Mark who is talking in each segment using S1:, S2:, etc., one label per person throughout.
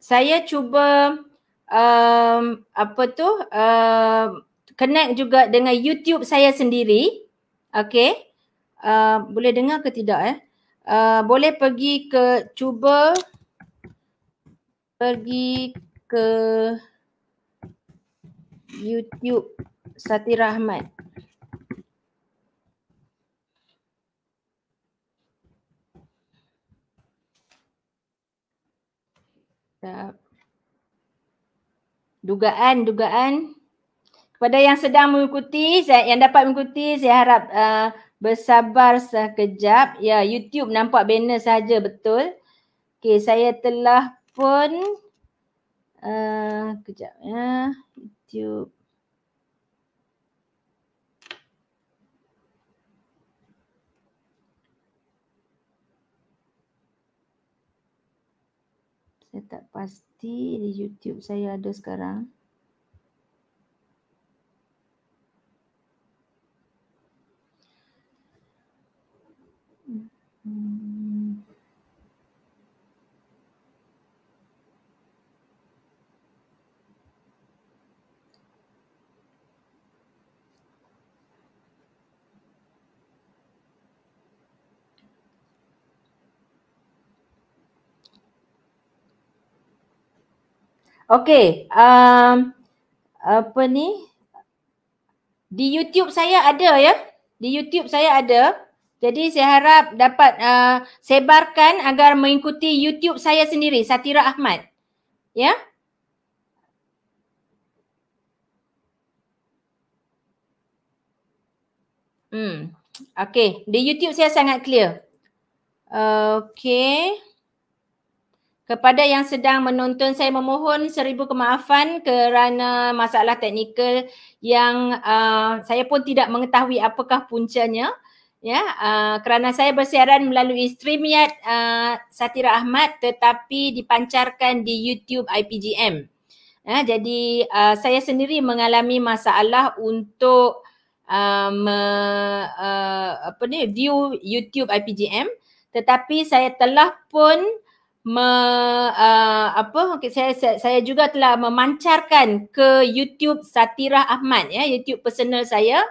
S1: saya cuba um, apa tu uh, connect juga dengan YouTube saya sendiri. Okay. Uh, boleh dengar ke tidak eh? Uh, boleh pergi ke cuba pergi ke YouTube Satirahmat. Rahmat. Sekejap. Dugaan, dugaan. Kepada yang sedang mengikuti, saya, yang dapat mengikuti, saya harap uh, bersabar sekejap. Ya, YouTube nampak banner saja betul. Okey, saya telah pun uh, kejap ya. YouTube. Saya tak pasti di YouTube saya ada sekarang. Hmm. Okay. Um, apa ni? Di YouTube saya ada ya. Di YouTube saya ada. Jadi saya harap dapat uh, sebarkan agar mengikuti YouTube saya sendiri, Satira Ahmad. Ya. Hmm. Okay. Di YouTube saya sangat clear. Okay. Okay. Kepada yang sedang menonton, saya memohon seribu kemaafan kerana masalah teknikal yang uh, saya pun tidak mengetahui apakah puncanya. Ya, uh, kerana saya bersiaran melalui StreamYard uh, Satira Ahmad tetapi dipancarkan di YouTube IPGM. Ya, jadi uh, saya sendiri mengalami masalah untuk uh, uh, apa ni, view YouTube IPGM tetapi saya telah pun me, uh, apa saya saya juga telah memancarkan ke YouTube Satira Ahmad ya YouTube personal saya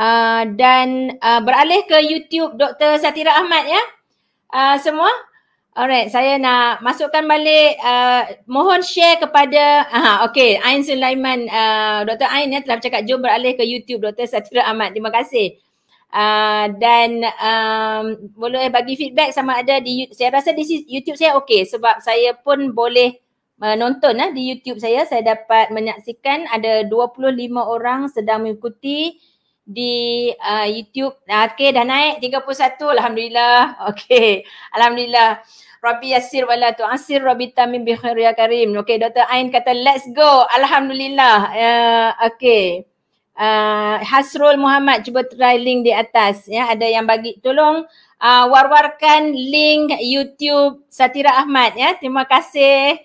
S1: uh, dan uh, beralih ke YouTube Dr Satira Ahmad ya uh, semua alright saya nak masukkan balik uh, mohon share kepada aha okey Ain Sulaiman uh, Dr Ain ya telah cakap jom beralih ke YouTube Dr Satira Ahmad terima kasih Uh, dan um, boleh bagi feedback sama ada di saya rasa di YouTube saya okey sebab saya pun boleh menonton uh, di YouTube saya saya dapat menyaksikan ada 25 orang sedang mengikuti di uh, YouTube uh, okey dah naik 31 alhamdulillah okey alhamdulillah Rabbi yassir wala tu asir Rabbi tamim bi khair ya karim okey Dr Ain kata let's go alhamdulillah uh, okey uh, Hasrul Muhammad cuba try link di atas ya ada yang bagi tolong uh, war-warkan link YouTube Satira Ahmad ya terima kasih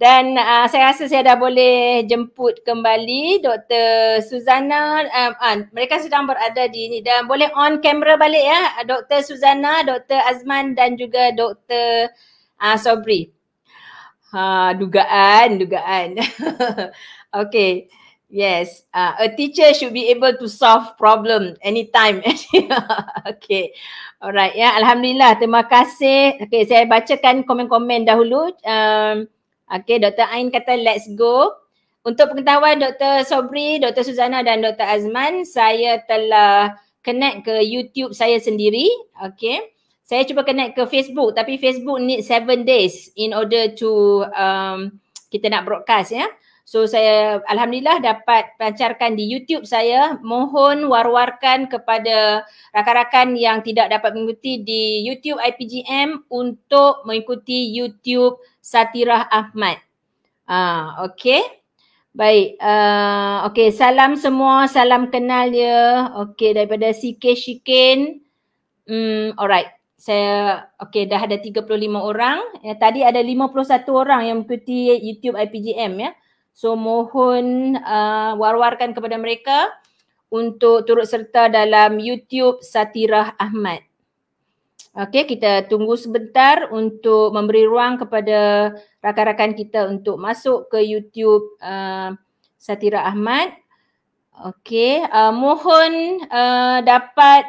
S1: dan uh, saya rasa saya dah boleh jemput kembali Dr. Suzana um, uh, mereka sedang berada di ini dan boleh on camera balik ya Dr. Suzana, Dr. Azman dan juga Dr. Uh, Sobri. Ha dugaan, dugaan. Okay. Yes, uh, a teacher should be able to solve problem anytime. okay, alright. Ya, Alhamdulillah. Terima kasih. Okay, saya bacakan komen-komen dahulu. Um, okay, Dr. Ain kata let's go. Untuk pengetahuan Dr. Sobri, Dr. Suzana dan Dr. Azman, saya telah connect ke YouTube saya sendiri. Okay. Saya cuba connect ke Facebook tapi Facebook need seven days in order to um, kita nak broadcast ya. Yeah. So saya Alhamdulillah dapat pelancarkan di YouTube saya. Mohon war-warkan kepada rakan-rakan yang tidak dapat mengikuti di YouTube IPGM untuk mengikuti YouTube Satirah Ahmad. Ah, ha, okay. Baik. Uh, okay. Salam semua. Salam kenal ya. Okay. Daripada CK Shikin. Hmm, alright. Saya, okay. Dah ada 35 orang. Ya, tadi ada 51 orang yang mengikuti YouTube IPGM ya. So mohon uh, war-warkan kepada mereka untuk turut serta dalam YouTube Satirah Ahmad. Okey, kita tunggu sebentar untuk memberi ruang kepada rakan-rakan kita untuk masuk ke YouTube uh, Satirah Ahmad. Okey, uh, mohon uh, dapat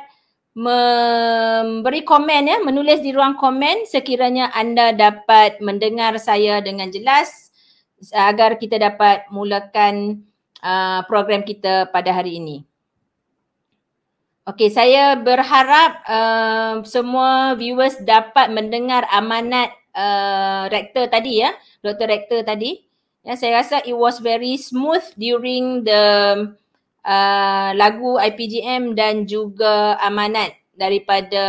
S1: memberi komen ya, menulis di ruang komen sekiranya anda dapat mendengar saya dengan jelas agar kita dapat mulakan uh, program kita pada hari ini. Okey, saya berharap uh, semua viewers dapat mendengar amanat uh, rektor tadi ya, Dr. Rektor tadi. Ya, saya rasa it was very smooth during the uh, lagu IPGM dan juga amanat daripada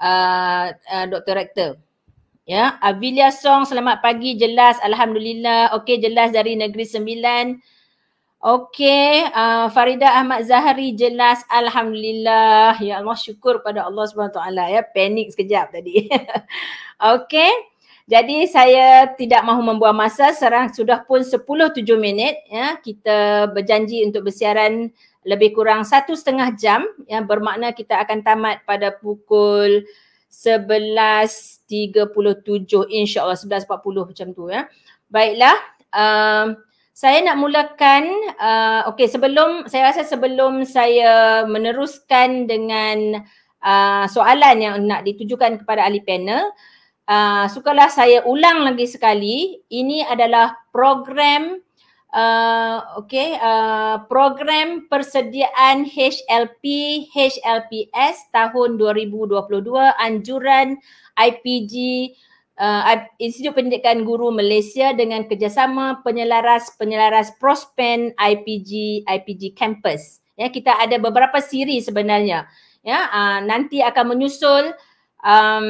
S1: uh, uh, Dr. Rektor. Ya, Avilia Song selamat pagi jelas alhamdulillah. Okey jelas dari negeri Sembilan. Okey, uh, Farida Ahmad Zahari jelas alhamdulillah. Ya Allah syukur pada Allah SWT ya. Panik sekejap tadi. Okey. Jadi saya tidak mahu membuang masa sekarang sudah pun 10 7 minit ya kita berjanji untuk bersiaran lebih kurang satu setengah jam yang bermakna kita akan tamat pada pukul 11.37 insyaAllah 11.40 macam tu ya. Baiklah um, saya nak mulakan uh, okay sebelum saya rasa sebelum saya meneruskan dengan uh, soalan yang nak ditujukan kepada ahli panel uh, sukalah saya ulang lagi sekali ini adalah program Uh, okay, uh, program persediaan HLP HLPS tahun 2022 anjuran IPG uh, Institut Pendidikan Guru Malaysia dengan kerjasama penyelaras-penyelaras Prospen IPG IPG Campus. Ya, kita ada beberapa siri sebenarnya. Ya, uh, nanti akan menyusul um,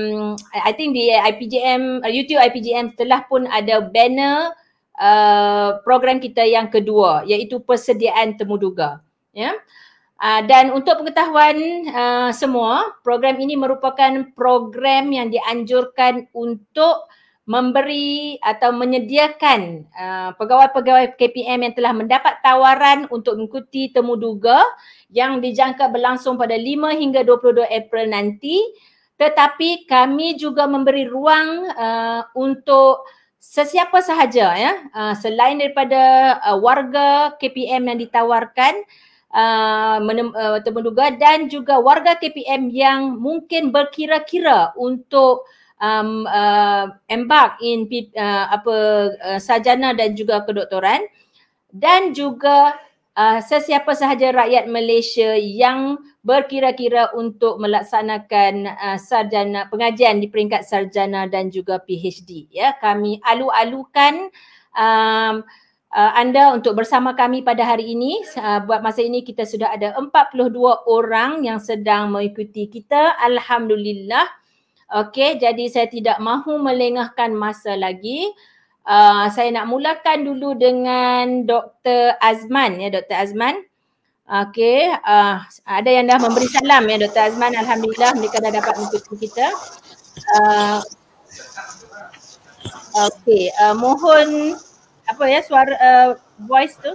S1: I think di IPGM, uh, YouTube IPGM telah pun ada banner uh, program kita yang kedua iaitu persediaan temuduga ya yeah. uh, dan untuk pengetahuan uh, semua program ini merupakan program yang dianjurkan untuk memberi atau menyediakan uh, pegawai-pegawai KPM yang telah mendapat tawaran untuk mengikuti temuduga yang dijangka berlangsung pada 5 hingga 22 April nanti tetapi kami juga memberi ruang uh, untuk sesiapa sahaja ya uh, selain daripada uh, warga KPM yang ditawarkan uh, menem- uh, duga dan juga warga KPM yang mungkin berkira-kira untuk um, uh, embark in uh, apa uh, sarjana dan juga kedoktoran dan juga uh, sesiapa sahaja rakyat Malaysia yang berkira-kira untuk melaksanakan uh, sarjana pengajian di peringkat sarjana dan juga PhD ya kami alu-alukan um, Uh, anda untuk bersama kami pada hari ini uh, buat masa ini kita sudah ada 42 orang yang sedang mengikuti kita alhamdulillah okey jadi saya tidak mahu melengahkan masa lagi uh, saya nak mulakan dulu dengan Dr. Azman ya Dr. Azman. Okey, uh, ada yang dah memberi salam ya Dr. Azman. Alhamdulillah mereka dah dapat mengikuti kita. Uh, Okey, uh, mohon apa ya suara uh, voice tu.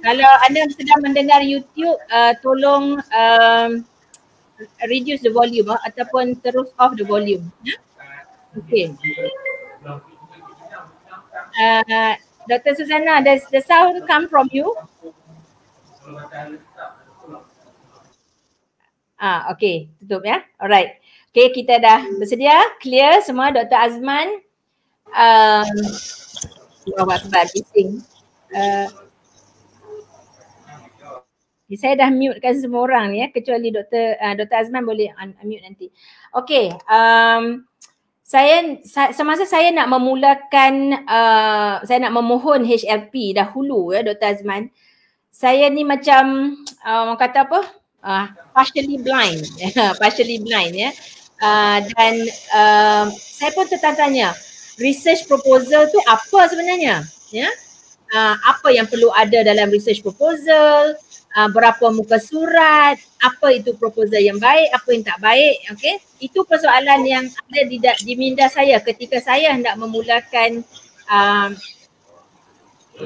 S1: Kalau anda sedang mendengar YouTube, uh, tolong um, reduce the volume uh, ataupun terus off the volume. Ya. Okay. Uh, Dr. Susanna, does the sound come from you? Ah, okay. Tutup ya. Alright. Okay, kita dah bersedia. Clear semua Dr. Azman. Um, oh, what about Uh, ya, saya dah mutekan semua orang ya, kecuali Dr. Uh, Dr. Azman boleh unmute nanti. Okay. Um, saya semasa saya nak memulakan uh, saya nak memohon HLP dahulu ya Dr Azman. Saya ni macam uh, orang uh, kata apa? Uh, partially blind. partially blind ya. Uh, dan uh, saya pun tertanya research proposal tu apa sebenarnya? Ya. Ah, apa yang perlu ada dalam research proposal, uh, berapa muka surat, apa itu proposal yang baik, apa yang tak baik, okey. Itu persoalan yang ada di, di minda saya ketika saya hendak memulakan uh,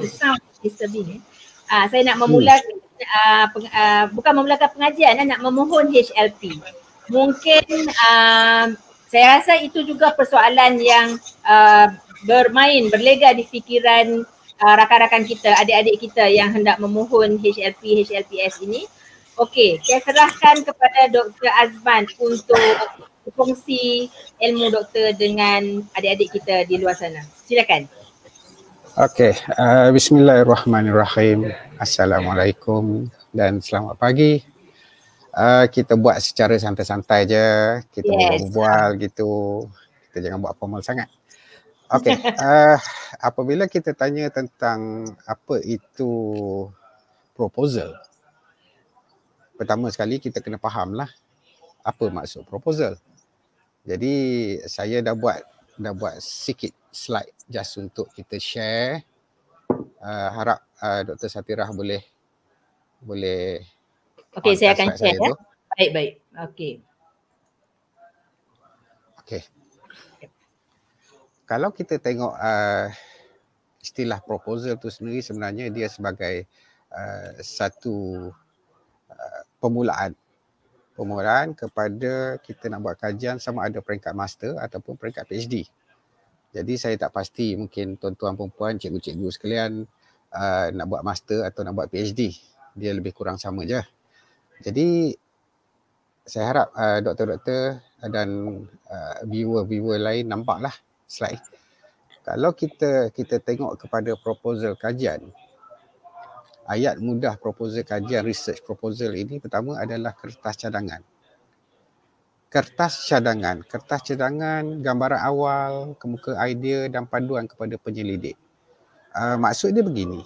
S1: sound eh. uh, saya nak memulakan hmm. Uh, uh, bukan memulakan pengajian eh, nak memohon HLP mungkin uh, saya rasa itu juga persoalan yang uh, bermain berlega di fikiran uh, rakan-rakan kita, adik-adik kita yang hendak memohon HLP, HLPS ini. Okey, saya serahkan kepada Dr. Azman untuk fungsi ilmu doktor dengan adik-adik kita di luar sana.
S2: Silakan.
S3: Okey, uh, bismillahirrahmanirrahim. Assalamualaikum dan selamat pagi. Uh, kita buat secara santai-santai je. Kita yes. berbual gitu. Kita jangan buat formal sangat. Okay, uh, eh, apabila kita tanya tentang apa itu proposal, pertama sekali kita kena fahamlah apa maksud proposal. Jadi saya dah buat dah buat sikit slide just untuk kita share. Uh, harap uh, eh, Dr. Satirah boleh boleh Okey, saya akan share saya ya.
S1: Baik-baik. okay,
S3: okay kalau kita tengok uh, istilah proposal tu sendiri sebenarnya dia sebagai uh, satu uh, permulaan permulaan kepada kita nak buat kajian sama ada peringkat master ataupun peringkat PhD. Jadi saya tak pasti mungkin tuan-tuan puan-puan cikgu-cikgu sekalian uh, nak buat master atau nak buat PhD. Dia lebih kurang sama je. Jadi saya harap uh, doktor-doktor dan uh, viewer-viewer lain nampaklah slide. Kalau kita kita tengok kepada proposal kajian, ayat mudah proposal kajian research proposal ini pertama adalah kertas cadangan. Kertas cadangan, kertas cadangan, gambaran awal, kemuka idea dan panduan kepada penyelidik. Uh, maksud dia begini.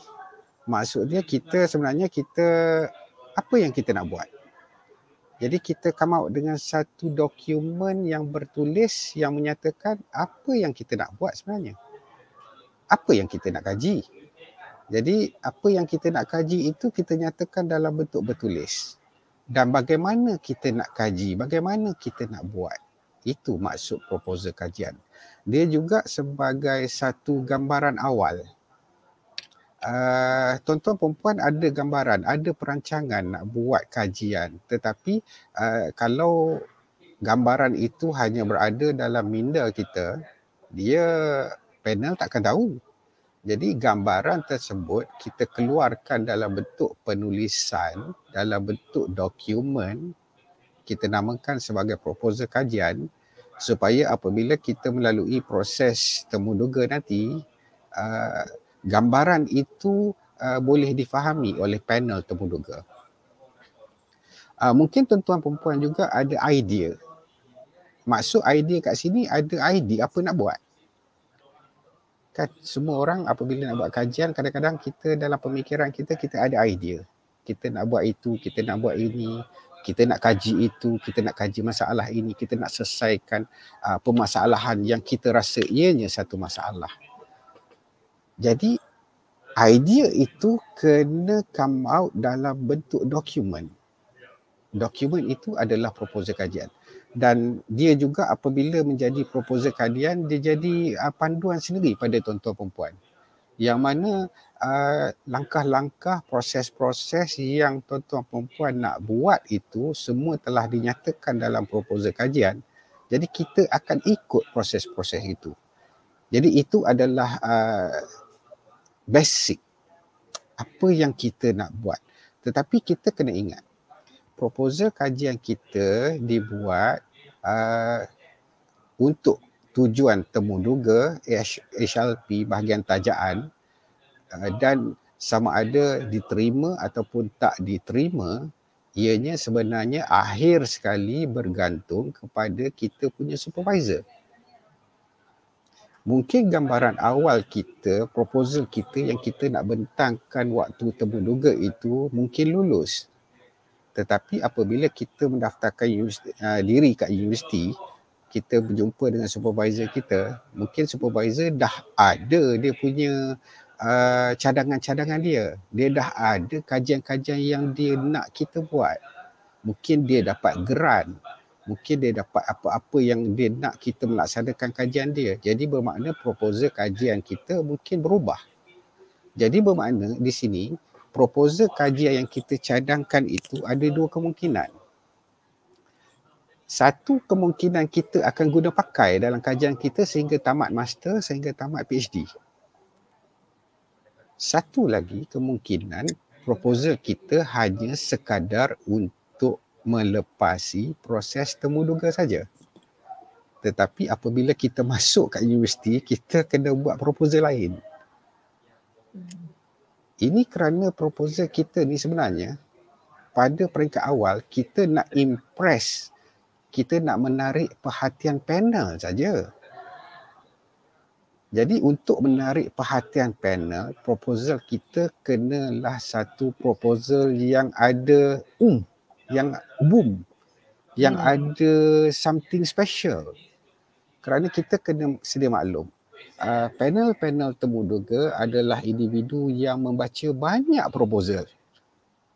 S3: Maksudnya kita sebenarnya kita apa yang kita nak buat? Jadi kita come out dengan satu dokumen yang bertulis yang menyatakan apa yang kita nak buat sebenarnya. Apa yang kita nak kaji. Jadi apa yang kita nak kaji itu kita nyatakan dalam bentuk bertulis. Dan bagaimana kita nak kaji, bagaimana kita nak buat. Itu maksud proposal kajian. Dia juga sebagai satu gambaran awal uh, tuan-tuan perempuan ada gambaran, ada perancangan nak buat kajian. Tetapi uh, kalau gambaran itu hanya berada dalam minda kita, dia panel akan tahu. Jadi gambaran tersebut kita keluarkan dalam bentuk penulisan, dalam bentuk dokumen kita namakan sebagai proposal kajian supaya apabila kita melalui proses temuduga nanti uh, gambaran itu uh, boleh difahami oleh panel temuduga. Uh, mungkin tuan-tuan perempuan juga ada idea. Maksud idea kat sini ada idea apa nak buat. Kan semua orang apabila nak buat kajian kadang-kadang kita dalam pemikiran kita kita ada idea. Kita nak buat itu, kita nak buat ini, kita nak kaji itu, kita nak kaji masalah ini, kita nak selesaikan uh, pemasalahan yang kita rasa ianya satu masalah. Jadi idea itu kena come out dalam bentuk dokumen. Dokumen itu adalah proposal kajian. Dan dia juga apabila menjadi proposal kajian, dia jadi uh, panduan sendiri pada tuan-tuan perempuan. Yang mana uh, langkah-langkah, proses-proses yang tuan-tuan perempuan nak buat itu semua telah dinyatakan dalam proposal kajian. Jadi kita akan ikut proses-proses itu. Jadi itu adalah uh, basic apa yang kita nak buat tetapi kita kena ingat proposal kajian kita dibuat uh, untuk tujuan temuduga HLP bahagian tajaan uh, dan sama ada diterima ataupun tak diterima ianya sebenarnya akhir sekali bergantung kepada kita punya supervisor mungkin gambaran awal kita proposal kita yang kita nak bentangkan waktu temuduga itu mungkin lulus tetapi apabila kita mendaftarkan universiti, uh, diri kat universiti kita berjumpa dengan supervisor kita mungkin supervisor dah ada dia punya uh, cadangan-cadangan dia dia dah ada kajian-kajian yang dia nak kita buat mungkin dia dapat grant mungkin dia dapat apa-apa yang dia nak kita melaksanakan kajian dia. Jadi bermakna proposal kajian kita mungkin berubah. Jadi bermakna di sini proposal kajian yang kita cadangkan itu ada dua kemungkinan. Satu kemungkinan kita akan guna pakai dalam kajian kita sehingga tamat master, sehingga tamat PhD. Satu lagi kemungkinan proposal kita hanya sekadar untuk melepasi proses temuduga saja. Tetapi apabila kita masuk kat universiti, kita kena buat proposal lain. Ini kerana proposal kita ni sebenarnya pada peringkat awal kita nak impress, kita nak menarik perhatian panel saja. Jadi untuk menarik perhatian panel, proposal kita kenalah satu proposal yang ada um, yang boom yang hmm. ada something special kerana kita kena sedia maklum uh, panel-panel temuduga adalah individu yang membaca banyak proposal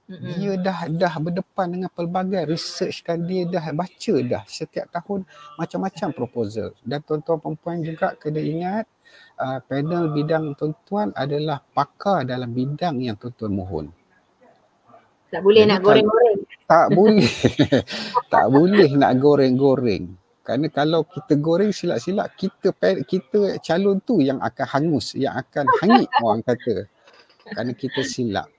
S3: hmm. dia dah dah berdepan dengan pelbagai research dan dia dah baca dah setiap tahun macam-macam proposal dan tuan-tuan perempuan juga kena ingat uh, panel bidang tuan-tuan adalah pakar dalam bidang yang tuan-tuan mohon tak
S1: boleh Jadi nak goreng-goreng.
S3: Tak boleh. tak boleh nak goreng-goreng. Kerana kalau kita goreng silap-silap kita kita calon tu yang akan hangus, yang akan hangit orang kata. Kerana kita silap.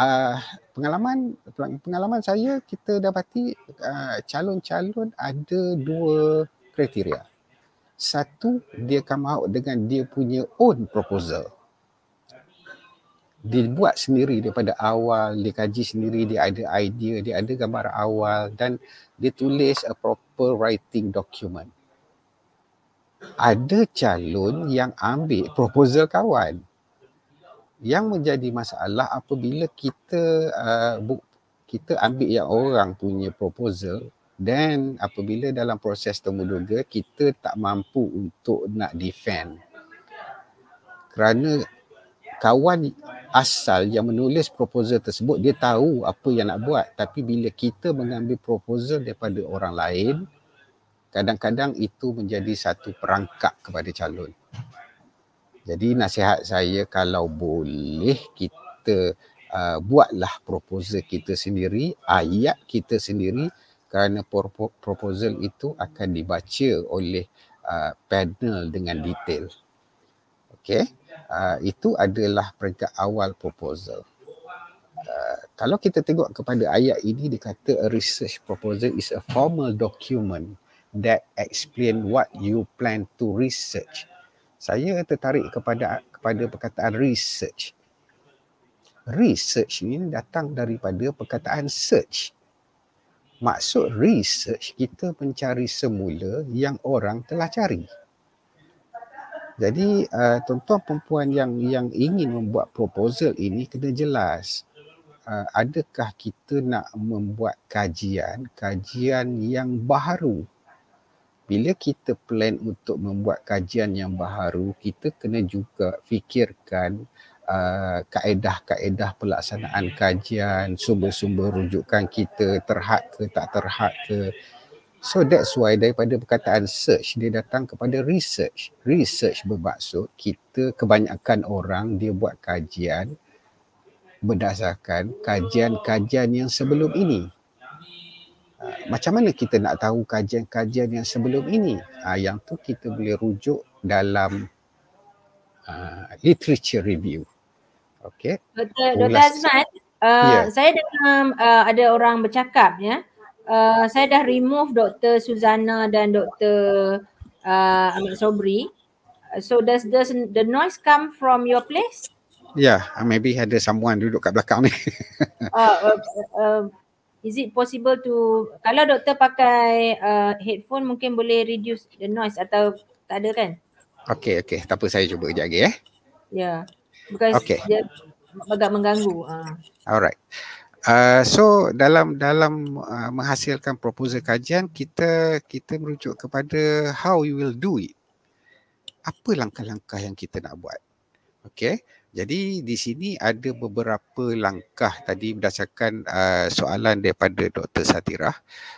S3: Uh, pengalaman pengalaman saya kita dapati uh, calon-calon ada dua kriteria. Satu dia come mahu dengan dia punya own proposal dia buat sendiri daripada awal dia kaji sendiri dia ada idea dia ada gambar awal dan dia tulis a proper writing document ada calon yang ambil proposal kawan yang menjadi masalah apabila kita uh, bu- kita ambil yang orang punya proposal dan apabila dalam proses temuduga kita tak mampu untuk nak defend kerana kawan asal yang menulis proposal tersebut dia tahu apa yang nak buat tapi bila kita mengambil proposal daripada orang lain kadang-kadang itu menjadi satu perangkap kepada calon jadi nasihat saya kalau boleh kita uh, buatlah proposal kita sendiri ayat kita sendiri kerana proposal itu akan dibaca oleh uh, panel dengan detail Okay. Ah, itu adalah peringkat awal proposal. Uh, kalau kita tengok kepada ayat ini dikata a research proposal is a formal document that explain what you plan to research. Saya tertarik kepada kepada perkataan research. Research ini datang daripada perkataan search. Maksud research kita mencari semula yang orang telah cari. Jadi uh, tuan-tuan perempuan yang yang ingin membuat proposal ini kena jelas. Uh, adakah kita nak membuat kajian kajian yang baharu bila kita plan untuk membuat kajian yang baharu kita kena juga fikirkan eh, kaedah-kaedah pelaksanaan kajian sumber-sumber rujukan kita terhad ke tak terhad ke So that's why daripada perkataan search dia datang kepada research. Research bermaksud kita kebanyakan orang dia buat kajian berdasarkan kajian-kajian yang sebelum ini. Ha, macam mana kita nak tahu kajian-kajian yang sebelum ini? Ha, yang tu kita boleh rujuk dalam uh, literature review. Okay.
S1: Doktor Azman, uh, yeah. saya dengar uh, ada orang bercakap ya. Yeah? Uh, saya dah remove Dr. Suzana dan Dr. Uh, Ahmad Sobri. So does, does the noise come from your place?
S3: Yeah, maybe ada someone duduk kat belakang ni.
S1: uh, uh, uh, is it possible to, kalau doktor pakai uh, headphone mungkin boleh reduce the noise atau tak ada kan?
S3: Okay, okay. Tak apa saya cuba kejap lagi eh.
S1: Yeah. Because okay. agak mengganggu. Uh.
S3: Alright. Ah, so dalam dalam uh, menghasilkan proposal kajian kita kita merujuk kepada how you will do it. Apa langkah-langkah yang kita nak buat? Okay. Jadi di sini ada beberapa langkah tadi berdasarkan uh, soalan daripada Dr. Satira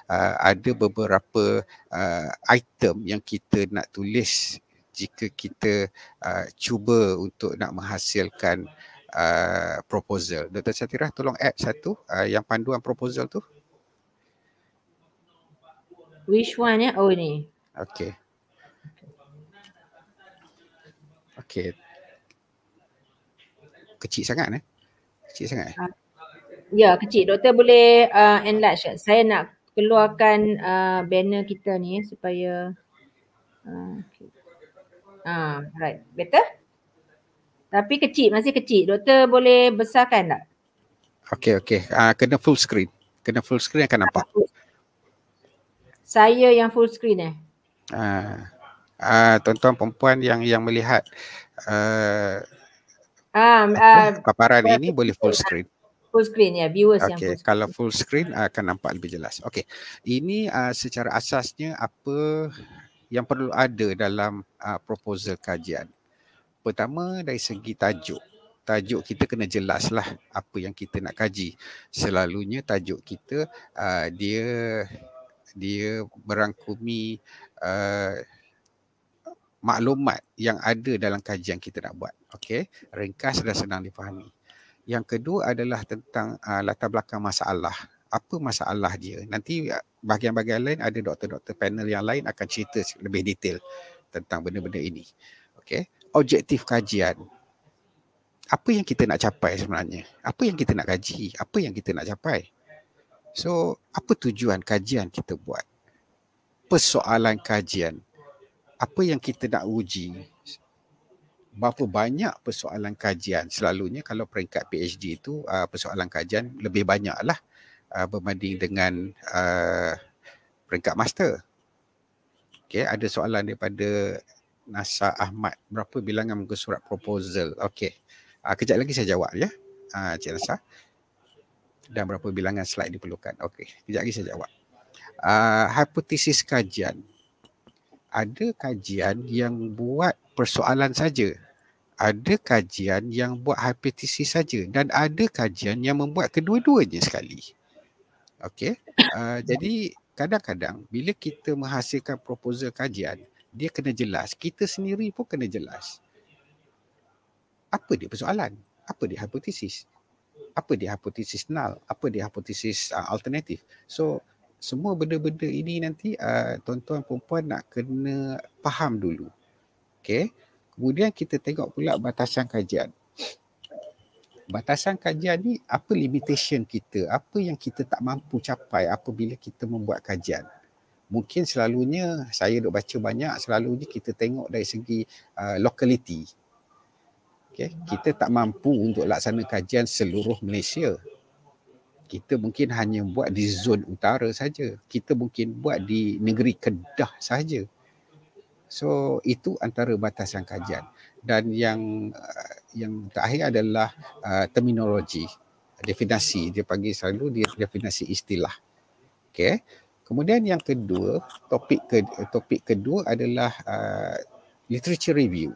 S3: uh, ada beberapa uh, item yang kita nak tulis jika kita uh, cuba untuk nak menghasilkan uh, proposal. Dr. Satirah tolong add satu uh, yang panduan proposal tu.
S1: Which one ya? Oh ni.
S3: Okay. Okay. Kecil sangat eh? Kecil sangat eh?
S1: Uh, ya kecil. Doktor boleh uh, enlarge kan? Saya nak keluarkan uh, banner kita ni supaya uh, okay. Ah, uh, right. Better? Tapi kecil, masih kecil. Doktor boleh besarkan tak?
S3: Okey, okey. Uh, kena full screen. Kena full screen akan nampak. Ah,
S1: Saya yang full screen eh.
S3: Uh, uh, tuan-tuan perempuan yang yang melihat uh,
S1: um, uh,
S3: paparan uh, ini boleh full screen.
S1: Full screen ya, yeah. viewers okay. yang. Okey,
S3: kalau full screen akan nampak lebih jelas. Okey, ini uh, secara asasnya apa yang perlu ada dalam uh, proposal kajian pertama dari segi tajuk tajuk kita kena jelaslah apa yang kita nak kaji selalunya tajuk kita uh, dia dia merangkumi uh, maklumat yang ada dalam kajian kita nak buat. Okey, ringkas dan senang difahami. Yang kedua adalah tentang uh, latar belakang masalah. Apa masalah dia? Nanti bahagian-bahagian lain ada doktor-doktor panel yang lain akan cerita lebih detail tentang benda-benda ini. Okey objektif kajian apa yang kita nak capai sebenarnya apa yang kita nak kaji apa yang kita nak capai so apa tujuan kajian kita buat persoalan kajian apa yang kita nak uji berapa banyak persoalan kajian selalunya kalau peringkat PhD itu ah, persoalan kajian lebih banyaklah ah, berbanding dengan ah, peringkat master Okay, ada soalan daripada Nasa Ahmad berapa bilangan muka surat proposal okey uh, kejap lagi saya jawab ya uh, ah, Nasa dan berapa bilangan slide diperlukan okey kejap lagi saya jawab uh, hipotesis kajian ada kajian yang buat persoalan saja ada kajian yang buat hipotesis saja dan ada kajian yang membuat kedua-duanya sekali okey uh, jadi kadang-kadang bila kita menghasilkan proposal kajian dia kena jelas. Kita sendiri pun kena jelas. Apa dia persoalan? Apa dia hipotesis? Apa dia hipotesis null? Apa dia hipotesis uh, alternatif? So, semua benda-benda ini nanti uh, tuan-tuan perempuan nak kena faham dulu. Okay. Kemudian kita tengok pula batasan kajian. Batasan kajian ni apa limitation kita? Apa yang kita tak mampu capai apabila kita membuat kajian? mungkin selalunya saya duk baca banyak selalunya kita tengok dari segi uh, locality Okay, kita tak mampu untuk laksana kajian seluruh Malaysia kita mungkin hanya buat di zon utara saja kita mungkin buat di negeri Kedah saja so itu antara batasan kajian dan yang uh, yang terakhir adalah uh, terminologi definisi. dia panggil selalu dia definisi istilah Okay. Kemudian yang kedua, topik ke, topik kedua adalah uh, literature review.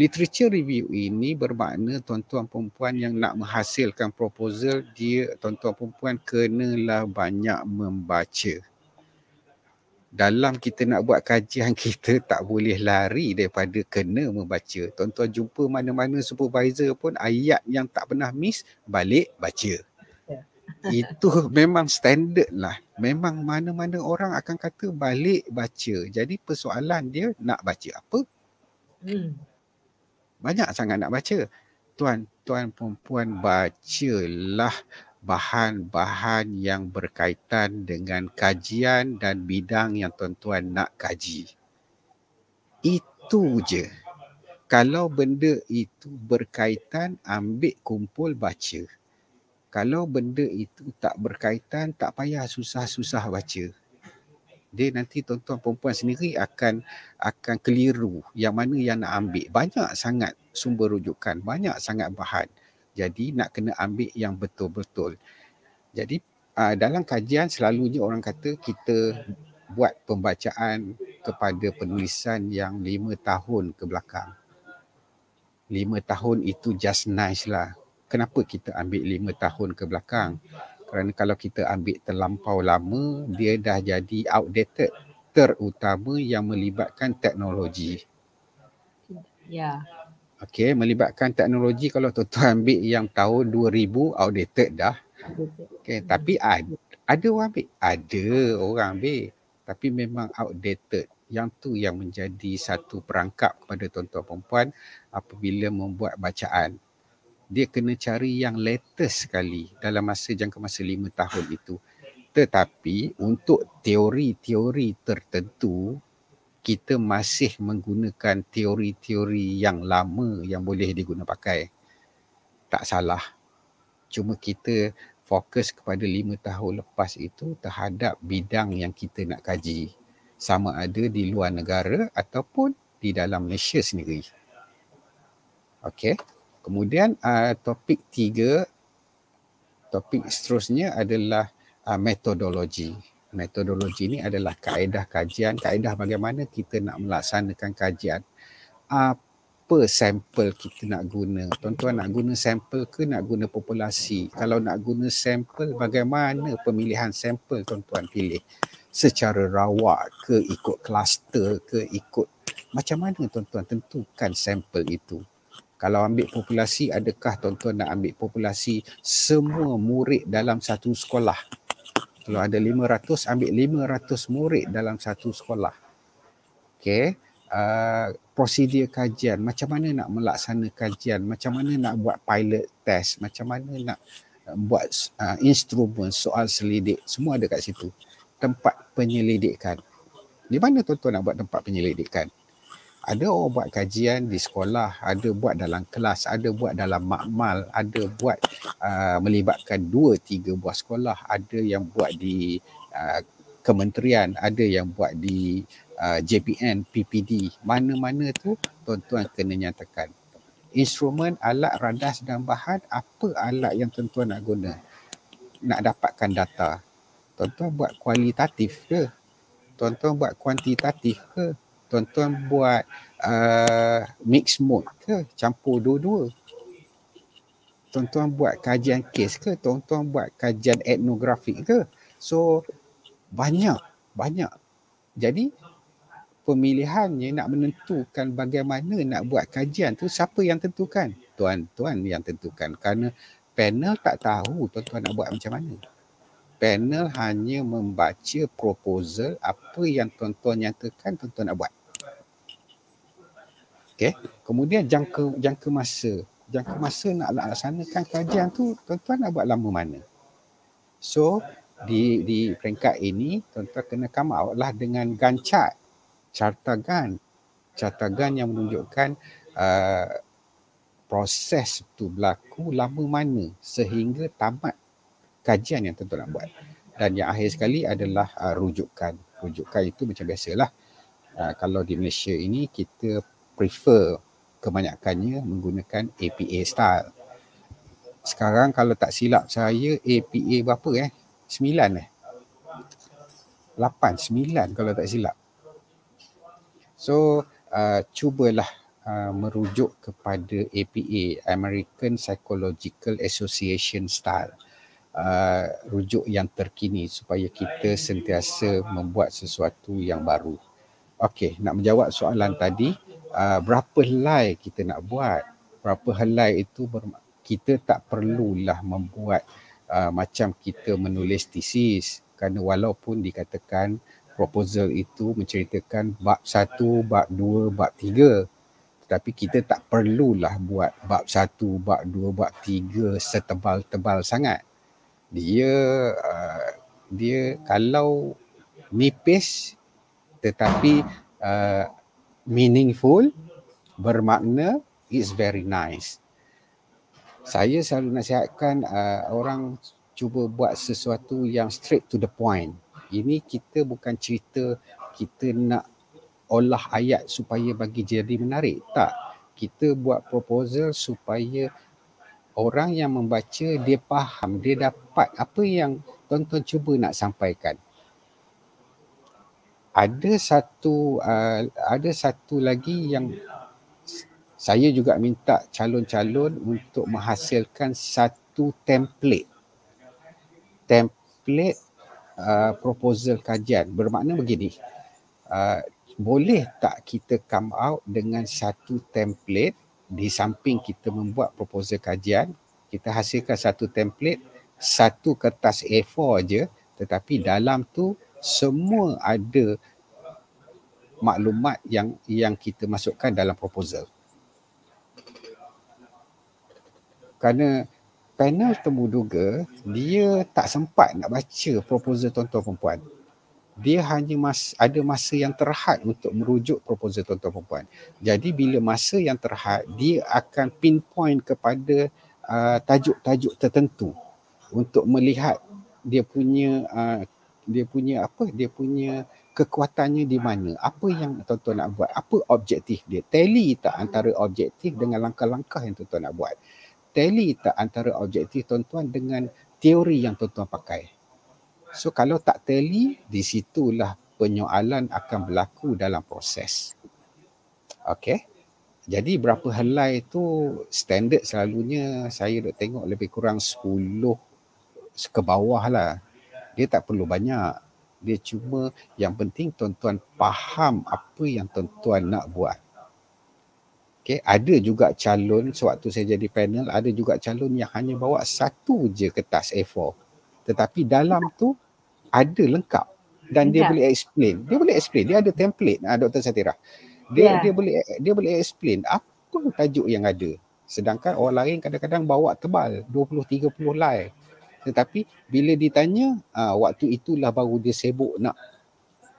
S3: Literature review ini bermakna tuan-tuan perempuan yang nak menghasilkan proposal dia tuan-tuan perempuan kenalah banyak membaca. Dalam kita nak buat kajian kita tak boleh lari daripada kena membaca. Tuan-tuan jumpa mana-mana supervisor pun ayat yang tak pernah miss balik baca itu memang standard lah. Memang mana-mana orang akan kata balik baca. Jadi persoalan dia nak baca apa? Hmm. Banyak sangat nak baca. Tuan, tuan perempuan bacalah bahan-bahan yang berkaitan dengan kajian dan bidang yang tuan-tuan nak kaji. Itu je. Kalau benda itu berkaitan, ambil kumpul baca kalau benda itu tak berkaitan tak payah susah-susah baca dia nanti tuan-tuan perempuan sendiri akan akan keliru yang mana yang nak ambil banyak sangat sumber rujukan banyak sangat bahan jadi nak kena ambil yang betul-betul jadi aa, ah, dalam kajian selalunya orang kata kita buat pembacaan kepada penulisan yang lima tahun ke belakang lima tahun itu just nice lah kenapa kita ambil lima tahun ke belakang kerana kalau kita ambil terlampau lama dia dah jadi outdated terutama yang melibatkan teknologi ya okey melibatkan teknologi kalau tuan-tuan ambil yang tahun 2000 outdated dah okey tapi ada ada orang ambil ada orang ambil tapi memang outdated yang tu yang menjadi satu perangkap kepada tuan-tuan perempuan apabila membuat bacaan dia kena cari yang latest sekali dalam masa jangka masa lima tahun itu tetapi untuk teori-teori tertentu kita masih menggunakan teori-teori yang lama yang boleh diguna pakai tak salah cuma kita fokus kepada lima tahun lepas itu terhadap bidang yang kita nak kaji sama ada di luar negara ataupun di dalam Malaysia sendiri okey Kemudian uh, topik tiga, topik seterusnya adalah uh, metodologi. Metodologi ini adalah kaedah kajian, kaedah bagaimana kita nak melaksanakan kajian. Apa sampel kita nak guna? Tuan-tuan nak guna sampel ke nak guna populasi? Kalau nak guna sampel, bagaimana pemilihan sampel tuan-tuan pilih? Secara rawak ke ikut kluster ke ikut macam mana tuan-tuan tentukan sampel itu? kalau ambil populasi adakah tuan-tuan nak ambil populasi semua murid dalam satu sekolah kalau ada 500 ambil 500 murid dalam satu sekolah okey uh, prosedur kajian macam mana nak melaksanakan kajian macam mana nak buat pilot test macam mana nak eh, buat uh, instrumen soal selidik semua ada kat situ tempat penyelidikan di mana tuan-tuan nak buat tempat penyelidikan ada orang buat kajian di sekolah, ada buat dalam kelas, ada buat dalam makmal, ada buat uh, melibatkan dua tiga buah sekolah, ada yang buat di uh, kementerian, ada yang buat di uh, JPN, PPD. Mana-mana tu tuan-tuan kena nyatakan. Instrumen, alat, radas dan bahan, apa alat yang tuan-tuan nak guna? Nak dapatkan data. Tuan-tuan buat kualitatif ke? Tuan-tuan buat kuantitatif ke? tuan-tuan buat uh, mix mode ke campur dua-dua tuan-tuan buat kajian kes ke tuan-tuan buat kajian etnografik ke so banyak banyak jadi pemilihannya nak menentukan bagaimana nak buat kajian tu siapa yang tentukan tuan-tuan yang tentukan kerana panel tak tahu tuan-tuan nak buat macam mana panel hanya membaca proposal apa yang tuan-tuan nyatakan tuan-tuan nak buat Okey. Kemudian jangka jangka masa. Jangka masa nak laksanakan kajian tu tuan-tuan nak buat lama mana? So di di peringkat ini tuan-tuan kena come out lah dengan gancat carta gan carta gan yang menunjukkan uh, proses tu berlaku lama mana sehingga tamat kajian yang tuan-tuan nak buat dan yang akhir sekali adalah uh, rujukan rujukan itu macam biasalah uh, kalau di Malaysia ini kita prefer kebanyakannya menggunakan APA style. Sekarang kalau tak silap saya APA berapa eh? sembilan eh. lapan sembilan kalau tak silap. So uh, cubalah uh, merujuk kepada APA American Psychological Association style. Uh, rujuk yang terkini supaya kita sentiasa membuat sesuatu yang baru. Okey, nak menjawab soalan tadi, uh, berapa helai kita nak buat berapa helai itu kita tak perlulah membuat uh, macam kita menulis thesis kerana walaupun dikatakan proposal itu menceritakan bab satu, bab dua, bab tiga, tetapi kita tak perlulah buat bab satu, bab dua, bab tiga setebal-tebal sangat dia uh, dia kalau nipis tetapi uh, meaningful, bermakna, is very nice. Saya selalu nasihatkan uh, orang cuba buat sesuatu yang straight to the point. Ini kita bukan cerita kita nak olah ayat supaya bagi jadi menarik. Tak. Kita buat proposal supaya orang yang membaca dia faham, dia dapat apa yang tuan-tuan cuba nak sampaikan ada satu uh, ada satu lagi yang saya juga minta calon-calon untuk menghasilkan satu template template uh, proposal kajian bermakna begini uh, boleh tak kita come out dengan satu template di samping kita membuat proposal kajian kita hasilkan satu template satu kertas A4 aja tetapi dalam tu semua ada maklumat yang yang kita masukkan dalam proposal. Kerana panel temuduga dia tak sempat nak baca proposal tuan-tuan perempuan. Dia hanya mas, ada masa yang terhad untuk merujuk proposal tuan-tuan perempuan. Jadi bila masa yang terhad, dia akan pinpoint kepada uh, tajuk-tajuk tertentu untuk melihat dia punya uh, dia punya apa dia punya kekuatannya di mana apa yang tuan-tuan nak buat apa objektif dia tally tak antara objektif dengan langkah-langkah yang tuan-tuan nak buat tally tak antara objektif tuan-tuan dengan teori yang tuan-tuan pakai so kalau tak tally di situlah penyoalan akan berlaku dalam proses okey jadi berapa helai tu standard selalunya saya dok tengok lebih kurang 10 ke bawah lah dia tak perlu banyak dia cuma yang penting tuan-tuan faham apa yang tuan-tuan nak buat okay? ada juga calon sewaktu saya jadi panel ada juga calon yang hanya bawa satu je kertas A4 tetapi dalam tu ada lengkap dan dia ya. boleh explain dia boleh explain dia ada template ah Dr Satira dia ya. dia boleh dia boleh explain apa tajuk yang ada sedangkan orang lain kadang-kadang bawa tebal 20 30 line tetapi bila ditanya uh, waktu itulah baru dia sibuk nak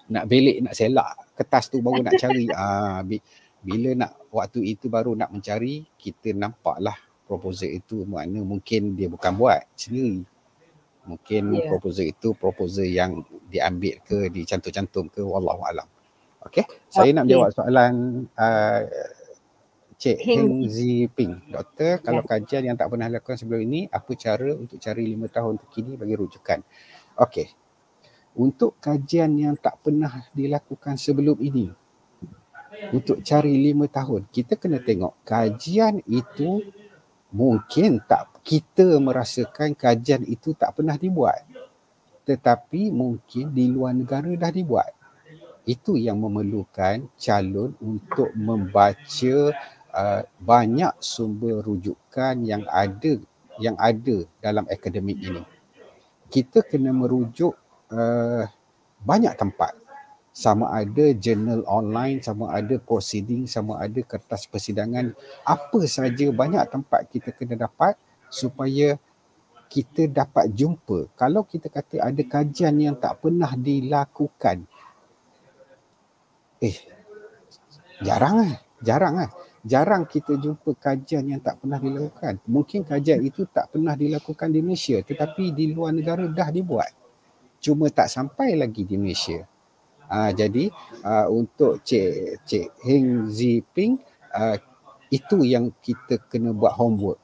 S3: nak belik nak selak kertas tu baru nak cari uh, bila nak waktu itu baru nak mencari kita nampaklah proposal itu mana mungkin dia bukan buat sendiri mungkin yeah. proposal itu proposal yang diambil ke dicantum-cantum ke wallahu alam okey saya okay. nak jawab soalan uh, Cik Heng Ziping. Doktor, ya. kalau kajian yang tak pernah lakukan sebelum ini, apa cara untuk cari lima tahun terkini bagi rujukan? Okey. Untuk kajian yang tak pernah dilakukan sebelum ini, untuk cari lima tahun, kita kena tengok kajian itu mungkin tak kita merasakan kajian itu tak pernah dibuat. Tetapi mungkin di luar negara dah dibuat. Itu yang memerlukan calon untuk membaca Uh, banyak sumber rujukan yang ada yang ada dalam akademik ini. Kita kena merujuk uh, banyak tempat. Sama ada jurnal online, sama ada proceeding, sama ada kertas persidangan, apa saja banyak tempat kita kena dapat supaya kita dapat jumpa. Kalau kita kata ada kajian yang tak pernah dilakukan. Eh. Jarang ah. Jarang ah jarang kita jumpa kajian yang tak pernah dilakukan. Mungkin kajian itu tak pernah dilakukan di Malaysia tetapi di luar negara dah dibuat. Cuma tak sampai lagi di Malaysia. Uh, jadi uh, untuk Cik, Cik Heng Ziping, uh, itu yang kita kena buat homework.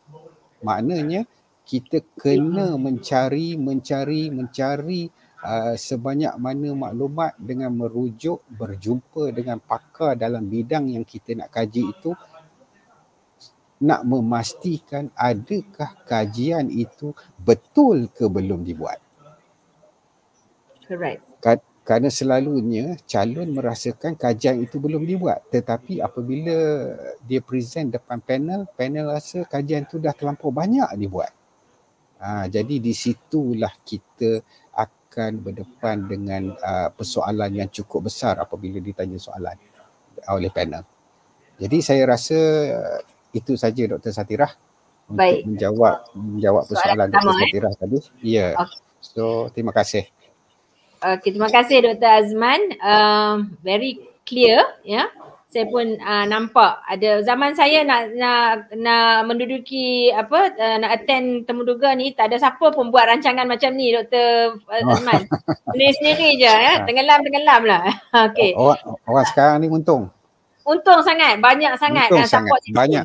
S3: Maknanya kita kena mencari, mencari, mencari uh, sebanyak mana maklumat dengan merujuk berjumpa dengan pakar dalam bidang yang kita nak kaji itu nak memastikan adakah kajian itu betul ke belum dibuat. Correct. Kat, kerana selalunya calon merasakan kajian itu belum dibuat tetapi apabila dia present depan panel panel rasa kajian itu dah terlampau banyak dibuat. Ha, jadi di situlah kita akan berdepan dengan uh, persoalan yang cukup besar apabila ditanya soalan uh, oleh panel. Jadi saya rasa uh, itu saja Dr. Satirah Baik. untuk menjawab menjawab persoalan Dr. Sama, eh? Satirah tadi. Ya. Yeah. Okay. So terima kasih.
S1: Okay, terima kasih Dr. Azman. Uh, very clear ya. Yeah? saya pun uh, nampak ada zaman saya nak nak nak menduduki apa uh, nak attend temuduga ni tak ada siapa pun buat rancangan macam ni doktor Azman ah, oh. uh, sendiri je ya tenggelam tenggelam lah okey orang,
S3: orang sekarang ni untung
S1: untung sangat banyak sangat untung kan, support banyak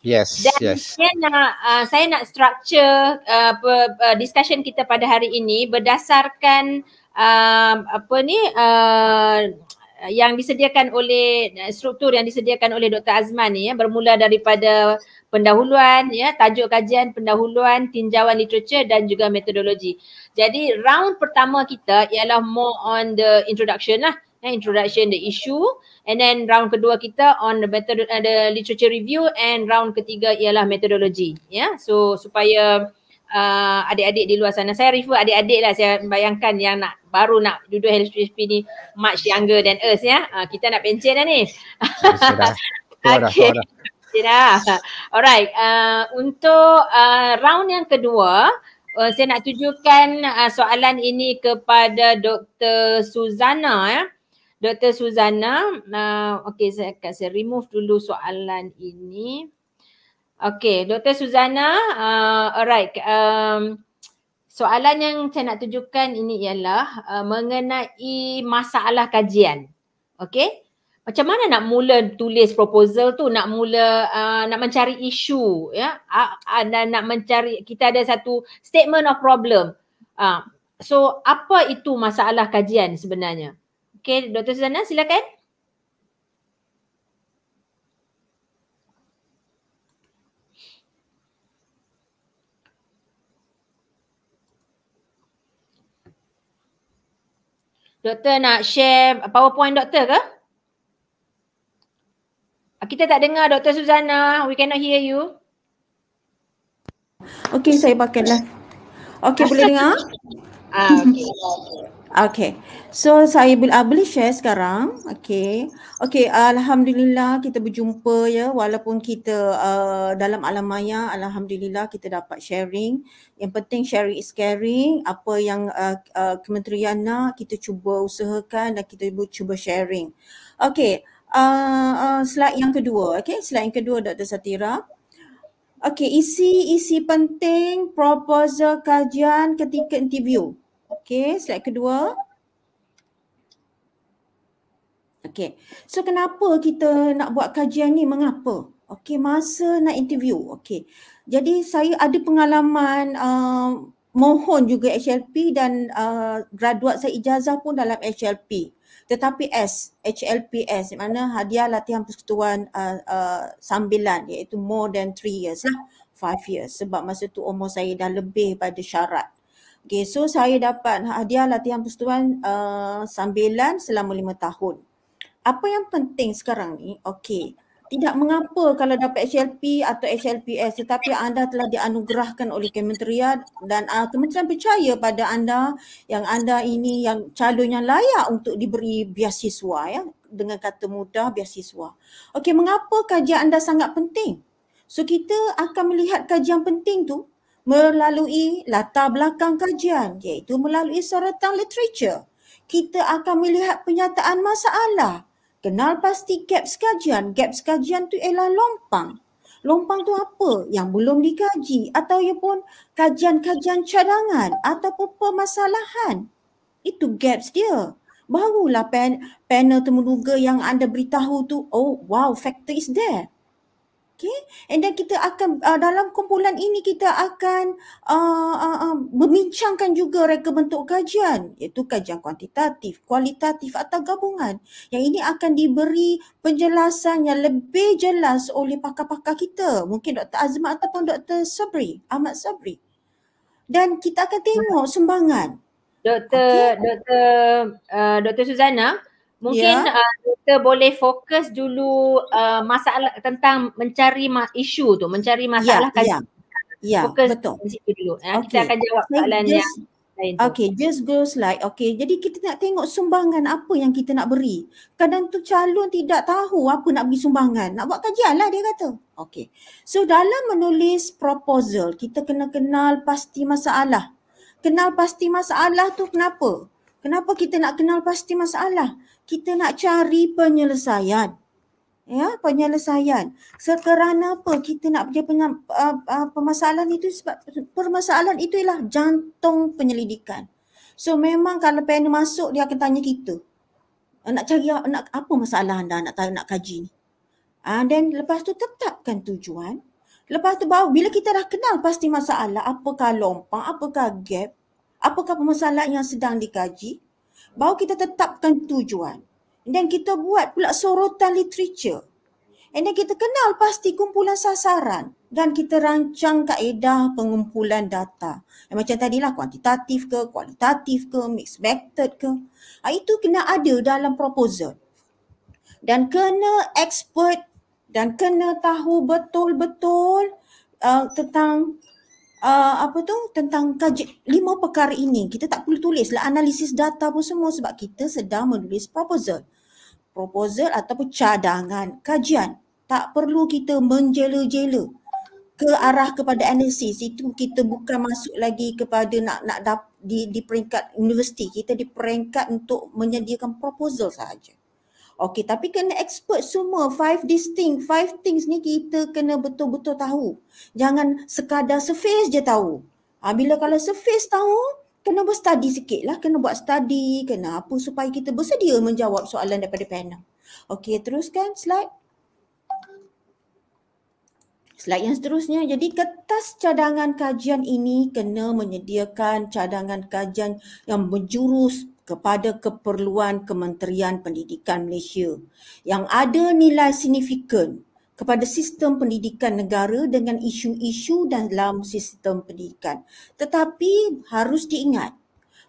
S3: yes yes, Dan yes. saya
S1: nak uh, saya nak structure uh, uh, discussion kita pada hari ini berdasarkan uh, apa ni uh, Uh, yang disediakan oleh uh, struktur yang disediakan oleh Dr. Azman ni ya bermula daripada pendahuluan ya tajuk kajian pendahuluan tinjauan literature dan juga metodologi. Jadi round pertama kita ialah more on the introduction lah ya, introduction the issue and then round kedua kita on the uh, the literature review and round ketiga ialah metodologi. ya yeah? so supaya uh, adik-adik di luar sana. Saya refer adik-adik lah saya bayangkan yang nak baru nak duduk HSP ni much younger than us ya. Uh, kita nak pencet dah ni.
S3: Sudah. Okay.
S1: Sudah. Alright. Uh, untuk uh, round yang kedua, uh, saya nak tujukan uh, soalan ini kepada Dr. Suzana ya. Dr. Suzana, uh, okay saya saya remove dulu soalan ini. Okay, Dr. Suzana, uh, alright. Um, soalan yang saya nak tunjukkan ini ialah uh, mengenai masalah kajian. Okay, macam mana nak mula tulis proposal tu, nak mula uh, nak mencari isu, ya, anda uh, uh, nak mencari kita ada satu statement of problem. Uh, so apa itu masalah kajian sebenarnya? Okay, Dr. Suzana, silakan. Doktor nak share PowerPoint doktor ke? Ah, kita tak dengar Dr. Suzana. We cannot hear you.
S2: Okay, saya pakai lah. Okay, boleh dengar? Ah, okay. Okay. So saya uh, boleh share sekarang. Okay. Okay. Alhamdulillah kita berjumpa ya. Walaupun kita uh, dalam alam maya. Alhamdulillah kita dapat sharing. Yang penting sharing is caring. Apa yang uh, uh, kementerian nak kita cuba usahakan dan kita cuba sharing. Okay. Uh, uh, slide yang kedua. Okay. Slide yang kedua Dr. Satira. Okay. Isi-isi penting proposal kajian ketika interview. Okay, slide kedua. Okay, so kenapa kita nak buat kajian ni? Mengapa? Okay, masa nak interview. Okay, jadi saya ada pengalaman uh, mohon juga HLP dan uh, graduat saya ijazah pun dalam HLP. Tetapi S, HLPS, di mana hadiah latihan persekutuan uh, uh, sambilan iaitu more than three years lah, five years. Sebab masa tu umur saya dah lebih pada syarat. Okay, so saya dapat hadiah latihan persetubuhan uh, sambilan selama lima tahun. Apa yang penting sekarang ni, okay, tidak mengapa kalau dapat HLP atau HLPS tetapi anda telah dianugerahkan oleh kementerian dan uh, kementerian percaya pada anda yang anda ini yang calon yang layak untuk diberi biasiswa ya dengan kata mudah biasiswa. Okey mengapa kajian anda sangat penting? So kita akan melihat kajian penting tu melalui latar belakang kajian iaitu melalui sorotan literature. Kita akan melihat penyataan masalah. Kenal pasti gap kajian. Gap kajian tu ialah lompang. Lompang tu apa? Yang belum dikaji atau ia ya pun kajian-kajian cadangan atau permasalahan. Itu gaps dia. Barulah pen, panel temuduga yang anda beritahu tu, oh wow, factor is there. Okay. And then kita akan uh, dalam kumpulan ini kita akan uh, uh, uh, membincangkan juga reka bentuk kajian iaitu kajian kuantitatif, kualitatif atau gabungan. Yang ini akan diberi penjelasan yang lebih jelas oleh pakar-pakar kita. Mungkin Dr. Azma ataupun Dr. Sabri, Ahmad Sabri. Dan kita akan tengok sembangan. Dr. Okay. Dr. Uh, Dr. Suzana, mungkin yeah.
S1: uh, kita boleh fokus dulu uh, masalah tentang mencari ma- isu tu
S2: mencari ya, masalah yeah, kajian. Yeah. Ya, Fokus betul. Dulu. Ya, okay. Kita akan jawab soalan just, yang lain. Okay, just goes like, okay, jadi kita nak tengok sumbangan apa yang kita nak beri. Kadang tu calon tidak tahu apa nak beri sumbangan. Nak buat kajian lah dia kata. Okay. So dalam menulis proposal, kita kena kenal pasti masalah. Kenal pasti masalah tu kenapa? Kenapa kita nak kenal pasti masalah? kita nak cari penyelesaian. Ya, penyelesaian. Sekerana apa kita nak pergi uh, uh, permasalahan itu sebab permasalahan itu ialah jantung penyelidikan. So memang kalau panel masuk dia akan tanya kita. Nak cari nak apa masalah anda nak nak kaji ni. And then lepas tu tetapkan tujuan. Lepas tu bawa, bila kita dah kenal pasti masalah, apakah lompang, apakah gap, apakah permasalahan yang sedang dikaji, bahawa kita tetapkan tujuan. Dan kita buat pula sorotan literature. And kita kenal pasti kumpulan sasaran dan kita rancang kaedah pengumpulan data. Yang macam tadilah kuantitatif ke, kualitatif ke, mixed method ke. Ah, itu kena ada dalam proposal. Dan kena expert dan kena tahu betul-betul uh, tentang uh, apa tu tentang kaji lima perkara ini kita tak perlu tulis lah analisis data pun semua sebab kita sedang menulis proposal proposal ataupun cadangan kajian tak perlu kita menjela-jela ke arah kepada analisis itu kita bukan masuk lagi kepada nak nak di, di peringkat universiti kita di peringkat untuk menyediakan proposal sahaja Okey, tapi kena expert semua. Five distinct, five things ni kita kena betul-betul tahu. Jangan sekadar surface je tahu. Ha, bila kalau surface tahu, kena buat study sikit lah. Kena buat study, kena apa supaya kita bersedia menjawab soalan daripada panel. Okey, teruskan slide. Slide yang seterusnya, jadi kertas cadangan kajian ini kena menyediakan cadangan kajian yang menjurus kepada keperluan Kementerian Pendidikan Malaysia yang ada nilai signifikan kepada sistem pendidikan negara dengan isu-isu dalam sistem pendidikan. Tetapi harus diingat,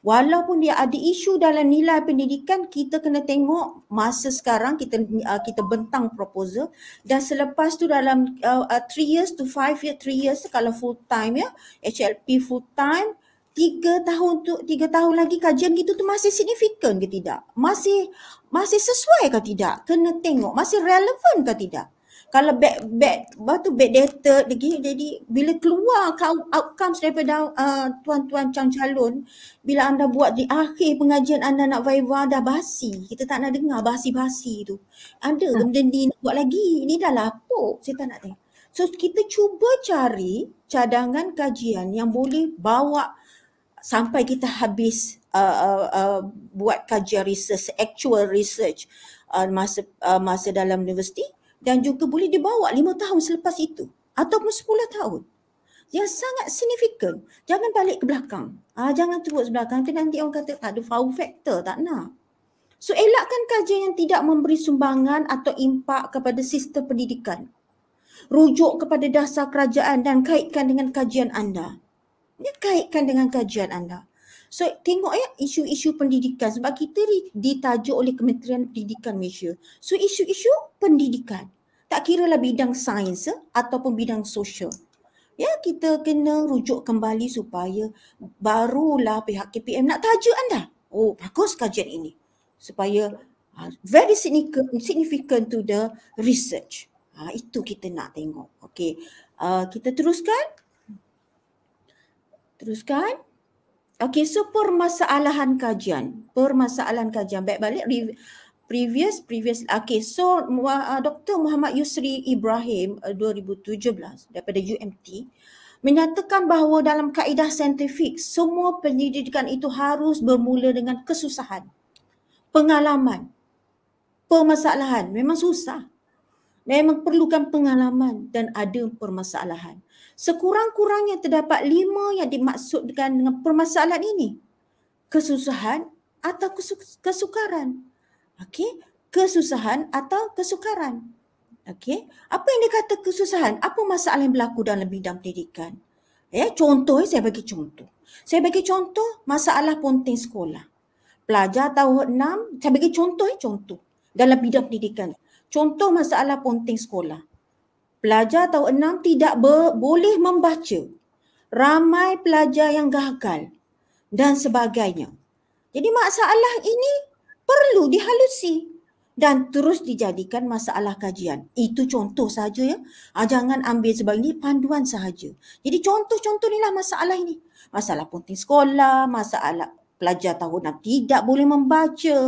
S2: walaupun dia ada isu dalam nilai pendidikan, kita kena tengok masa sekarang kita uh, kita bentang proposal dan selepas tu dalam 3 uh, uh years to 5 year, 3 years kalau full time ya, HLP full time, tiga tahun tu tiga tahun lagi kajian gitu tu masih signifikan ke tidak masih masih sesuai ke tidak kena tengok masih relevan ke tidak kalau bad bad batu bad data lagi jadi bila keluar outcomes daripada uh, tuan-tuan cang calon bila anda buat di akhir pengajian anda nak viva dah basi kita tak nak dengar basi-basi tu ada hmm. benda ni nak buat lagi ini dah lapuk saya tak nak tengok so kita cuba cari cadangan kajian yang boleh bawa sampai kita habis uh, uh, uh, buat kajian research, actual research uh, masa uh, masa dalam universiti dan juga boleh dibawa lima tahun selepas itu ataupun sepuluh tahun yang sangat signifikan. Jangan balik ke belakang. Ah, jangan terus belakang. Kita nanti orang kata tak ada foul factor, tak nak. So elakkan kajian yang tidak memberi sumbangan atau impak kepada sistem pendidikan. Rujuk kepada dasar kerajaan dan kaitkan dengan kajian anda. Ini kaitkan dengan kajian anda. So tengok ya isu-isu pendidikan sebab kita ditajuk oleh Kementerian Pendidikan Malaysia. So isu-isu pendidikan. Tak kira lah bidang sains eh, ataupun bidang sosial. Ya kita kena rujuk kembali supaya barulah pihak KPM nak tajuk anda. Oh bagus kajian ini. Supaya uh, very significant, to the research. Ha, itu kita nak tengok. Okay. Uh, ha, kita teruskan. Teruskan. Okey, so permasalahan kajian. Permasalahan kajian. Baik balik re- previous previous okey so uh, Dr Muhammad Yusri Ibrahim uh, 2017 daripada UMT menyatakan bahawa dalam kaedah saintifik semua penyelidikan itu harus bermula dengan kesusahan pengalaman permasalahan memang susah memang perlukan pengalaman dan ada permasalahan. Sekurang-kurangnya terdapat lima yang dimaksudkan dengan permasalahan ini. Kesusahan atau kesukaran. Okey, kesusahan atau kesukaran. Okey, apa yang dikata kesusahan? Apa masalah yang berlaku dalam bidang pendidikan? Eh, contoh eh, saya bagi contoh. Saya bagi contoh masalah ponting sekolah. Pelajar tahun 6, saya bagi contoh eh, contoh dalam bidang pendidikan. Contoh masalah ponting sekolah. Pelajar tahun enam tidak boleh membaca. Ramai pelajar yang gagal dan sebagainya. Jadi masalah ini perlu dihalusi dan terus dijadikan masalah kajian. Itu contoh sahaja ya. Ha, jangan ambil sebab ini panduan sahaja. Jadi contoh-contoh inilah masalah ini. Masalah ponting sekolah, masalah pelajar tahunan tidak boleh membaca,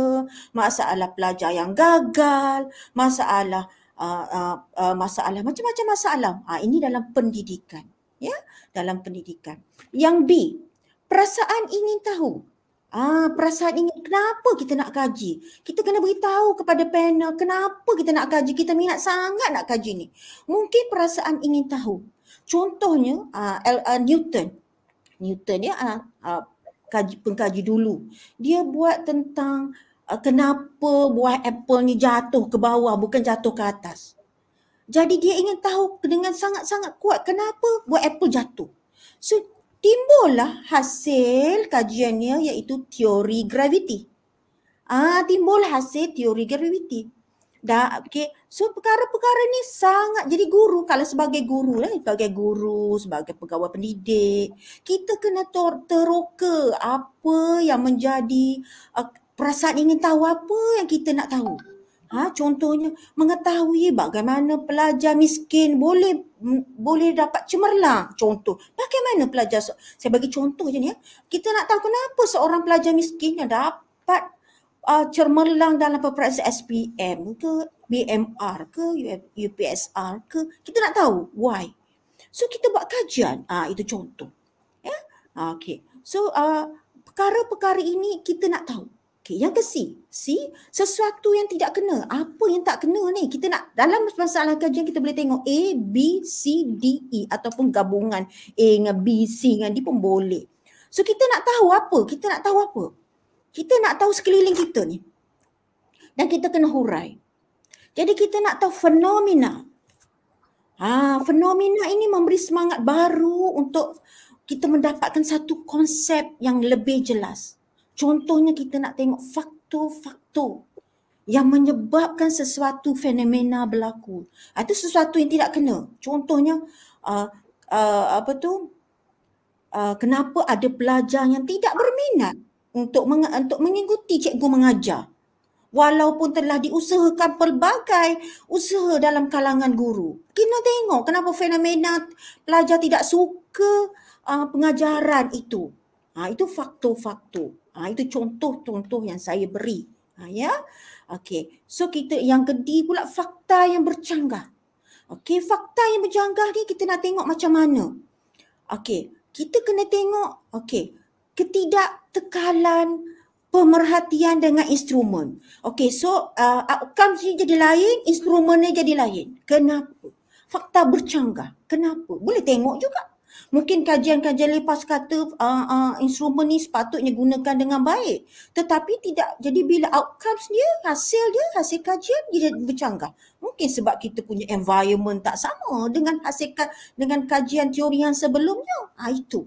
S2: masalah pelajar yang gagal, masalah Uh, uh, uh, masalah macam-macam masalah uh, ini dalam pendidikan ya dalam pendidikan yang B perasaan ingin tahu ah perasaan ingin kenapa kita nak kaji kita kena beritahu kepada panel kenapa kita nak kaji kita minat sangat nak kaji ni mungkin perasaan ingin tahu contohnya uh, L, ah, Newton Newton ya uh, uh, kaji, pengkaji dulu. Dia buat tentang uh, kenapa buah apple ni jatuh ke bawah bukan jatuh ke atas. Jadi dia ingin tahu dengan sangat-sangat kuat kenapa buah apple jatuh. So timbullah hasil kajiannya iaitu teori graviti. Ah timbul hasil teori graviti. Dah, okay. So perkara-perkara ni sangat jadi guru kalau sebagai guru lah, sebagai guru, sebagai pegawai pendidik, kita kena ter- teroka apa yang menjadi uh, perasaan ingin tahu apa yang kita nak tahu. Ha, contohnya mengetahui bagaimana pelajar miskin boleh mm, boleh dapat cemerlang contoh bagaimana pelajar saya bagi contoh je ni ya. kita nak tahu kenapa seorang pelajar miskin yang dapat uh, ah, cermelang dalam peperiksaan SPM ke BMR ke UPSR ke kita nak tahu why so kita buat kajian ah uh, itu contoh ya yeah? okey so uh, perkara-perkara ini kita nak tahu okey yang ke C C sesuatu yang tidak kena apa yang tak kena ni kita nak dalam masalah kajian kita boleh tengok A B C D E ataupun gabungan A dengan B C dengan D pun boleh so kita nak tahu apa kita nak tahu apa kita nak tahu sekeliling kita ni. Dan kita kena hurai. Jadi kita nak tahu fenomena. Ha, fenomena ini memberi semangat baru untuk kita mendapatkan satu konsep yang lebih jelas. Contohnya kita nak tengok faktor-faktor yang menyebabkan sesuatu fenomena berlaku. Atau ha, sesuatu yang tidak kena. Contohnya, uh, uh, apa tu? Uh, kenapa ada pelajar yang tidak berminat untuk meng, untuk mengikuti cikgu mengajar walaupun telah diusahakan pelbagai usaha dalam kalangan guru kita tengok kenapa fenomena pelajar tidak suka uh, pengajaran itu ha itu faktor-faktor ha itu contoh-contoh yang saya beri ha ya okey so kita yang kedua pula fakta yang bercanggah okey fakta yang bercanggah ni kita nak tengok macam mana okey kita kena tengok okey ketidak tekalan pemerhatian dengan instrumen. Okay, so uh, outcome ni jadi lain, instrumennya jadi lain. Kenapa? Fakta bercanggah. Kenapa? Boleh tengok juga. Mungkin kajian-kajian lepas kata uh, uh, instrumen ni sepatutnya gunakan dengan baik. Tetapi tidak. Jadi bila outcomes dia, hasil dia, hasil kajian dia jadi bercanggah. Mungkin sebab kita punya environment tak sama dengan hasil dengan kajian teori yang sebelumnya. Ha, itu.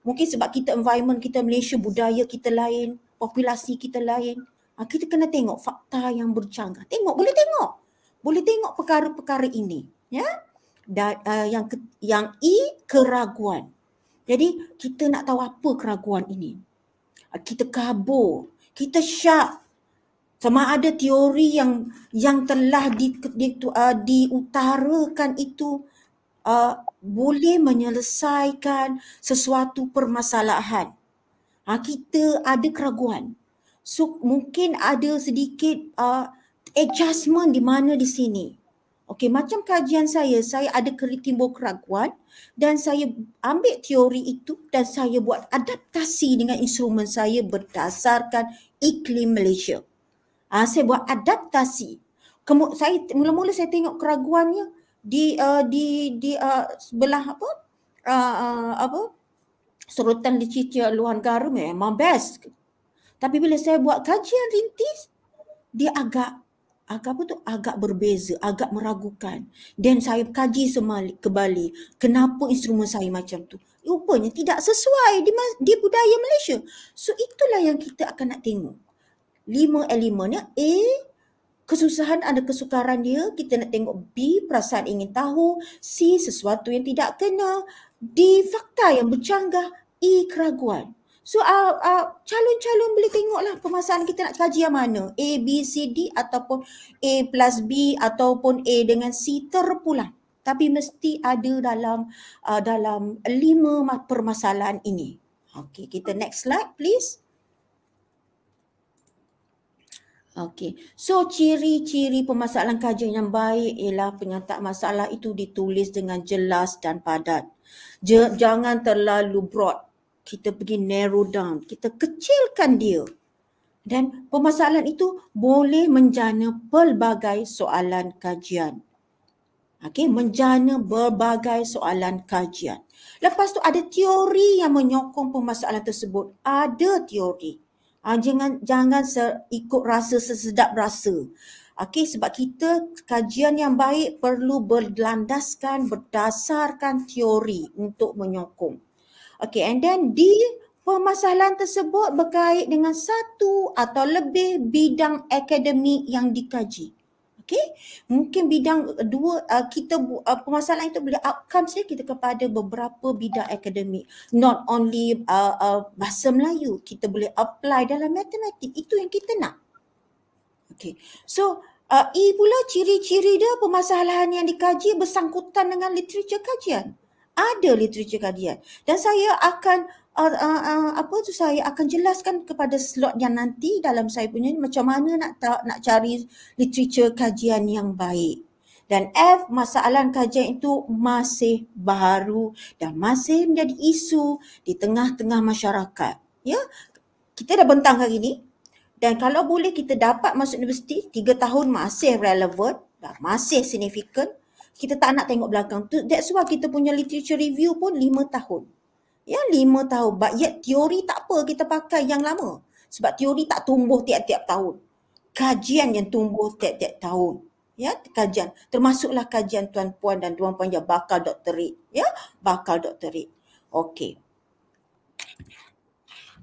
S2: Mungkin sebab kita environment kita Malaysia, budaya kita lain, populasi kita lain. Ha, kita kena tengok fakta yang bercanggah. Tengok, boleh tengok. Boleh tengok perkara-perkara ini. Ya? Da, uh, yang ke, yang I, keraguan. Jadi kita nak tahu apa keraguan ini. Ah, kita kabur, kita syak. Sama ada teori yang yang telah di, di, uh, diutarakan itu uh, boleh menyelesaikan sesuatu permasalahan. Ha, kita ada keraguan. So mungkin ada sedikit uh, adjustment di mana di sini. Okey, macam kajian saya, saya ada timbul keraguan dan saya ambil teori itu dan saya buat adaptasi dengan instrumen saya berdasarkan iklim Malaysia. Ha, saya buat adaptasi. Kemu- saya mula-mula saya tengok keraguannya, di uh, di di uh, sebelah apa uh, uh, apa serutan di cicia luar negara memang best tapi bila saya buat kajian rintis dia agak agak apa tu agak berbeza agak meragukan dan saya kaji semalik ke Bali, kenapa instrumen saya macam tu rupanya tidak sesuai di, di budaya Malaysia so itulah yang kita akan nak tengok lima elemennya A kesusahan ada kesukaran dia. Kita nak tengok B, perasaan ingin tahu. C, sesuatu yang tidak kena. D, fakta yang bercanggah. E, keraguan. So uh, uh, calon-calon boleh tengoklah permasalahan kita nak kaji yang mana. A, B, C, D ataupun A plus B ataupun A dengan C terpulang. Tapi mesti ada dalam uh, dalam lima permasalahan ini. Okay, kita next slide please. Okey. So ciri-ciri pemasalahan kajian yang baik ialah penyata masalah itu ditulis dengan jelas dan padat. J- jangan terlalu broad. Kita pergi narrow down. Kita kecilkan dia. Dan pemasalahan itu boleh menjana pelbagai soalan kajian. Okey, menjana berbagai soalan kajian. Lepas tu ada teori yang menyokong pemasalahan tersebut. Ada teori. Ha, jangan jangan ikut rasa sesedap rasa. Okey sebab kita kajian yang baik perlu berlandaskan berdasarkan teori untuk menyokong. Okey and then di permasalahan tersebut berkait dengan satu atau lebih bidang akademik yang dikaji. Okay, mungkin bidang eh, dua uh, kita uh, permasalahan itu boleh outcome saya kita kepada beberapa bidang akademik. Not only uh, uh, bahasa Melayu, kita boleh apply dalam matematik. Itu yang kita nak. Okay, so uh, E pula ciri-ciri dia permasalahan yang dikaji bersangkutan dengan literature kajian. Ada literature kajian. Dan saya akan uh, uh, uh, apa tu saya akan jelaskan kepada slot yang nanti dalam saya punya macam mana nak ta- nak cari literature kajian yang baik. Dan F, masalah kajian itu masih baru dan masih menjadi isu di tengah-tengah masyarakat. Ya, kita dah bentang hari ini dan kalau boleh kita dapat masuk universiti, tiga tahun masih relevant dan masih signifikan. Kita tak nak tengok belakang. That's why kita punya literature review pun lima tahun ya lima tahun. But yet teori tak apa kita pakai yang lama. Sebab teori tak tumbuh tiap-tiap tahun. Kajian yang tumbuh tiap-tiap tahun. Ya, kajian. Termasuklah kajian tuan-puan dan tuan-puan yang bakal doktorik. Ya, bakal doktorik. Okay.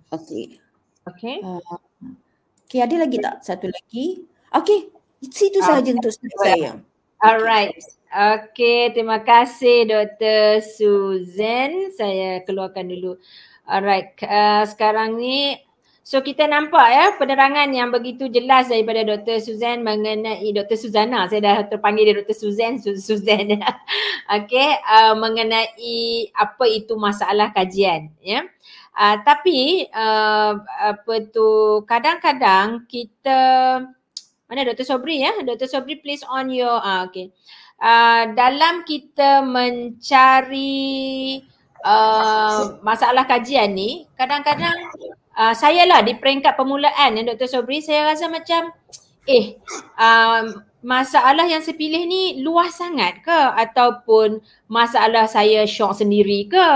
S2: Okay. Okay. Uh, ah. Okey, ada lagi tak? Satu lagi. Okay. itu ah, sahaja uh, untuk saya.
S1: Alright. Okay. Okey, terima kasih Dr. Susan. Saya keluarkan dulu. Alright, uh, sekarang ni So kita nampak ya penerangan yang begitu jelas daripada Dr. Suzanne mengenai Dr. Suzana. Saya dah terpanggil dia Dr. Suzanne, Su- Suzanne. Ya. Okay, uh, mengenai apa itu masalah kajian ya. Yeah. Uh, tapi uh, apa tu kadang-kadang kita mana Dr. Sobri ya? Dr. Sobri please on your ah, okay. uh, uh, dalam kita mencari uh, masalah kajian ni kadang-kadang uh, saya lah di peringkat permulaan yang Dr. Sobri saya rasa macam eh uh, masalah yang saya pilih ni luas sangat ke ataupun masalah saya syok sendiri ke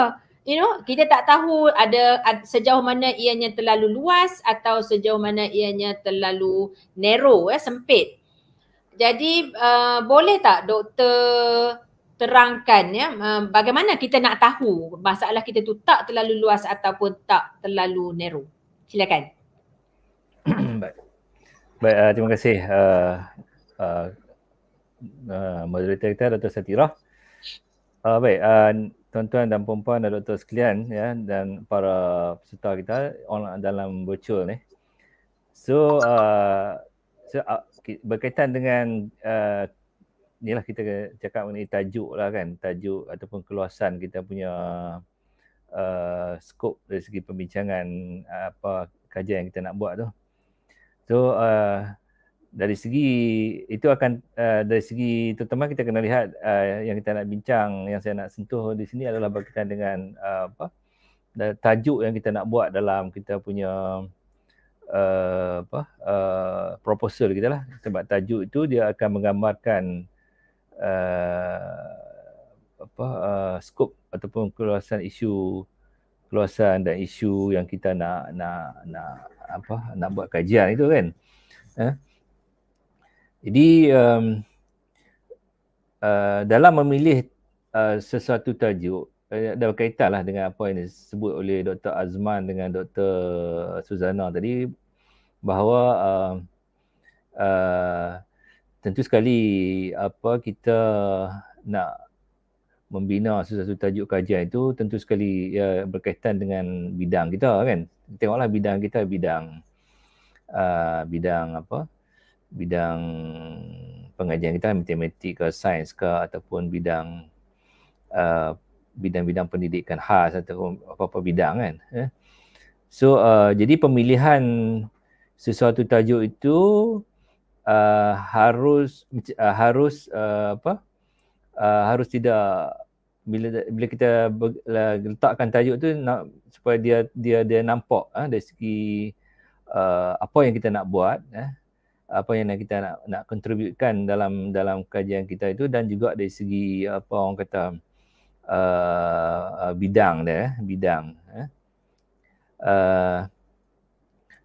S1: you know kita tak tahu ada sejauh mana ianya terlalu luas atau sejauh mana ianya terlalu narrow eh sempit jadi uh, boleh tak doktor terangkan ya uh, bagaimana kita nak tahu masalah kita tu tak terlalu luas ataupun tak terlalu narrow. Silakan.
S4: Baik. Baik, uh, terima kasih uh, uh, uh, moderator kita Dr. Satirah. Uh, baik, uh, tuan-tuan dan puan-puan dan doktor sekalian ya dan para peserta kita dalam virtual ni. So, uh, so uh, berkaitan dengan uh, lah kita cakap mengenai tajuk lah kan tajuk ataupun keluasan kita punya uh, skop dari segi pembincangan uh, apa kajian yang kita nak buat tu so uh, dari segi itu akan uh, dari segi terutama kita kena lihat uh, yang kita nak bincang yang saya nak sentuh di sini adalah berkaitan dengan uh, apa tajuk yang kita nak buat dalam kita punya uh, apa uh, proposal kita lah sebab tajuk tu dia akan menggambarkan uh, apa uh, skop ataupun keluasan isu keluasan dan isu yang kita nak nak nak apa nak buat kajian itu kan eh? jadi um, uh, dalam memilih uh, sesuatu tajuk ada eh, berkaitan lah dengan apa yang disebut oleh Dr. Azman dengan Dr. Eh, Suzana tadi bahawa uh, uh, tentu sekali apa kita nak membina sesuatu tajuk kajian itu tentu sekali ya, berkaitan dengan bidang kita kan tengoklah bidang kita bidang uh, bidang apa bidang pengajian kita matematik ke sains ke ataupun bidang uh, bidang-bidang pendidikan khas atau apa-apa bidang kan eh? so uh, jadi pemilihan sesuatu tajuk itu uh, harus uh, harus uh, apa uh, harus tidak bila bila kita ber, la, letakkan tajuk tu na, supaya dia dia dia nampak eh, dari segi uh, apa yang kita nak buat eh, apa yang kita nak nak contribute kan dalam dalam kajian kita itu dan juga dari segi apa orang kata Uh, uh, bidang dia eh, bidang eh. uh,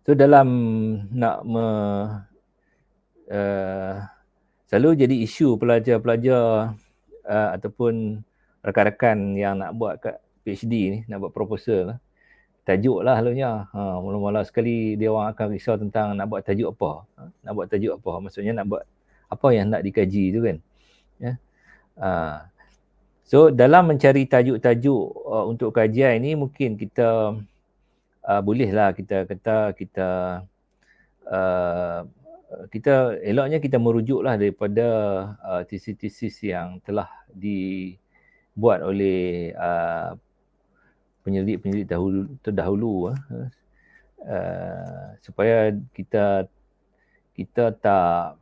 S4: so dalam nak me uh, selalu jadi isu pelajar-pelajar uh, ataupun rakan-rakan yang nak buat kat PhD ni nak buat proposal eh, tajuk lah halunya. ha, mula-mula sekali dia orang akan risau tentang nak buat tajuk apa ha, nak buat tajuk apa maksudnya nak buat apa yang nak dikaji tu kan ya yeah. Ha, So dalam mencari tajuk-tajuk uh, untuk kajian ini mungkin kita uh, bolehlah kita kata kita uh, kita eloknya kita merujuklah daripada uh, tesis-tesis yang telah dibuat oleh uh, penyelidik-penyelidik dahulu terdahulu uh, uh supaya kita kita tak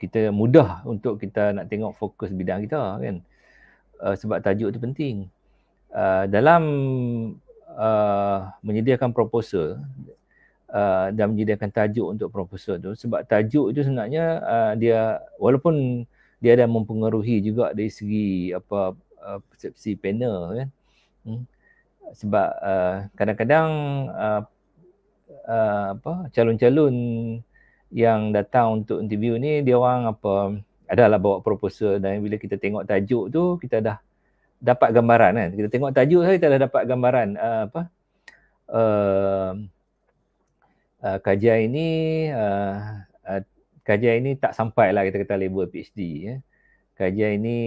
S4: kita mudah untuk kita nak tengok fokus bidang kita kan uh, sebab tajuk tu penting. Uh, dalam uh, menyediakan proposal uh, dan menyediakan tajuk untuk proposal tu sebab tajuk tu sebenarnya uh, dia walaupun dia ada mempengaruhi juga dari segi apa uh, persepsi panel kan. Hmm. Sebab kadang-kadang uh, uh, apa calon-calon yang datang untuk interview ni dia orang apa adalah bawa proposal dan bila kita tengok tajuk tu kita dah dapat gambaran kan kita tengok tajuk saja kita dah dapat gambaran uh, apa uh, uh, kajian ini uh, uh, kajian ini tak sampai lah kita kata label PhD ya kajian ini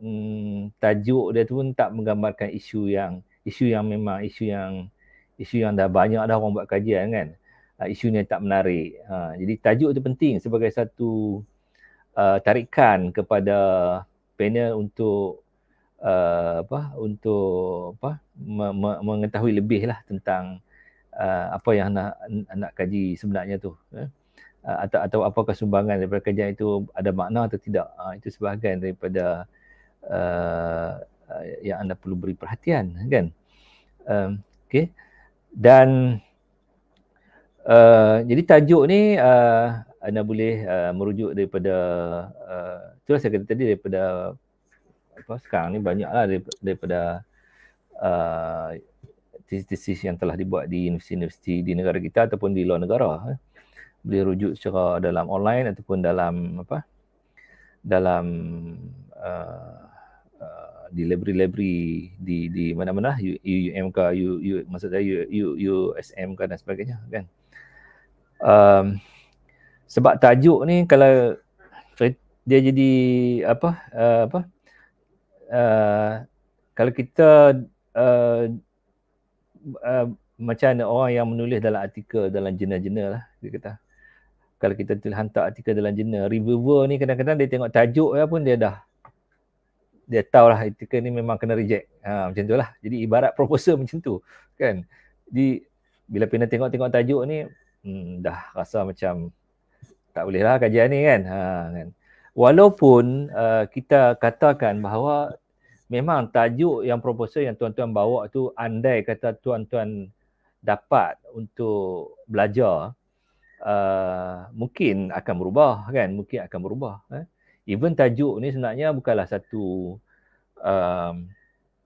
S4: mm, tajuk dia tu pun tak menggambarkan isu yang isu yang memang isu yang isu yang dah banyak dah orang buat kajian kan uh, isu ni tak menarik uh, jadi tajuk tu penting sebagai satu uh, tarikan kepada panel untuk uh, apa untuk apa me- me- mengetahui lebih lah tentang uh, apa yang nak nak kaji sebenarnya tu eh? uh, atau atau apa kesumbangan daripada kajian itu ada makna atau tidak uh, itu sebahagian daripada uh, uh yang anda perlu beri perhatian kan um, okay dan uh, jadi tajuk ni uh, anda boleh uh, merujuk daripada uh, itulah saya kata tadi daripada apa sekarang ni banyaklah daripada uh, tesis-tesis yang telah dibuat di universiti-universiti di negara kita ataupun di luar negara eh. boleh rujuk secara dalam online ataupun dalam apa dalam uh, uh, di library-library di di mana-mana UUM ke U, U maksud saya U, U, USM ke dan sebagainya kan um, sebab tajuk ni kalau dia jadi apa uh, apa uh, kalau kita uh, uh, macam orang yang menulis dalam artikel dalam jurnal-jurnal lah dia kata kalau kita tulis hantar artikel dalam jurnal reviewer ni kadang-kadang dia tengok tajuk dia pun dia dah dia tahu lah artikel ni memang kena reject ha, macam tu lah jadi ibarat proposal macam tu kan di bila pina tengok-tengok tajuk ni hmm, dah rasa macam tak boleh lah kajian ni kan. Ha, kan. Walaupun uh, kita katakan bahawa memang tajuk yang proposal yang tuan-tuan bawa tu andai kata tuan-tuan dapat untuk belajar uh, mungkin akan berubah kan mungkin akan berubah eh? even tajuk ni sebenarnya bukanlah satu um,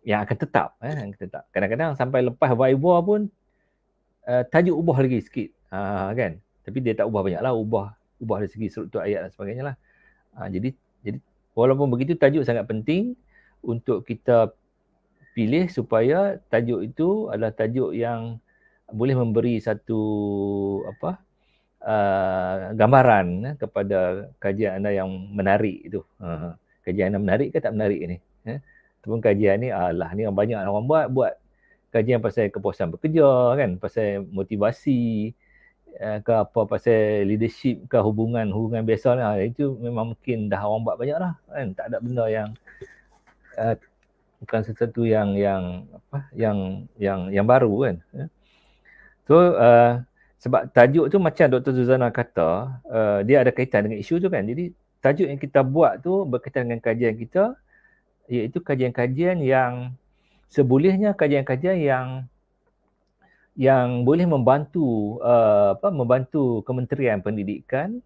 S4: yang akan tetap eh? yang kadang-kadang sampai lepas Viber pun uh, tajuk ubah lagi sikit uh, kan tapi dia tak ubah banyaklah ubah ubah dari segi struktur ayat dan sebagainya lah. Ha, jadi jadi walaupun begitu tajuk sangat penting untuk kita pilih supaya tajuk itu adalah tajuk yang boleh memberi satu apa uh, gambaran eh, kepada kajian anda yang menarik itu. Uh, kajian anda menarik ke tak menarik ini. Eh? Ataupun kajian ini, alah ni yang banyak orang buat buat kajian pasal kepuasan bekerja kan, pasal motivasi, Eh, ke apa pasal leadership ke hubungan hubungan biasa ni lah. itu memang mungkin dah orang buat banyak lah kan tak ada benda yang uh, bukan sesuatu yang yang apa yang yang yang baru kan ya. so uh, sebab tajuk tu macam Dr. Zuzana kata uh, dia ada kaitan dengan isu tu kan jadi tajuk yang kita buat tu berkaitan dengan kajian kita iaitu kajian-kajian yang sebolehnya kajian-kajian yang yang boleh membantu uh, apa membantu kementerian pendidikan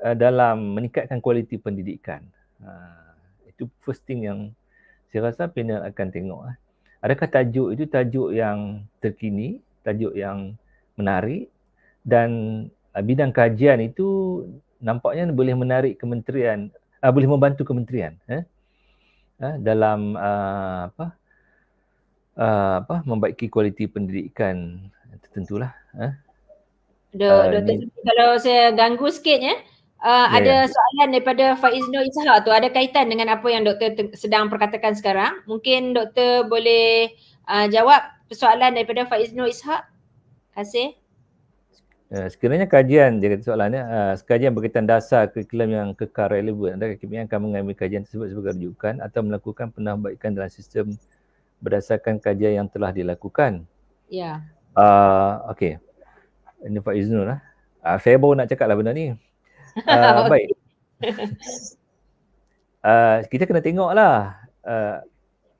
S4: uh, dalam meningkatkan kualiti pendidikan. Uh, itu first thing yang saya rasa panel akan tengok eh. Adakah tajuk itu tajuk yang terkini, tajuk yang menarik dan uh, bidang kajian itu nampaknya boleh menarik kementerian, uh, boleh membantu kementerian eh. Uh, dalam uh, apa uh, uh, apa membaiki kualiti pendidikan tertentulah eh ha?
S1: Do, uh, Doktor ni. kalau saya ganggu sikit ya uh, yeah. ada ya. soalan daripada Faizno Ishaq Isha tu ada kaitan dengan apa yang doktor sedang perkatakan sekarang mungkin doktor boleh uh, jawab persoalan daripada Faizno Ishaq. Isha kasih
S4: uh, Sekiranya kajian, dia kata soalannya, uh, kajian berkaitan dasar kurikulum yang kekal relevan, adakah KPM akan mengambil kajian tersebut sebagai rujukan atau melakukan penambahbaikan dalam sistem berdasarkan kajian yang telah dilakukan. Ya. Yeah. Uh, okay. Ini Pak Iznul lah. Uh, saya baru nak cakap lah benda ni. Uh, baik. uh, kita kena tengok lah. Uh,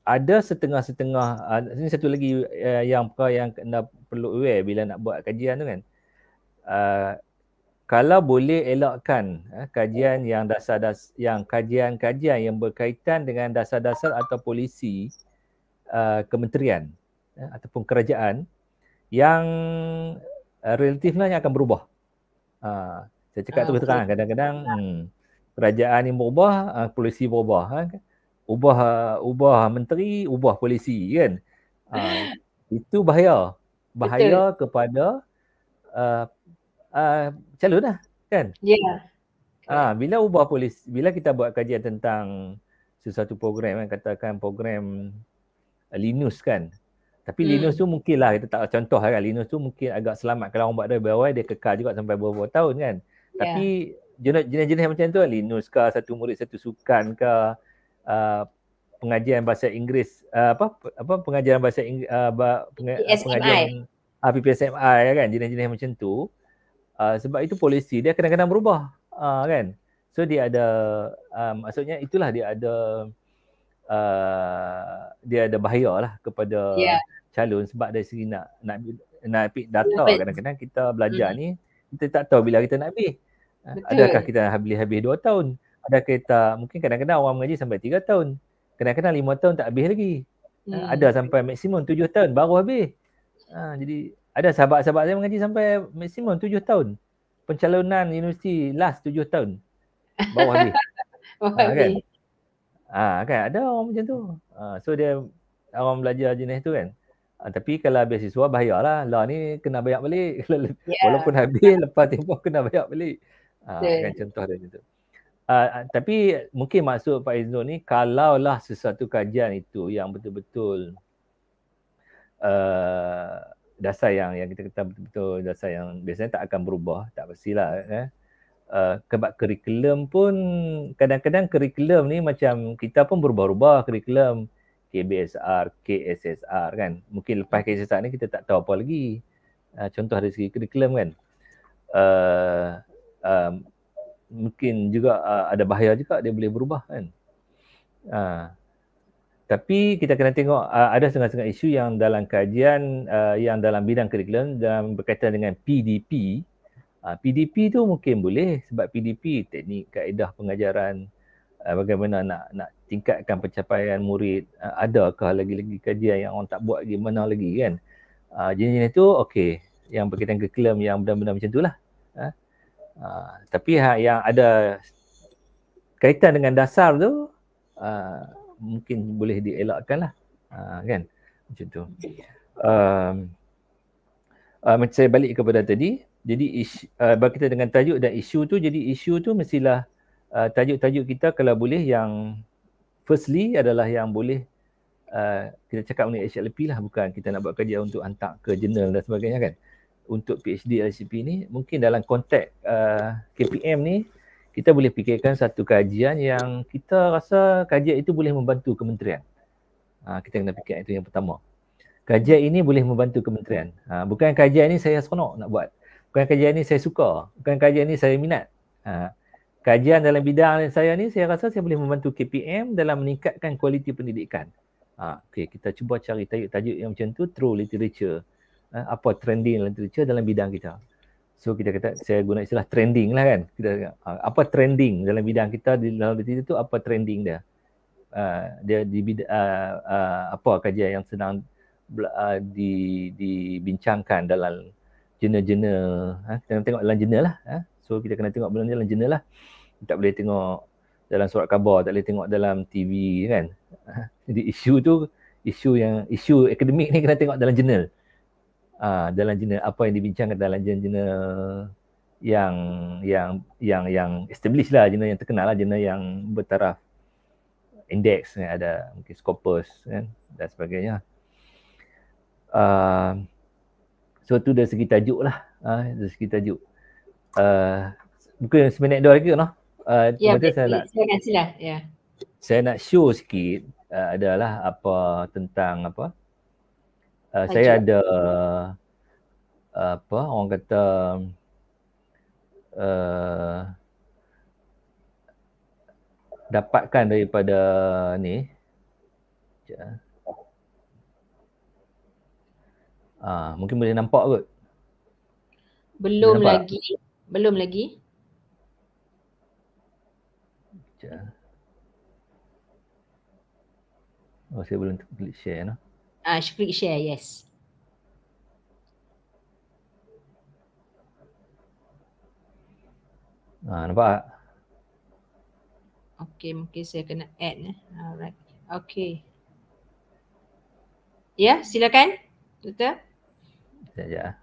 S4: ada setengah-setengah, uh, ini satu lagi uh, yang perkara yang kena perlu aware bila nak buat kajian tu kan. Uh, kalau boleh elakkan uh, kajian yang dasar-dasar, yang kajian-kajian yang berkaitan dengan dasar-dasar atau polisi uh, kementerian ya, ataupun kerajaan yang uh, relatifnya akan berubah. Uh, saya cakap uh, tu ah, terang kadang-kadang hmm, kerajaan ni berubah, uh, polisi berubah kan. Ubah uh, ubah menteri, ubah polisi kan. Uh, itu bahaya. Bahaya Betul. kepada uh, uh, calon lah kan. Ya. Yeah. Uh, bila ubah polis, bila kita buat kajian tentang sesuatu program kan katakan program Eh, Linus kan. Tapi hmm. Linus tu mungkin lah kita tak contoh lah kan. Linus tu mungkin agak selamat kalau orang buat dari bawah dia kekal juga sampai beberapa tahun kan. Ya. Tapi jenis jenis-jenis macam tu Linus ke satu murid satu sukan ke uh, pengajian bahasa Inggeris uh, apa apa pengajaran bahasa Inggeris uh, peng, pengajian uh, ah, PPSMI lah kan jenis-jenis macam tu uh, sebab itu polisi dia kadang-kadang berubah uh, kan. So dia ada um, maksudnya itulah dia ada uh, dia ada bahaya lah kepada yeah. calon sebab dari segi nak nak nak ambil data yeah, kadang-kadang kita belajar hmm. ni kita tak tahu bila kita nak ambil. Ha, adakah kita habis habis 2 tahun? Ada kita mungkin kadang-kadang orang mengaji sampai 3 tahun. Kadang-kadang 5 tahun tak habis lagi. Ha, hmm. Ada sampai maksimum 7 tahun baru habis. Ha, jadi ada sahabat-sahabat saya mengaji sampai maksimum 7 tahun. Pencalonan universiti last 7 tahun. Baru habis.
S1: ha, Kan?
S4: Ah ha, kan ada orang macam tu. Ha, so dia orang belajar jenis tu kan. Ha, tapi kalau habis siswa bahayalah. lah ni kena bayar balik. Yeah. Walaupun habis lepas tempoh kena bayar balik. Ha, yeah. kan contoh dia macam tu. Ha, tapi mungkin maksud Pak Izno ni kalaulah sesuatu kajian itu yang betul-betul uh, dasar yang yang kita kata betul-betul dasar yang biasanya tak akan berubah tak pastilah eh Eh, kebab curriculum pun kadang-kadang curriculum ni macam kita pun berubah-ubah curriculum KBSR, KSSR kan. Mungkin lepas KSSR ni kita tak tahu apa lagi. Uh, contoh dari segi curriculum kan. Uh, uh, mungkin juga uh, ada bahaya juga dia boleh berubah kan. Uh, tapi kita kena tengok uh, ada setengah-setengah isu yang dalam kajian uh, yang dalam bidang curriculum dalam berkaitan dengan PDP Uh, ah, PDP tu mungkin boleh sebab PDP teknik kaedah pengajaran uh, bagaimana nak nak tingkatkan pencapaian murid uh, adakah lagi-lagi kajian yang orang tak buat lagi mana lagi kan uh, jenis-jenis tu okey yang berkaitan kekelam yang benar-benar macam tu lah uh, tapi ha, yang ada kaitan dengan dasar tu uh, mungkin boleh dielakkan lah kan macam tu um, uh, macam saya balik kepada tadi jadi isu, uh, berkaitan dengan tajuk dan isu tu jadi isu tu mestilah uh, tajuk-tajuk kita kalau boleh yang firstly adalah yang boleh uh, kita cakap mengenai HLP lah bukan kita nak buat kerja untuk hantar ke jurnal dan sebagainya kan untuk PhD LCP ni mungkin dalam konteks uh, KPM ni kita boleh fikirkan satu kajian yang kita rasa kajian itu boleh membantu kementerian. Ha, kita kena fikir itu yang pertama. Kajian ini boleh membantu kementerian. Ha, bukan kajian ini saya seronok nak buat kajian ni saya suka. Bukan kajian ni saya minat. Ha. Kajian dalam bidang saya ni saya rasa saya boleh membantu KPM dalam meningkatkan kualiti pendidikan. Ha. Okay, kita cuba cari tajuk-tajuk yang macam tu through literature. Ha. Apa trending literature dalam bidang kita. So kita kata saya guna istilah trending lah kan. Kita ha. apa trending dalam bidang kita di dalam literature tu apa trending dia. Ha. dia di bidang, ha, uh, ha, uh, apa kajian yang sedang uh, ha, dibincangkan di, dalam jena-jena. Ha? Kita kena tengok dalam jena lah. Ha? So kita kena tengok benda dalam jena lah. Kita tak boleh tengok dalam surat khabar, tak boleh tengok dalam TV kan. Ha? Jadi isu tu, isu yang, isu akademik ni kena tengok dalam jurnal. Ha, dalam jurnal, apa yang dibincangkan dalam jurnal-jurnal yang yang yang yang established lah jurnal yang terkenal lah jurnal yang bertaraf index kan? ada mungkin Scopus kan dan sebagainya. Uh, Sesuatu tu dari segi tajuk lah. Uh, dari segi tajuk. Uh, bukan seminit dua lagi ke no? Uh, ya, yeah, saya, saya nak, saya yeah. saya nak show sikit uh, adalah apa tentang apa. Uh, saya ada uh, apa orang kata uh, dapatkan daripada ni. Sekejap. Ha, mungkin boleh nampak kot.
S1: Belum nampak? lagi. Belum lagi. Ah.
S4: Oh, saya belum klik share. No?
S1: Ah, klik share, yes. Ha, nampak tak? Okay, mungkin saya kena add. Eh? Alright. Okay. Ya, yeah, silakan. Doktor.
S4: Sekejap, sekejap.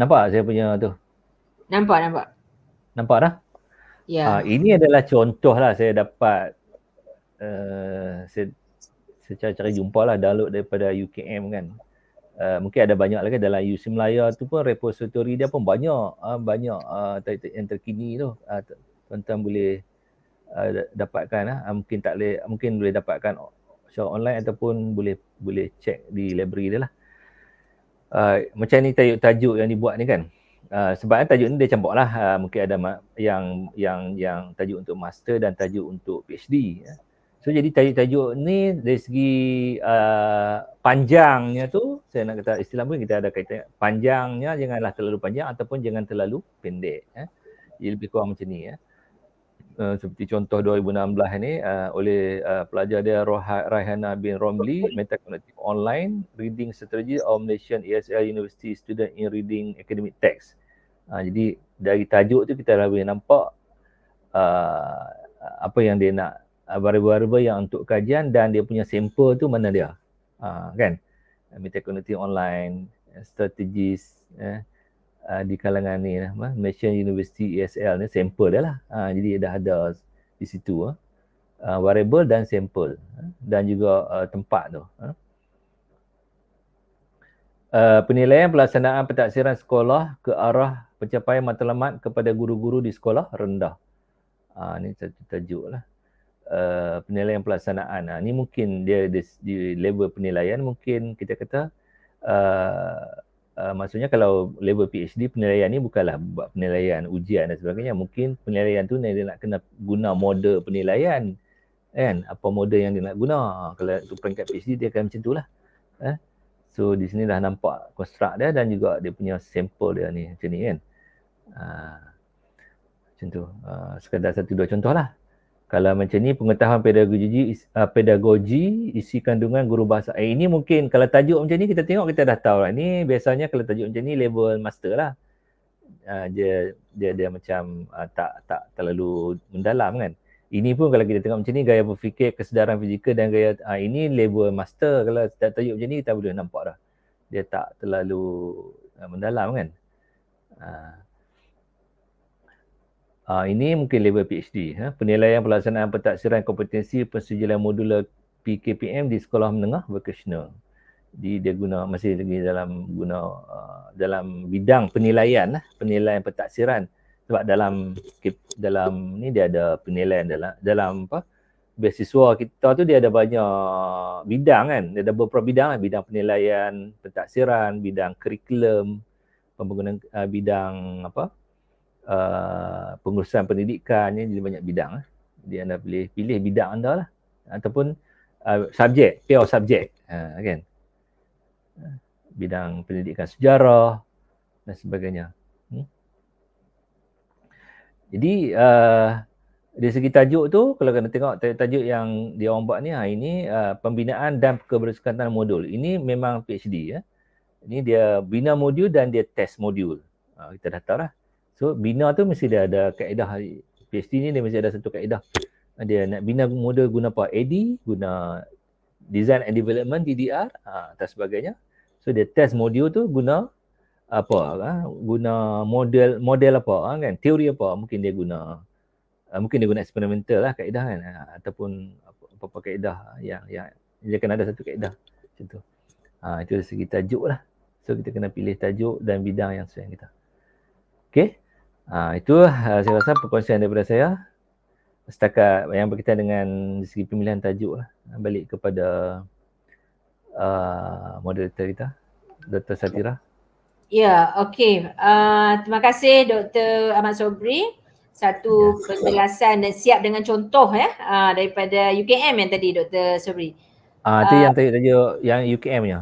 S4: Nampak saya punya tu? Nampak, nampak. Nampak dah? Ya. Ha, ini adalah contoh lah saya dapat uh, eh, saya, saya cari, cari jumpa lah download daripada UKM kan. Uh, mungkin ada banyak lagi dalam UC Melayu tu pun repository dia pun banyak uh, banyak uh, yang terkini tu uh, tuan-tuan boleh uh, dapatkan uh, mungkin tak boleh mungkin boleh dapatkan secara online ataupun boleh boleh check di library dia lah Ah, macam ni tajuk-tajuk yang dibuat ni kan uh, sebab kan tajuk ni dia campur lah uh, ah, mungkin ada yang yang yang tajuk untuk master dan tajuk untuk PhD ya. so jadi tajuk-tajuk ni dari segi uh, panjangnya tu saya nak kata istilah pun kita ada kaitan panjangnya janganlah terlalu panjang ataupun jangan terlalu pendek ya. Eh. lebih kurang macam ni ya. Eh. Eh, seperti contoh 2016 ini uh, oleh uh, pelajar dia Roha, Raihana bin Romli Metacognitive Online Reading Strategy of Malaysian ESL University Student in Reading Academic Text. Uh, jadi dari tajuk tu kita dah boleh nampak uh, apa yang dia nak variable-variable ah, uh, yang untuk kajian dan dia punya sampel tu mana dia. Uh, kan? Metacognitive Online Strategies eh, uh, di kalangan ni lah, uh, Malaysian University ESL ni sampel dia lah. Uh, jadi dah ada di situ uh, variable uh, dan sampel uh, dan juga uh, tempat tu. Uh. Uh, penilaian pelaksanaan pentaksiran sekolah ke arah pencapaian matlamat kepada guru-guru di sekolah rendah. Uh, ini satu tajuk lah. Uh, penilaian pelaksanaan. Uh, ini mungkin dia di, di level penilaian mungkin kita kata uh, uh, maksudnya kalau level PhD penilaian ni bukanlah buat penilaian ujian dan sebagainya mungkin penilaian tu dia nak kena guna model penilaian kan apa model yang dia nak guna ah, kalau untuk peringkat PhD dia akan macam itulah eh so di sini dah nampak konstruk dia dan juga dia punya sampel dia ni macam ni kan uh, macam tu uh, sekadar satu dua contohlah kalau macam ni pengetahuan pedagogi ah, pedagogi isi kandungan guru bahasa eh, ini mungkin kalau tajuk macam ni kita tengok kita dah tahu lah ni biasanya kalau tajuk macam ni level master lah uh, dia, dia dia macam uh, tak tak terlalu mendalam kan ini pun kalau kita tengok macam ni gaya berfikir kesedaran fizikal dan gaya uh, ini level master kalau tak tajuk macam ni kita boleh nampak dah dia tak terlalu uh, mendalam kan uh, Ah, ini mungkin level PhD. Ha? Penilaian pelaksanaan pentaksiran kompetensi persijilan modul PKPM di sekolah menengah vocational. Di dia guna masih lagi dalam guna uh, dalam bidang penilaian ha? penilaian pentaksiran sebab dalam dalam ni dia ada penilaian dalam dalam apa beasiswa kita tu dia ada banyak bidang kan dia ada beberapa bidang kan? bidang penilaian pentaksiran bidang kurikulum pembangunan uh, bidang apa uh, Uh, pengurusan pendidikan ni dia banyak bidang lah. Jadi anda boleh pilih bidang anda lah ataupun uh, subjek, pure subjek uh, kan. Bidang pendidikan sejarah dan sebagainya. Hmm? Jadi uh, dari segi tajuk tu, kalau kena tengok tajuk yang dia orang buat ni, ha, ini uh, pembinaan dan keberkesanan modul. Ini memang PhD. Ya. Ini dia bina modul dan dia test modul. Uh, kita dah tahu lah. So bina tu mesti dia ada kaedah PhD ni dia mesti ada satu kaedah. Dia nak bina model guna apa? AD, guna design and development DDR ha, dan sebagainya. So dia test modul tu guna apa ha? guna model model apa ha? kan teori apa mungkin dia guna uh, mungkin dia guna experimental lah kaedah kan ha? ataupun apa-apa kaedah yang yang dia kena ada satu kaedah contoh tu ha, itu dari segi tajuk lah so kita kena pilih tajuk dan bidang yang sesuai kita okay Ha, itu ha, saya rasa perkongsian daripada saya setakat yang berkaitan dengan segi pemilihan tajuk lah. Ha, balik kepada uh, moderator kita, Dr. Satira.
S1: Ya, okey. Uh, terima kasih Dr. Ahmad Sobri. Satu ya. penjelasan dan siap dengan contoh ya uh, daripada UKM yang tadi Dr. Sobri.
S4: Ah, uh, itu yang uh, tajuk, tajuk yang UKM-nya.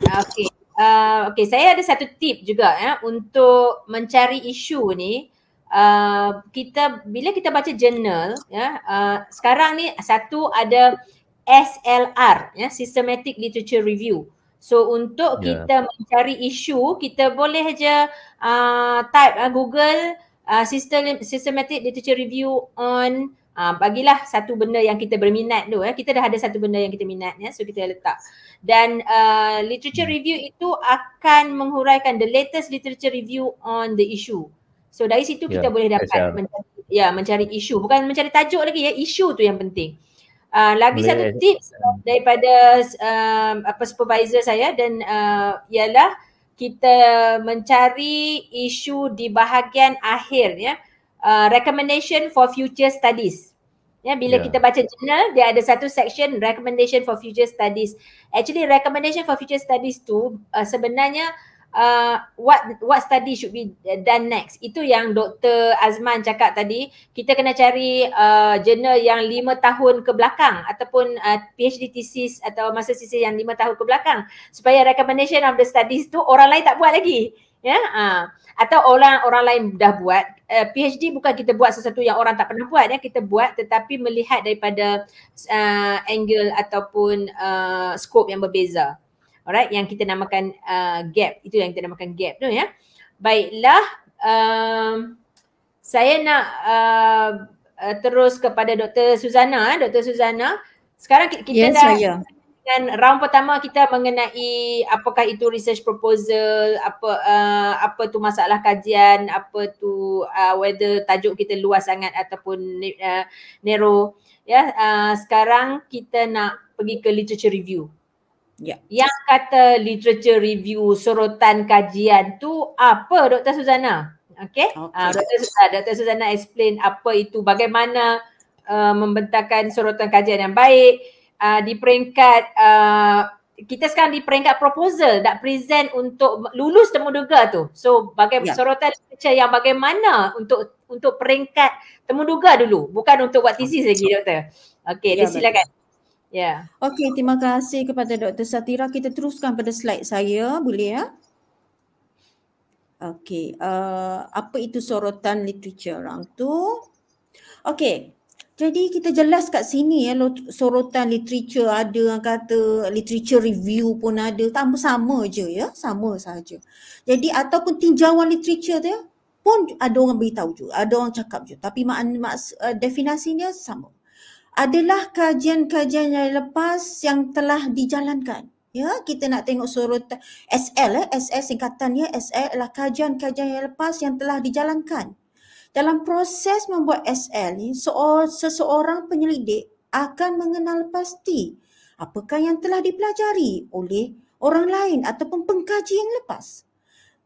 S1: Okey. Uh, okay, saya ada satu tip juga ya eh, untuk mencari isu ni uh, kita bila kita baca jurnal ya uh, sekarang ni satu ada SLR ya systematic literature review So untuk yeah. kita mencari isu, kita boleh je uh, type uh, Google uh, system, systematic literature review on uh, bagilah satu benda yang kita berminat tu eh. Kita dah ada satu benda yang kita minat ya. So kita letak. Dan uh, literature review itu akan menghuraikan the latest literature review on the issue. So dari situ kita ya, boleh dapat mencari ya mencari issue. bukan mencari tajuk lagi ya issue tu yang penting. Uh, lagi satu tips daripada uh, apa supervisor saya dan uh, ialah kita mencari issue di bahagian akhir ya. Yeah. Uh, recommendation for future studies. Ya, bila yeah. kita baca jurnal, dia ada satu section recommendation for future studies. Actually, recommendation for future studies tu uh, sebenarnya uh, what what study should be done next. Itu yang Dr. Azman cakap tadi, kita kena cari uh, journal yang lima tahun ke belakang ataupun uh, PhD thesis atau masa thesis yang lima tahun ke belakang supaya recommendation of the studies tu orang lain tak buat lagi ya ha. atau orang orang lain dah buat uh, eh, PhD bukan kita buat sesuatu yang orang tak pernah buat ya kita buat tetapi melihat daripada uh, angle ataupun uh, scope yang berbeza alright yang kita namakan uh, gap itu yang kita namakan gap tu ya baiklah um, saya nak uh, uh, terus kepada Dr Suzana Dr Suzana sekarang kita yes, ya, dah saya dan round pertama kita mengenai apakah itu research proposal, apa uh, apa tu masalah kajian, apa tu uh, whether tajuk kita luas sangat ataupun uh, narrow. Ya, yeah, uh, sekarang kita nak pergi ke literature review. Ya. Yeah. Yang kata literature review, sorotan kajian tu apa Dr. Suzana? Okay. okay. Uh, ah, Dr. Suzana, Dr. Suzana explain apa itu, bagaimana uh, membentangkan sorotan kajian yang baik, uh, di peringkat uh, kita sekarang di peringkat proposal nak present untuk lulus temuduga tu. So bagai yeah. sorotan researcher yang bagaimana untuk untuk peringkat temuduga dulu bukan untuk buat thesis lagi ya. doktor. Okey, yeah, silakan. Ya. Yeah.
S2: Okey, terima kasih kepada Dr. Satira. Kita teruskan pada slide saya, boleh ya? Okey, uh, apa itu sorotan literature orang tu? Okey, jadi kita jelas kat sini ya sorotan literature ada yang kata literature review pun ada sama sama je ya sama saja. Jadi ataupun tinjauan literature tu ya, pun ada orang beritahu juga, ada orang cakap juga tapi makna maks- eh, definasinya sama. Adalah kajian-kajian yang lepas yang telah dijalankan. Ya, kita nak tengok sorotan SL eh, SS singkatannya SL adalah kajian-kajian yang lepas yang telah dijalankan dalam proses membuat SL ni, seseorang penyelidik akan mengenal pasti apakah yang telah dipelajari oleh orang lain ataupun pengkaji yang lepas.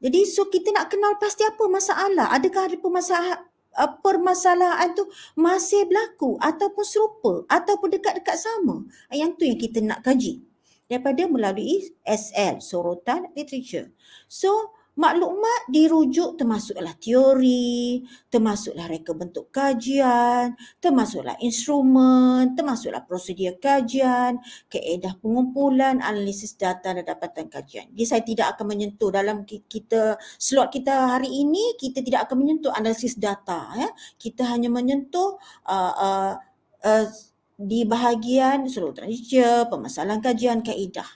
S2: Jadi so kita nak kenal pasti apa masalah. Adakah ada permasalahan, eh, permasalahan tu masih berlaku ataupun serupa ataupun dekat-dekat sama. Yang tu yang kita nak kaji daripada melalui SL, sorotan literature. So maklumat dirujuk termasuklah teori, termasuklah reka bentuk kajian, termasuklah instrumen, termasuklah prosedur kajian, keedah pengumpulan, analisis data dan dapatan kajian. Jadi saya tidak akan menyentuh dalam kita slot kita hari ini, kita tidak akan menyentuh analisis data. Ya. Kita hanya menyentuh uh, uh, uh, di bahagian seluruh transisi, pemasalahan kajian, keedah.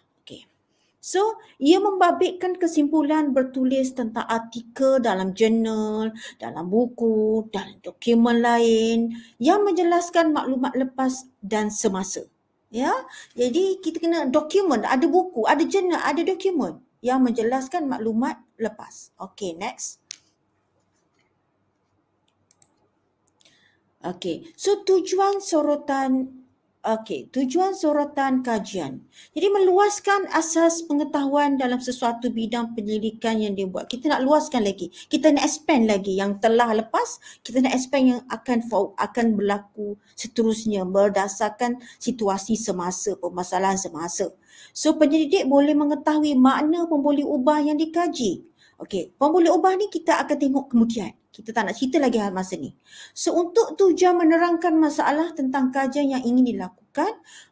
S2: So, ia membabitkan kesimpulan bertulis tentang artikel dalam jurnal, dalam buku, dalam dokumen lain yang menjelaskan maklumat lepas dan semasa. Ya, jadi kita kena dokumen, ada buku, ada jurnal, ada dokumen yang menjelaskan maklumat lepas. Okay, next. Okay, so tujuan sorotan Okey, tujuan sorotan kajian. Jadi meluaskan asas pengetahuan dalam sesuatu bidang penyelidikan yang dia buat. Kita nak luaskan lagi. Kita nak expand lagi yang telah lepas, kita nak expand yang akan akan berlaku seterusnya berdasarkan situasi semasa, permasalahan semasa. So penyelidik boleh mengetahui makna pemboleh ubah yang dikaji. Okey, pemboleh ubah ni kita akan tengok kemudian. Kita tak nak cerita lagi hal masa ni. So untuk tu menerangkan masalah tentang kajian yang ingin dilakukan.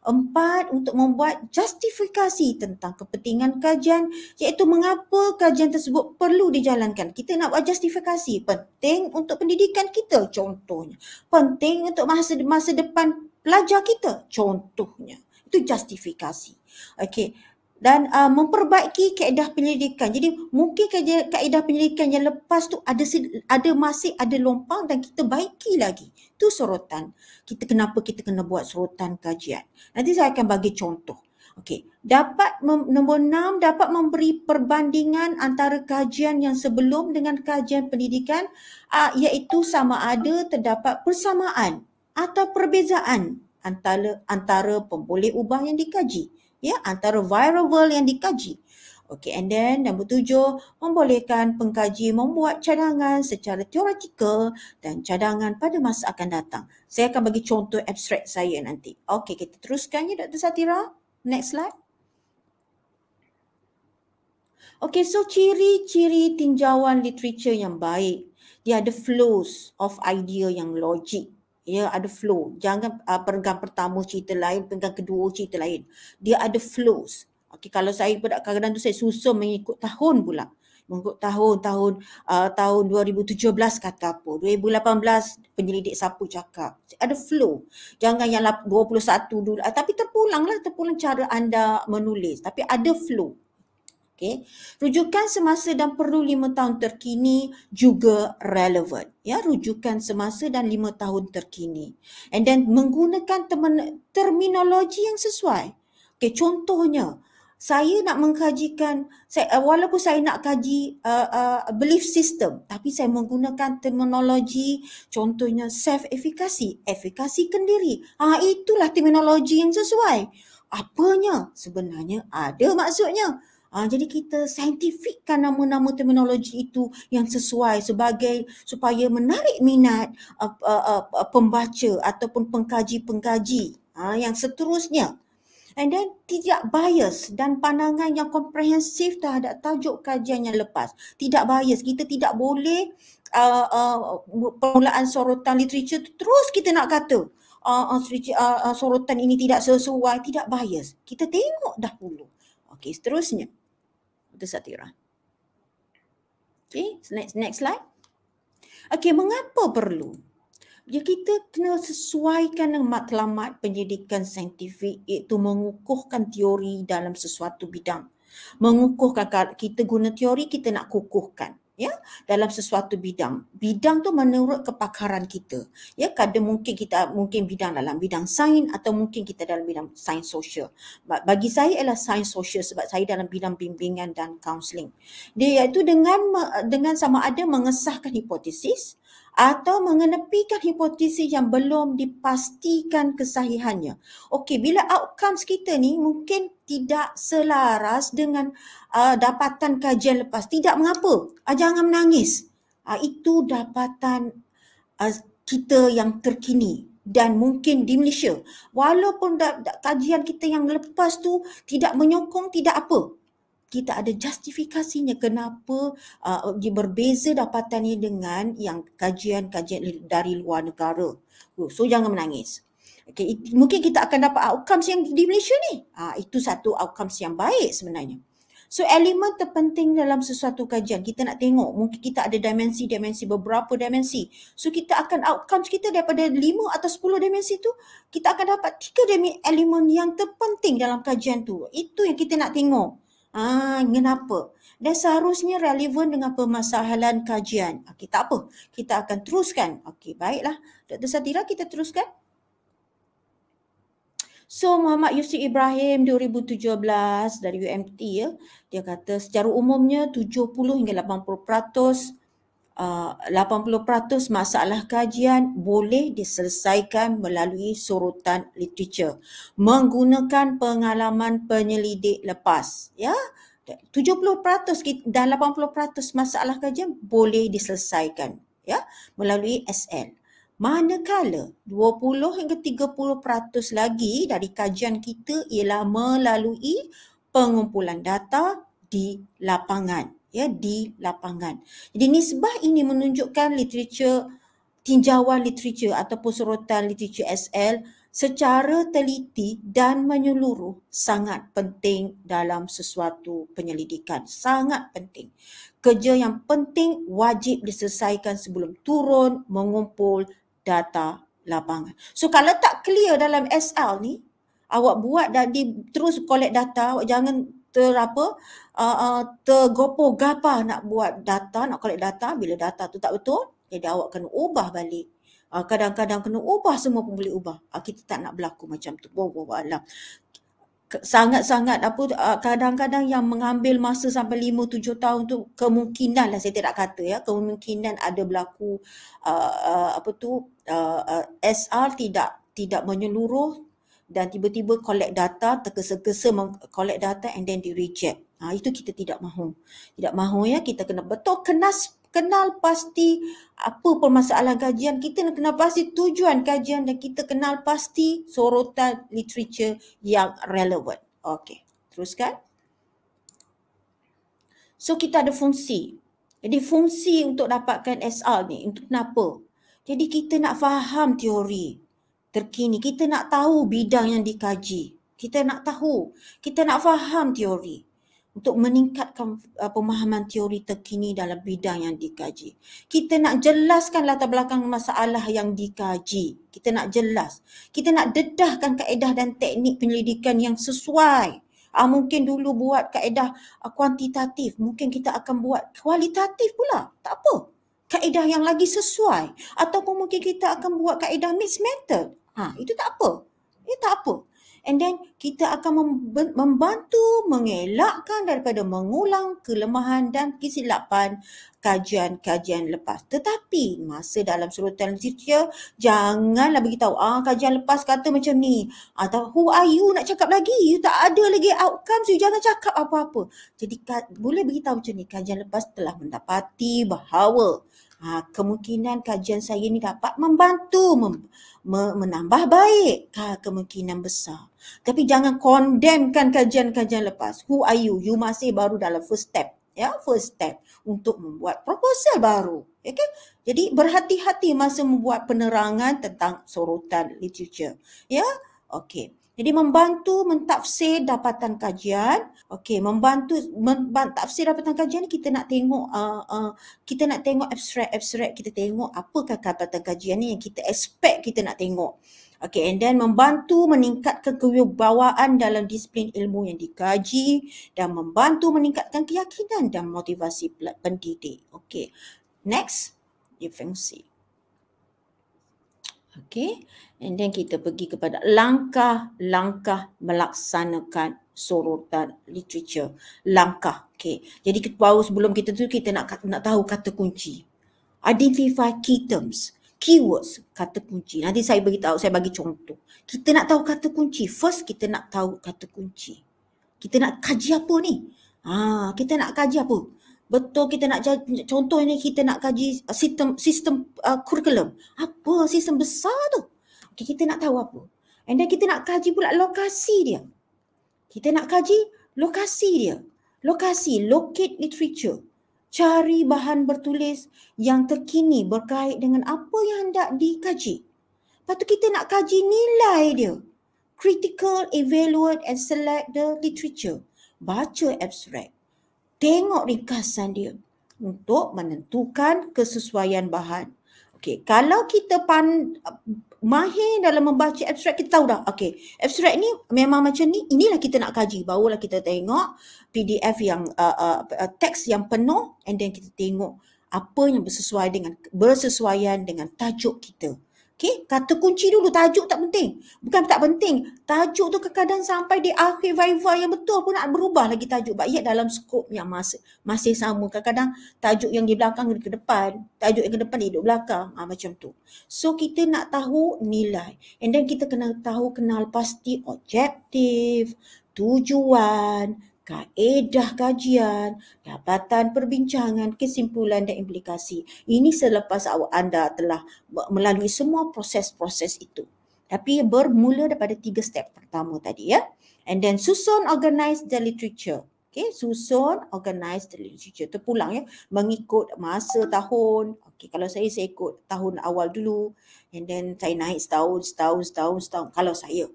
S2: Empat, untuk membuat justifikasi tentang kepentingan kajian iaitu mengapa kajian tersebut perlu dijalankan. Kita nak buat justifikasi. Penting untuk pendidikan kita contohnya. Penting untuk masa, masa depan pelajar kita contohnya. Itu justifikasi. Okey dan uh, memperbaiki kaedah penyelidikan. Jadi mungkin kaedah penyelidikan yang lepas tu ada ada masih ada lompang dan kita baiki lagi. Tu sorotan. Kita kenapa kita kena buat sorotan kajian. Nanti saya akan bagi contoh. Okey, dapat nombor enam dapat memberi perbandingan antara kajian yang sebelum dengan kajian pendidikan uh, iaitu sama ada terdapat persamaan atau perbezaan antara antara pemboleh ubah yang dikaji ya antara variable yang dikaji. Okey and then nombor tujuh membolehkan pengkaji membuat cadangan secara teoretikal dan cadangan pada masa akan datang. Saya akan bagi contoh abstrak saya nanti. Okey kita teruskan ya Dr. Satira. Next slide. Okey so ciri-ciri tinjauan literature yang baik. Dia ada flows of idea yang logik ya ada flow jangan uh, pegang pertama cerita lain pegang kedua cerita lain dia ada flows okey kalau saya pada kadang tu saya susah mengikut tahun pula mengikut tahun tahun uh, tahun 2017 kata apa 2018 penyelidik sapu cakap ada flow jangan yang 21 dulu uh, tapi terpulanglah terpulang cara anda menulis tapi ada flow Okay. Rujukan semasa dan perlu lima tahun terkini juga relevan. Ya, rujukan semasa dan lima tahun terkini. And then menggunakan temen, terminologi yang sesuai. Okay, contohnya, saya nak mengkajikan, saya, eh, walaupun saya nak kaji uh, uh, belief system, tapi saya menggunakan terminologi contohnya self-efficacy, efficacy kendiri. Ha, itulah terminologi yang sesuai. Apanya? Sebenarnya ada maksudnya. Uh, jadi kita saintifikkan nama-nama terminologi itu yang sesuai sebagai supaya menarik minat uh, uh, uh, pembaca ataupun pengkaji-pengkaji uh, yang seterusnya. And then tidak bias dan pandangan yang komprehensif terhadap tajuk kajian yang lepas. Tidak bias. Kita tidak boleh uh, uh, permulaan sorotan literature terus kita nak kata uh, uh, sorotan ini tidak sesuai. Tidak bias. Kita tengok dahulu. Okey, seterusnya. Itu satira. Okay, next, next slide. Okay, mengapa perlu? Ya kita kena sesuaikan dengan matlamat penyidikan saintifik iaitu mengukuhkan teori dalam sesuatu bidang. Mengukuhkan kita guna teori kita nak kukuhkan ya dalam sesuatu bidang bidang tu menurut kepakaran kita ya kadang mungkin kita mungkin bidang dalam bidang sains atau mungkin kita dalam bidang sains sosial bagi saya ialah sains sosial sebab saya dalam bidang bimbingan dan counseling dia iaitu dengan dengan sama ada mengesahkan hipotesis atau mengenepikan hipotesis yang belum dipastikan kesahihannya. Okey, bila outcomes kita ni mungkin tidak selaras dengan uh, dapatan kajian lepas. Tidak mengapa. Uh, jangan menangis. Uh, itu dapatan uh, kita yang terkini dan mungkin di Malaysia. Walaupun da- da- kajian kita yang lepas tu tidak menyokong, tidak apa kita ada justifikasinya kenapa uh, berbeza dapatannya dengan yang kajian-kajian dari luar negara. Oh, so jangan menangis. Okay, it, mungkin kita akan dapat outcomes yang di Malaysia ni. uh, itu satu outcomes yang baik sebenarnya. So elemen terpenting dalam sesuatu kajian kita nak tengok mungkin kita ada dimensi-dimensi beberapa dimensi. So kita akan outcomes kita daripada lima atau sepuluh dimensi tu kita akan dapat tiga elemen yang terpenting dalam kajian tu. Itu yang kita nak tengok. Ah, kenapa? Dan seharusnya relevan dengan permasalahan kajian. Okey, ah, tak apa. Kita akan teruskan. Okey, baiklah. Dr. Satira, kita teruskan. So Muhammad Yusri Ibrahim 2017 dari UMT ya. Dia kata secara umumnya 70 hingga 80 peratus 80% uh, masalah kajian boleh diselesaikan melalui sorotan literature menggunakan pengalaman penyelidik lepas ya 70% dan 80% masalah kajian boleh diselesaikan ya melalui SL manakala 20 hingga 30% lagi dari kajian kita ialah melalui pengumpulan data di lapangan ya di lapangan. Jadi nisbah ini menunjukkan literature tinjauan literature ataupun sorotan literature SL secara teliti dan menyeluruh sangat penting dalam sesuatu penyelidikan. Sangat penting. Kerja yang penting wajib diselesaikan sebelum turun mengumpul data lapangan. So kalau tak clear dalam SL ni, awak buat dan terus collect data, awak jangan ter apa uh, uh, tergopoh gapah nak buat data nak collect data bila data tu tak betul jadi ya, awak kena ubah balik uh, kadang-kadang kena ubah semua pun boleh ubah uh, kita tak nak berlaku macam tu wow, wow, alam sangat-sangat apa ah, kadang-kadang yang mengambil masa sampai lima tujuh tahun tu kemungkinan lah saya tidak kata ya kemungkinan ada berlaku uh, uh, apa tu uh, uh, SR tidak tidak menyeluruh dan tiba-tiba collect data, tergesa-gesa collect data and then di reject. Ha, itu kita tidak mahu. Tidak mahu ya, kita kena betul kenas kenal pasti apa permasalahan kajian kita nak kenal pasti tujuan kajian dan kita kenal pasti sorotan literature yang relevan. Okey, teruskan. So kita ada fungsi. Jadi fungsi untuk dapatkan SR ni untuk kenapa? Jadi kita nak faham teori terkini. Kita nak tahu bidang yang dikaji. Kita nak tahu. Kita nak faham teori untuk meningkatkan uh, pemahaman teori terkini dalam bidang yang dikaji. Kita nak jelaskan latar belakang masalah yang dikaji. Kita nak jelas. Kita nak dedahkan kaedah dan teknik penyelidikan yang sesuai. Uh, mungkin dulu buat kaedah uh, kuantitatif, mungkin kita akan buat kualitatif pula. Tak apa. Kaedah yang lagi sesuai ataupun mungkin kita akan buat kaedah mixed method. Ha, itu tak apa. Itu tak apa. And then kita akan membantu mengelakkan daripada mengulang kelemahan dan kesilapan kajian-kajian lepas. Tetapi masa dalam sorotan literature, janganlah beritahu ah kajian lepas kata macam ni. Atau who are you nak cakap lagi? You tak ada lagi outcome, so you jangan cakap apa-apa. Jadi boleh beritahu tahu macam ni, kajian lepas telah mendapati bahawa ha, kemungkinan kajian saya ini dapat membantu mem, me, menambah baik ha, kemungkinan besar. Tapi jangan condemnkan kajian-kajian lepas. Who are you? You masih baru dalam first step. Ya, first step untuk membuat proposal baru. Okay? Jadi berhati-hati masa membuat penerangan tentang sorotan literature. Ya, okay. Jadi membantu mentafsir dapatan kajian, okey membantu mentafsir dapatan kajian kita nak tengok uh, uh, kita nak tengok abstract abstract kita tengok apakah dapatan kajian ni yang kita expect kita nak tengok. Okey and then membantu meningkatkan kewibawaan dalam disiplin ilmu yang dikaji dan membantu meningkatkan keyakinan dan motivasi pendidik. Okey. Next, defensive. Okay. And then kita pergi kepada langkah-langkah melaksanakan sorotan literature. Langkah. Okay. Jadi baru sebelum kita tu kita nak nak tahu kata kunci. Identify key terms. Keywords, kata kunci. Nanti saya bagi tahu, saya bagi contoh. Kita nak tahu kata kunci. First, kita nak tahu kata kunci. Kita nak kaji apa ni? Ah, ha, kita nak kaji apa? betul kita nak contoh ini kita nak kaji uh, sistem sistem uh, kurikulum apa sistem besar tu okay, kita nak tahu apa and then kita nak kaji pula lokasi dia kita nak kaji lokasi dia lokasi locate literature cari bahan bertulis yang terkini berkait dengan apa yang hendak dikaji lepas tu kita nak kaji nilai dia critical evaluate and select the literature baca abstract tengok ringkasan dia untuk menentukan kesesuaian bahan. Okey, kalau kita pan mahir dalam membaca abstrak kita tahu dah. Okey, abstrak ni memang macam ni inilah kita nak kaji. Barulah kita tengok PDF yang uh, uh, uh, teks yang penuh and then kita tengok apa yang bersesuaian dengan bersesuaian dengan tajuk kita. Okay, kata kunci dulu, tajuk tak penting. Bukan tak penting, tajuk tu kadang-kadang sampai di akhir viva yang betul pun nak berubah lagi tajuk. baik ia dalam skop yang masih, masih sama. Kadang-kadang tajuk yang di belakang ke depan, tajuk yang ke depan hidup belakang, ha, macam tu. So, kita nak tahu nilai. And then kita kena tahu kenal pasti objektif, tujuan, kaedah kajian, dapatan perbincangan, kesimpulan dan implikasi. Ini selepas awak anda telah melalui semua proses-proses itu. Tapi bermula daripada tiga step pertama tadi ya. And then susun organize the literature. Okay, susun organize the literature. Terpulang ya, mengikut masa tahun. Okay, kalau saya, saya ikut tahun awal dulu. And then saya naik setahun, setahun, setahun, setahun. Kalau saya.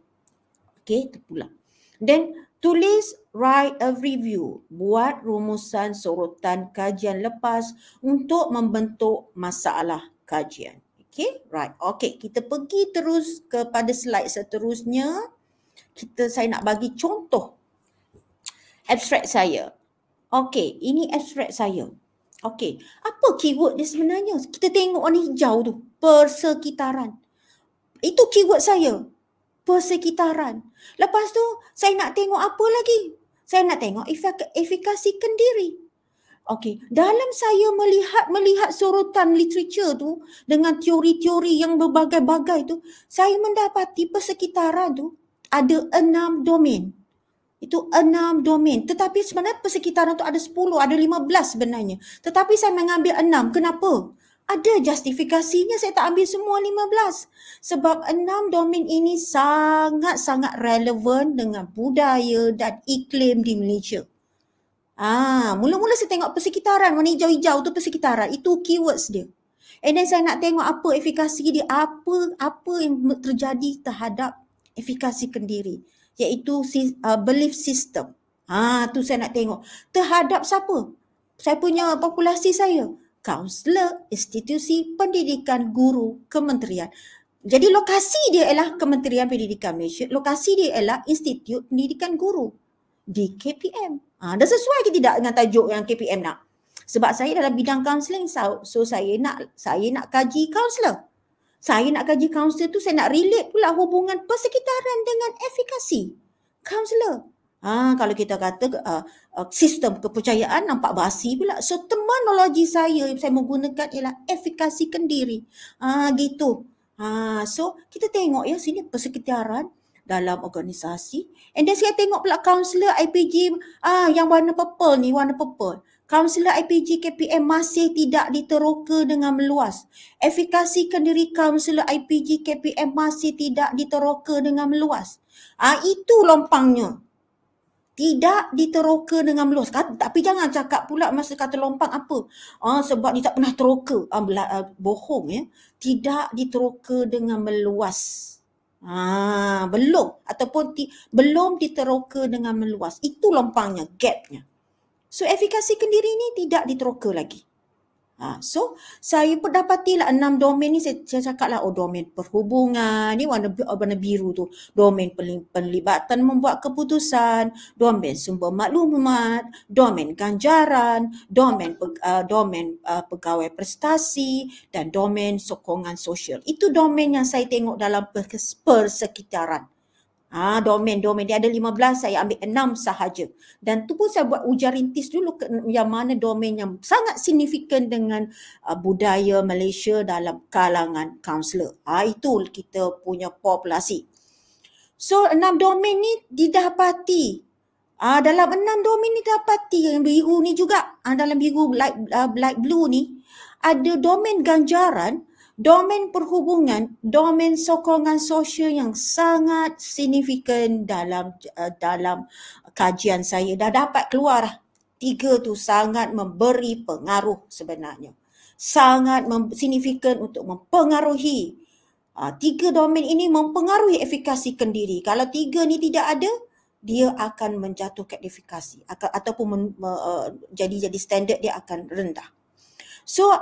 S2: Okay, terpulang. Then tulis write a review, buat rumusan sorotan kajian lepas untuk membentuk masalah kajian. Okay, right. Okay, kita pergi terus kepada slide seterusnya. Kita saya nak bagi contoh abstract saya. Okay, ini abstract saya. Okay, apa keyword dia sebenarnya? Kita tengok warna hijau tu, persekitaran. Itu keyword saya, persekitaran. Lepas tu saya nak tengok apa lagi? saya nak tengok efek, efikasi kendiri. Okey, dalam saya melihat-melihat sorotan literature tu dengan teori-teori yang berbagai-bagai tu, saya mendapati persekitaran tu ada enam domain. Itu enam domain. Tetapi sebenarnya persekitaran tu ada sepuluh, ada lima belas sebenarnya. Tetapi saya mengambil enam. Kenapa? Ada justifikasinya saya tak ambil semua 15. Sebab enam domain ini sangat-sangat relevan dengan budaya dan iklim di Malaysia. Ah, mula-mula saya tengok persekitaran, warna hijau-hijau tu persekitaran. Itu keywords dia. And then saya nak tengok apa efikasi dia, apa apa yang terjadi terhadap efikasi kendiri. Iaitu uh, belief system. Ah, tu saya nak tengok. Terhadap siapa? Saya punya populasi saya kaunselor institusi pendidikan guru kementerian. Jadi lokasi dia ialah Kementerian Pendidikan Malaysia, lokasi dia ialah Institut Pendidikan Guru di KPM. Ha, dah sesuai ke tidak dengan tajuk yang KPM nak? Sebab saya dalam bidang kaunseling, so, so saya nak saya nak kaji kaunselor. Saya nak kaji kaunselor tu, saya nak relate pula hubungan persekitaran dengan efikasi kaunselor. Ha, kalau kita kata uh, uh, sistem kepercayaan nampak basi pula. So terminologi saya saya menggunakan ialah efikasi kendiri. Ha, gitu. Ha, so kita tengok ya sini persekitaran dalam organisasi. And then saya tengok pula kaunselor IPG ah uh, yang warna purple ni, warna purple. Kaunselor IPG KPM masih tidak diteroka dengan meluas. Efikasi kendiri kaunselor IPG KPM masih tidak diteroka dengan meluas. Ah uh, itu lompangnya tidak diteroka dengan meluas. Tapi jangan cakap pula masa kata lompang apa. Ah, sebab dia tak pernah teroka. Ah, bela, ah, bohong ya. Tidak diteroka dengan meluas. Ah, belum. Ataupun ti, belum diteroka dengan meluas. Itu lompangnya, gapnya. So efikasi kendiri ni tidak diteroka lagi. Ha, so saya pun dapati lah enam domain ni saya, saya cakap lah oh domain perhubungan ni warna, warna biru tu domain penlibatan membuat keputusan domain sumber maklumat domain ganjaran domain uh, domain uh, pegawai prestasi dan domain sokongan sosial itu domain yang saya tengok dalam persekitaran Ah, ha, domain, domain. Dia ada 15, saya ambil 6 sahaja. Dan tu pun saya buat ujar rintis dulu ke, yang mana domain yang sangat signifikan dengan uh, budaya Malaysia dalam kalangan kaunselor. Ha, itu kita punya populasi. So, 6 domain ni didapati. Ah, ha, dalam 6 domain ni didapati. Yang biru ni juga. Ha, dalam biru light, uh, light blue ni. Ada domain ganjaran domain perhubungan, domain sokongan sosial yang sangat signifikan dalam uh, dalam kajian saya dah dapat keluar tiga tu sangat memberi pengaruh sebenarnya. Sangat signifikan untuk mempengaruhi uh, tiga domain ini mempengaruhi efikasi kendiri. Kalau tiga ni tidak ada dia akan menjatuhkan efikasi ataupun men, uh, eh, jadi jadi standard dia akan rendah. So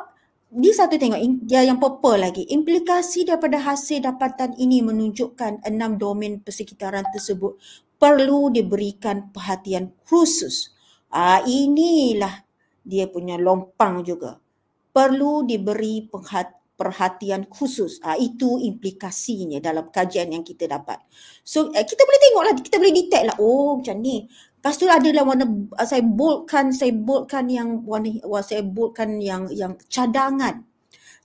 S2: Ni satu tengok dia yang purple lagi. Implikasi daripada hasil dapatan ini menunjukkan enam domain persekitaran tersebut perlu diberikan perhatian khusus. Ah inilah dia punya lompang juga. Perlu diberi perhatian khusus. Ah itu implikasinya dalam kajian yang kita dapat. So eh, kita boleh tengoklah, kita boleh detect lah. Oh macam ni. Lepas tu adalah warna uh, saya boldkan, saya boldkan yang warna saya boldkan yang yang cadangan.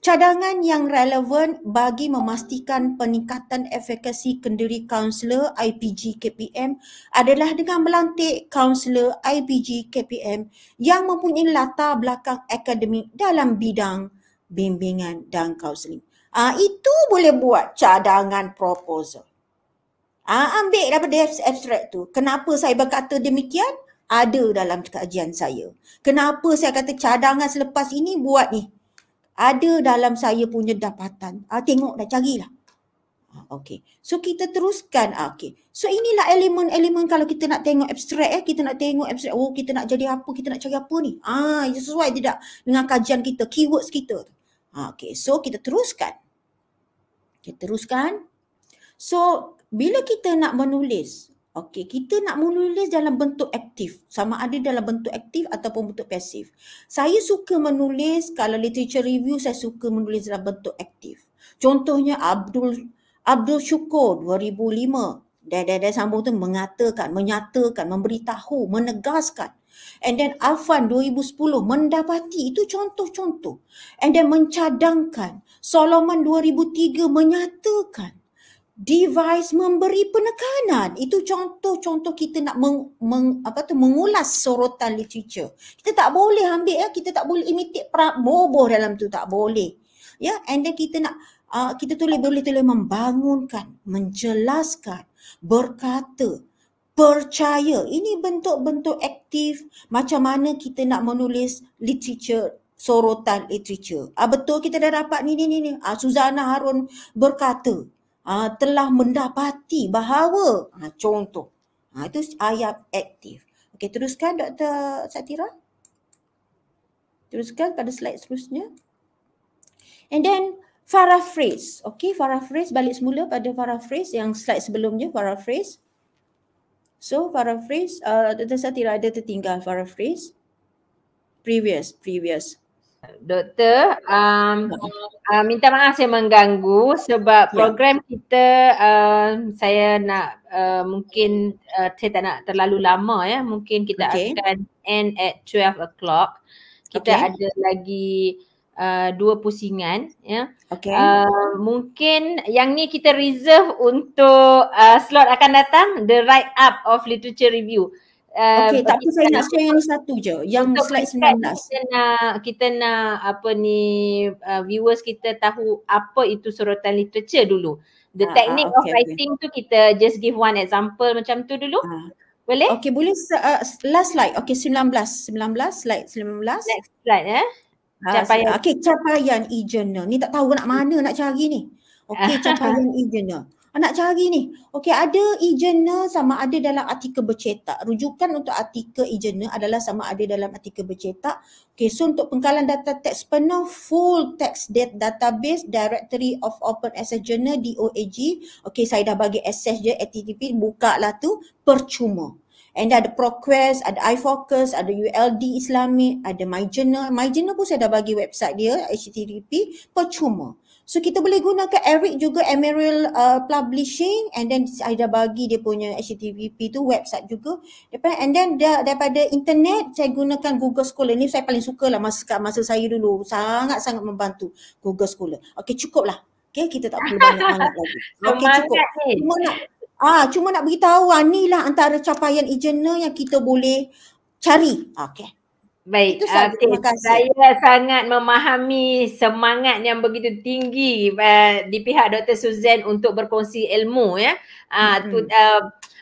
S2: Cadangan yang relevan bagi memastikan peningkatan efekasi kenderi kaunselor IPG KPM adalah dengan melantik kaunselor IPG KPM yang mempunyai latar belakang akademik dalam bidang bimbingan dan kaunseling. Ah itu boleh buat cadangan proposal. Ah, ambil daripada abstrak tu. Kenapa saya berkata demikian? Ada dalam kajian saya. Kenapa saya kata cadangan selepas ini buat ni? Ada dalam saya punya dapatan. Ah, tengok dah, carilah. Ah, okay. So kita teruskan. Ah, okay. So inilah elemen-elemen kalau kita nak tengok abstrak eh. Kita nak tengok abstrak. Oh kita nak jadi apa? Kita nak cari apa ni? Ah, sesuai tidak dengan kajian kita. Keywords kita. Ah, okay. So kita teruskan. Kita teruskan. So bila kita nak menulis, okay, kita nak menulis dalam bentuk aktif, sama ada dalam bentuk aktif ataupun bentuk pasif. Saya suka menulis, kalau literature review saya suka menulis dalam bentuk aktif. Contohnya Abdul Abdul Syukur 2005, dia dada sambung tu mengatakan, menyatakan, memberitahu, menegaskan. And then Afan 2010 mendapati itu contoh-contoh. And then mencadangkan. Solomon 2003 menyatakan device memberi penekanan itu contoh-contoh kita nak meng, meng, apa tu mengulas sorotan literature kita tak boleh ambil ya kita tak boleh imitate boboh dalam tu tak boleh ya and then kita nak uh, kita tulis boleh tulis membangunkan menjelaskan berkata percaya ini bentuk-bentuk aktif macam mana kita nak menulis literature sorotan literature. Ah, betul kita dah dapat ni ni ni ni. Ah, Suzana Harun berkata, uh, telah mendapati bahawa uh, contoh uh, itu ayat aktif. Okey teruskan Dr. Satira. Teruskan pada slide seterusnya. And then paraphrase. Okey paraphrase balik semula pada paraphrase yang slide sebelumnya paraphrase. So paraphrase uh, Dr. Satira ada tertinggal paraphrase. Previous, previous doktor
S1: um, uh, minta maaf saya mengganggu sebab yeah. program kita uh, saya nak uh, mungkin uh, saya tak nak terlalu lama ya mungkin kita okay. akan end at 12 o'clock kita okay. ada lagi Uh, dua pusingan ya. Yeah. Okay. Uh, mungkin yang ni kita reserve untuk uh, slot akan datang the write up of literature review. Um, okay, tak apa saya nak share
S2: yang satu je yang so slide kita, 19. Kita
S1: nak kita nak apa ni uh, viewers kita tahu apa itu sorotan literature dulu. The ah, technique okay, ah, of writing okay. tu kita just give one example macam tu dulu. Ah. Boleh? Okay, boleh uh, last
S2: slide. Okay, 19. 19 slide 19. Next slide eh. Ah, capaian. Ah, okay, capaian e-journal. Ni tak tahu nak hmm. mana nak cari ni. Okay, capaian e-journal. I nak cari ni. Okey, ada e-journal sama ada dalam artikel bercetak. Rujukan untuk artikel e-journal adalah sama ada dalam artikel bercetak. Okey, so untuk pengkalan data teks penuh, full text date database directory of open access journal DOAJ. Okey, saya dah bagi access je, HTTP, buka lah tu, percuma. And ada ProQuest, ada iFocus, ada ULD Islamic, ada MyJournal. MyJournal pun saya dah bagi website dia, HTTP, percuma. So kita boleh gunakan Eric juga Emerald uh, Publishing and then saya dah bagi dia punya HTTP tu website juga. Daripada, and then da, daripada internet saya gunakan Google Scholar. Ni saya paling suka lah masa, masa saya dulu. Sangat-sangat membantu Google Scholar. Okay cukup lah. Okay kita tak perlu banyak-banyak
S3: lagi. Okay cukup. Cuma nak,
S2: ah, cuma nak beritahu ah, ni lah antara capaian e yang kita boleh cari. Okay. Baik, eh, terima kasih.
S1: saya sangat memahami semangat yang begitu tinggi uh, di pihak Dr. Suzanne untuk berkongsi ilmu ya. Uh, ah, hmm to, uh, eh,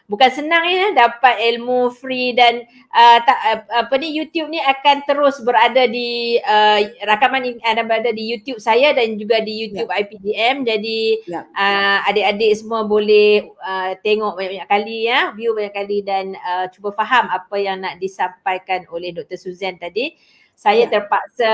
S1: bukan senang ya dapat ilmu free dan uh, tak, uh, apa ni YouTube ni akan terus berada di uh, rakaman ini ada berada di YouTube saya dan juga di YouTube yeah. IPDM jadi yeah. uh, adik-adik semua boleh uh, tengok banyak-banyak kali ya view banyak kali dan uh, cuba faham apa yang nak disampaikan oleh Dr Suzanne tadi saya ya. terpaksa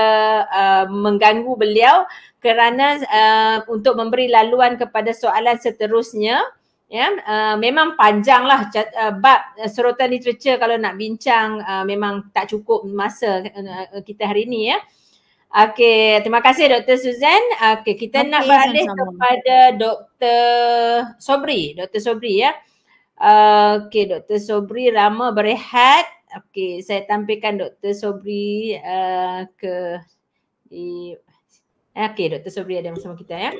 S1: uh, mengganggu beliau kerana uh, untuk memberi laluan kepada soalan seterusnya ya uh, memang panjanglah uh, bab uh, sorotan literature kalau nak bincang uh, memang tak cukup masa uh, kita hari ini ya Okay, terima kasih Dr Susan. Okay, kita okay, nak beralih kepada Dr Sobri Dr Sobri ya uh, okey Dr Sobri lama berehat Okay, saya tampilkan Dr Sobri uh, ke di Okay, Dr Sobri ada bersama kita ya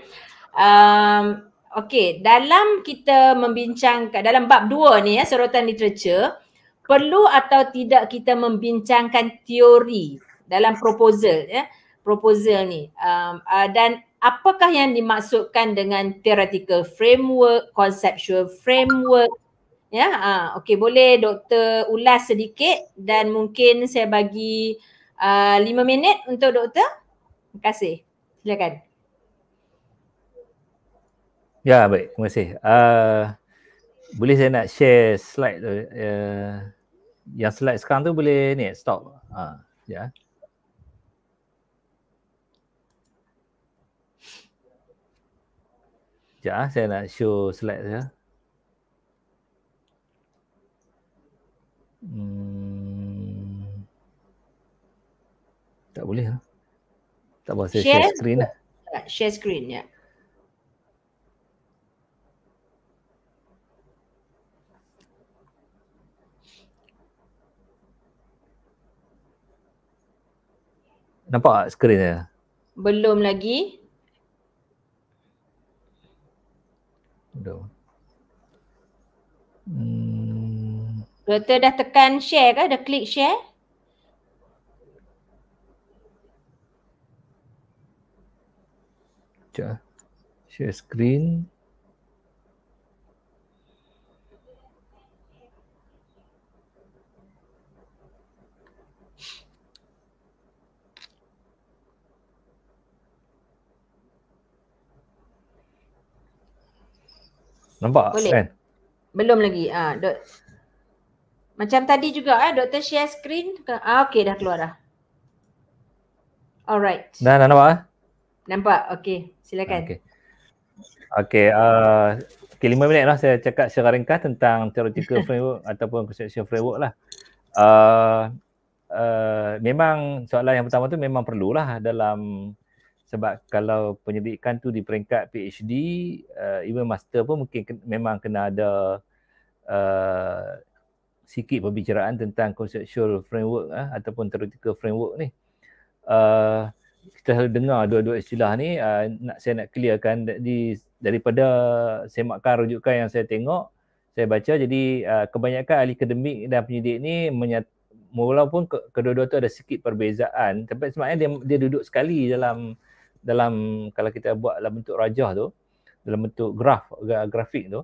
S1: um, Okey, dalam kita membincangkan dalam bab dua ni ya sorotan literature, perlu atau tidak kita membincangkan teori dalam proposal ya proposal ni um, uh, dan apakah yang dimaksudkan dengan theoretical framework, conceptual framework ya uh, okey boleh doktor ulas sedikit dan mungkin saya bagi uh, lima minit untuk doktor. Terima kasih. Silakan.
S4: Ya, baik. Terima kasih. Uh, boleh saya nak share slide tu? Uh, eh, yang slide sekarang tu boleh ni stop. Uh, ya. Yeah. Sekejap, uh, saya nak show slide saya. Hmm. Tak boleh lah. Tak boleh saya share, share screen lah.
S1: Share screen, ya. Yeah.
S4: Nampak tak skrin dia?
S1: Belum lagi.
S3: Belum. Hmm.
S1: Doktor dah tekan share ke? Dah
S2: klik share?
S4: Sekejap. Ah. Share screen. Nampak Boleh. kan?
S1: Belum lagi. Ha, dok. Macam tadi juga eh, doktor share screen. Ah, okay dah keluar dah. Alright. Dah, dah nampak? Eh? Nampak. Okay. Silakan.
S4: Okay. Okay. Uh, okay, lima minit lah saya cakap secara ringkas tentang theoretical framework ataupun conceptual framework lah. Uh, uh, memang soalan yang pertama tu memang perlulah dalam sebab kalau penyelidikan tu di peringkat PhD uh, even master pun mungkin ke- memang kena ada uh, sikit pembicaraan tentang conceptual framework uh, ataupun theoretical framework ni uh, kita selalu dengar dua-dua istilah ni uh, nak saya nak clearkan di daripada semakan rujukan yang saya tengok saya baca jadi uh, kebanyakan ahli akademik dan penyidik ni menyat, walaupun ke, kedua-dua tu ada sikit perbezaan tapi sebenarnya dia dia duduk sekali dalam dalam kalau kita buat dalam bentuk rajah tu dalam bentuk graf grafik tu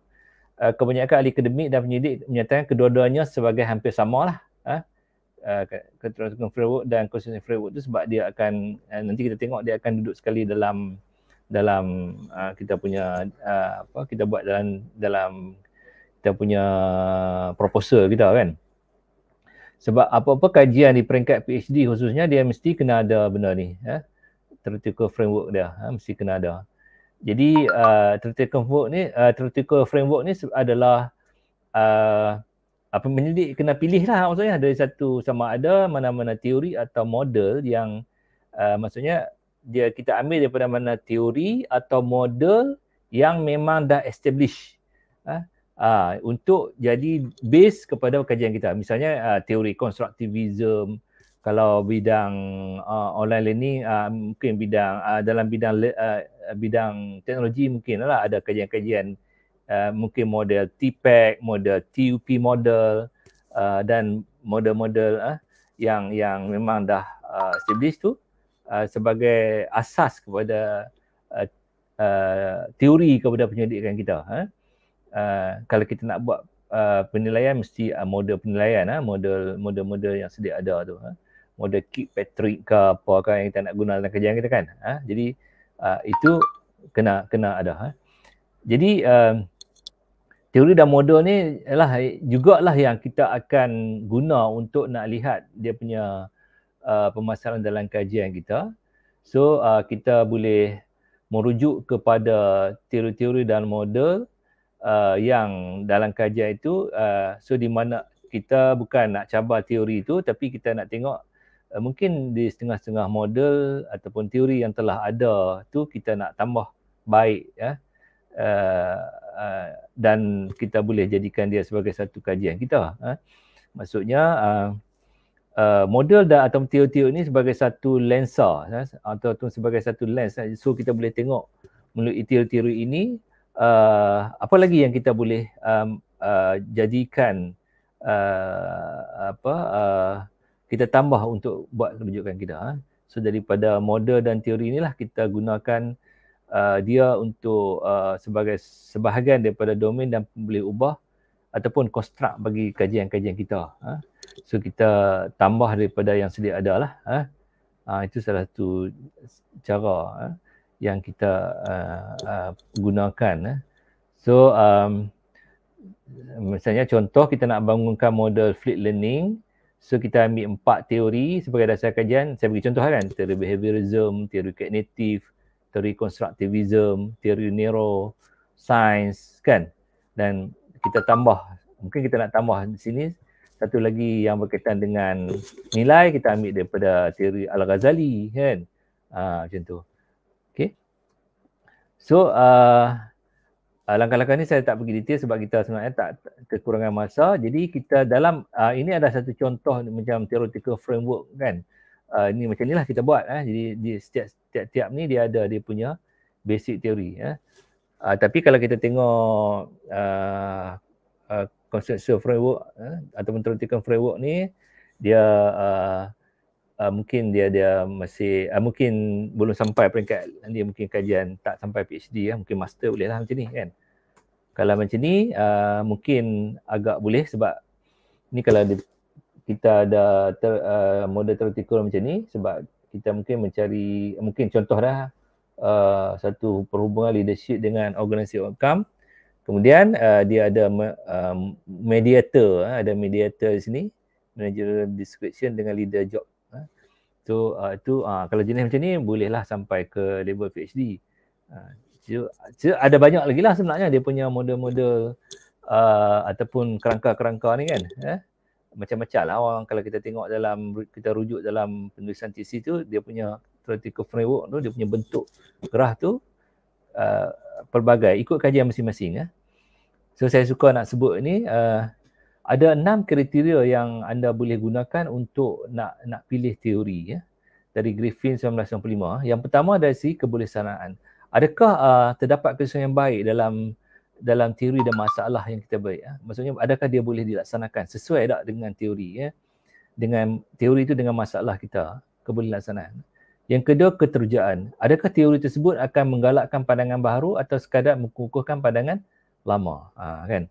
S4: eh, kebanyakan ahli akademik dan penyidik menyatakan kedua-duanya sebagai hampir samalah eh, eh keterangan framework dan constitution framework tu sebab dia akan eh, nanti kita tengok dia akan duduk sekali dalam dalam kita punya apa kita buat dalam dalam kita punya proposal kita kan sebab apa-apa kajian di peringkat PhD khususnya dia mesti kena ada benda ni eh theoretical framework dia ha, mesti kena ada jadi uh, theoretical framework ni uh, theoretical framework ni adalah uh, apa menjadi kena pilih lah maksudnya dari satu sama ada mana-mana teori atau model yang uh, maksudnya dia kita ambil daripada mana teori atau model yang memang dah establish uh, uh, untuk jadi base kepada kajian kita misalnya uh, teori constructivism kalau bidang uh, online learning uh, mungkin bidang uh, dalam bidang uh, bidang teknologi mungkinlah ada kajian-kajian uh, mungkin model TPEC, model TUP model uh, dan model-model uh, yang yang memang dah uh, established tu uh, sebagai asas kepada uh, uh, teori kepada penyelidikan kita eh uh, kalau kita nak buat uh, penilaian mesti uh, model penilaian uh, model model-model yang sedia ada tu uh model kit Patrick ke apa kan yang kita nak guna dalam kerjaan kita kan. Ha? Jadi uh, itu kena kena ada. Ha? Jadi uh, teori dan model ni ialah jugalah yang kita akan guna untuk nak lihat dia punya uh, pemasaran dalam kajian kita. So uh, kita boleh merujuk kepada teori-teori dan model uh, yang dalam kajian itu uh, so di mana kita bukan nak cabar teori itu tapi kita nak tengok Eh, mungkin di setengah-setengah model ataupun teori yang telah ada tu kita nak tambah baik ya uh, uh, dan kita boleh jadikan dia sebagai satu kajian kita uh. maksudnya uh, Uh, model dan atom teo-teo ini sebagai satu lensa eh, ya, atau, atau sebagai satu lens eh. so kita boleh tengok melalui teori-teori ini uh, apa lagi yang kita boleh um, uh, jadikan uh, apa uh, kita tambah untuk buat penunjukan kita. Ha. So daripada model dan teori inilah kita gunakan uh, dia untuk uh, sebagai sebahagian daripada domain dan boleh ubah ataupun construct bagi kajian-kajian kita. Uh. So kita tambah daripada yang sedia ada lah. Uh. Ha. Ah, uh, itu salah satu cara uh, yang kita uh, uh, gunakan. Uh. So um, misalnya contoh kita nak bangunkan model fleet learning So kita ambil empat teori sebagai dasar kajian. Saya bagi contoh lah kan, teori behaviorism, teori kognitif, teori constructivism, teori neuro science kan. Dan kita tambah, mungkin kita nak tambah di sini satu lagi yang berkaitan dengan nilai kita ambil daripada teori Al-Ghazali kan. Ah uh, macam Okay. So uh, uh, langkah-langkah ni saya tak pergi detail sebab kita sebenarnya tak, kekurangan masa. Jadi kita dalam uh, ini ada satu contoh macam theoretical framework kan. Uh, ini macam inilah kita buat eh. Jadi di setiap tiap, tiap ni dia ada dia punya basic teori eh. Ya. Uh, tapi kalau kita tengok uh, uh, conceptual framework eh, ataupun theoretical framework ni dia uh, Uh, mungkin dia dia masih uh, mungkin belum sampai peringkat dia mungkin kajian tak sampai PhD ya mungkin master boleh lah macam ni kan kalau macam ni uh, mungkin agak boleh sebab ni kalau di, kita ada ter, uh, model teoretikal macam ni sebab kita mungkin mencari mungkin contohlah uh, satu perhubungan leadership dengan organisasi outcome kemudian uh, dia ada uh, mediator uh, ada mediator di sini manager description dengan leader job uh. so uh, tu uh, kalau jenis macam ni bolehlah sampai ke level PhD uh, jadi ada banyak lagi lah sebenarnya dia punya model-model uh, ataupun kerangka-kerangka ni kan. Eh? Macam-macam lah orang kalau kita tengok dalam, kita rujuk dalam penulisan TC tu, dia punya theoretical framework tu, dia punya bentuk gerah tu uh, pelbagai ikut kajian masing-masing. Eh? So saya suka nak sebut ni, uh, ada enam kriteria yang anda boleh gunakan untuk nak nak pilih teori ya dari Griffin 1995. Yang pertama dari segi kebolehsanaan adakah uh, terdapat penyelesaian yang baik dalam dalam teori dan masalah yang kita baik uh? maksudnya adakah dia boleh dilaksanakan sesuai tak dengan teori ya dengan teori itu dengan masalah kita keboleh kebolehlaksanaan yang kedua keterujaan adakah teori tersebut akan menggalakkan pandangan baru atau sekadar mengukuhkan pandangan lama uh, kan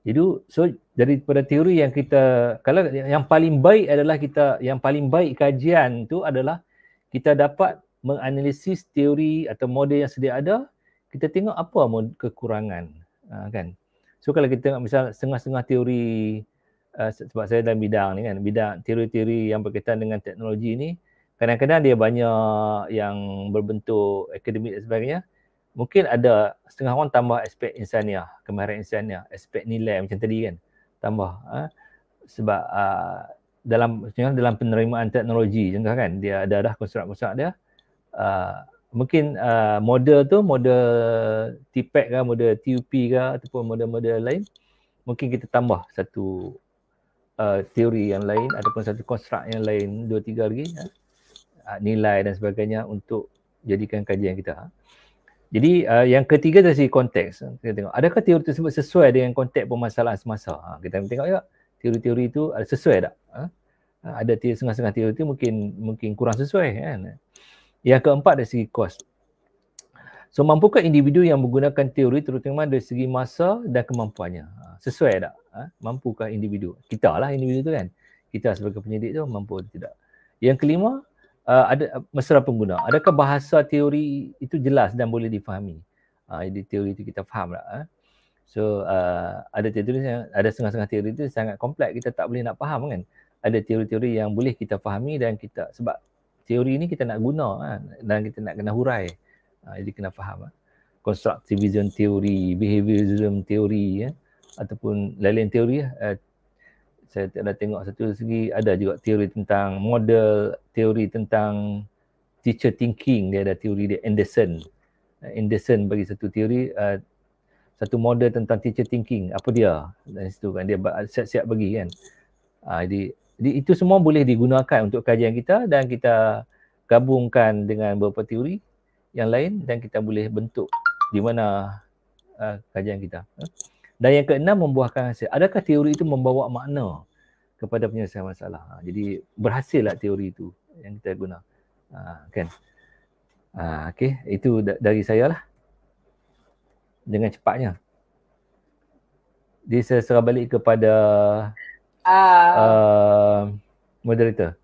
S4: jadi so daripada teori yang kita kalau yang paling baik adalah kita yang paling baik kajian itu adalah kita dapat menganalisis teori atau model yang sedia ada, kita tengok apa kekurangan uh, kan. So kalau kita tengok misalnya setengah-setengah teori uh, sebab saya dalam bidang ni kan, bidang teori-teori yang berkaitan dengan teknologi ni, kadang-kadang dia banyak yang berbentuk akademik dan sebagainya. Mungkin ada setengah orang tambah aspek insaniah, kemahiran insaniah, aspek nilai macam tadi kan. Tambah uh, sebab uh, dalam dalam penerimaan teknologi contoh kan dia ada dah konstruk-konstruk dia Ah, mungkin uh, model tu model TPEG ke model TUP ke ataupun model-model lain mungkin kita tambah satu uh, teori yang lain ataupun satu konstruk yang lain dua tiga lagi uh, nilai dan sebagainya untuk jadikan kajian kita ha. jadi uh, yang ketiga dari konteks kita tengok adakah teori tersebut sesuai dengan konteks permasalahan semasa ha, kita tengok juga teori-teori itu sesuai tak ha? ada setengah-setengah teori itu mungkin mungkin kurang sesuai kan ya. Yang keempat dari segi kos. So mampukah individu yang menggunakan teori terutama dari segi masa dan kemampuannya? Ha, sesuai tak? Ha, mampukah individu? Kita lah individu tu kan. Kita sebagai penyidik tu mampu atau tidak. Yang kelima, uh, ada uh, mesra pengguna. Adakah bahasa teori itu jelas dan boleh difahami? Ha, jadi teori itu kita faham tak? So uh, ada teori yang ada setengah-setengah teori itu sangat kompleks kita tak boleh nak faham kan? Ada teori-teori yang boleh kita fahami dan kita sebab teori ni kita nak guna kan? dan kita nak kena hurai ha, jadi kena faham kan? constructivism teori behaviorism teori ya ataupun lain-lain teori ya? eh, saya ada tengok satu segi ada juga teori tentang model teori tentang teacher thinking dia ada teori dia Anderson eh, Anderson bagi satu teori eh, satu model tentang teacher thinking apa dia dan situ kan dia siap-siap bagi kan ah, jadi jadi itu semua boleh digunakan untuk kajian kita dan kita gabungkan dengan beberapa teori yang lain dan kita boleh bentuk di mana uh, kajian kita. Dan yang keenam membuahkan hasil. Adakah teori itu membawa makna kepada penyelesaian masalah? Ha, jadi berhasil lah teori itu yang kita guna. Ha, kan? Ha, okay. Itu da- dari saya lah. Dengan cepatnya. Jadi saya serah balik kepada uh, moderator.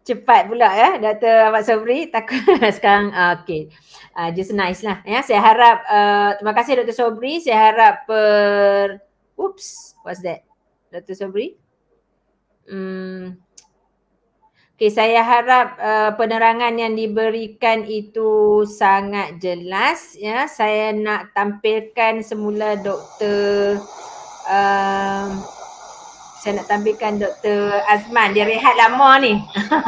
S1: Cepat pula ya eh? Dr. Ahmad Sobri takut sekarang uh, okay. Uh, just nice lah ya. Saya harap uh, terima kasih Dr. Sobri. Saya harap per oops, what's that? Dr. Sobri. Hmm. Okay, saya harap uh, penerangan yang diberikan itu sangat jelas. Ya, saya nak tampilkan semula Dr. Uh, ehm, saya nak tampilkan Dr. Azman. Dia rehat lama ni.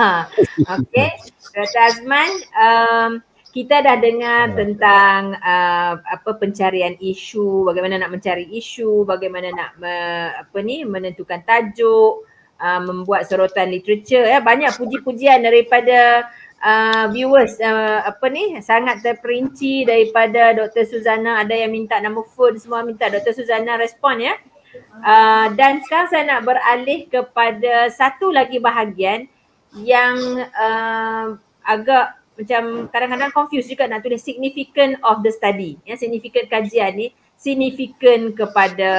S1: Okey. Dr. Azman, um, kita dah dengar ya. tentang uh, apa pencarian isu, bagaimana nak mencari isu, bagaimana nak me, apa ni menentukan tajuk, uh, membuat sorotan literature ya. Banyak puji-pujian daripada uh, viewers uh, apa ni sangat terperinci daripada Dr. Suzana ada yang minta nombor phone semua minta Dr. Suzana respon ya. Ah, dan sekarang saya nak beralih kepada satu lagi bahagian yang uh, agak macam kadang-kadang confused juga nak tulis significant of the study. Ya, significant kajian ni significant kepada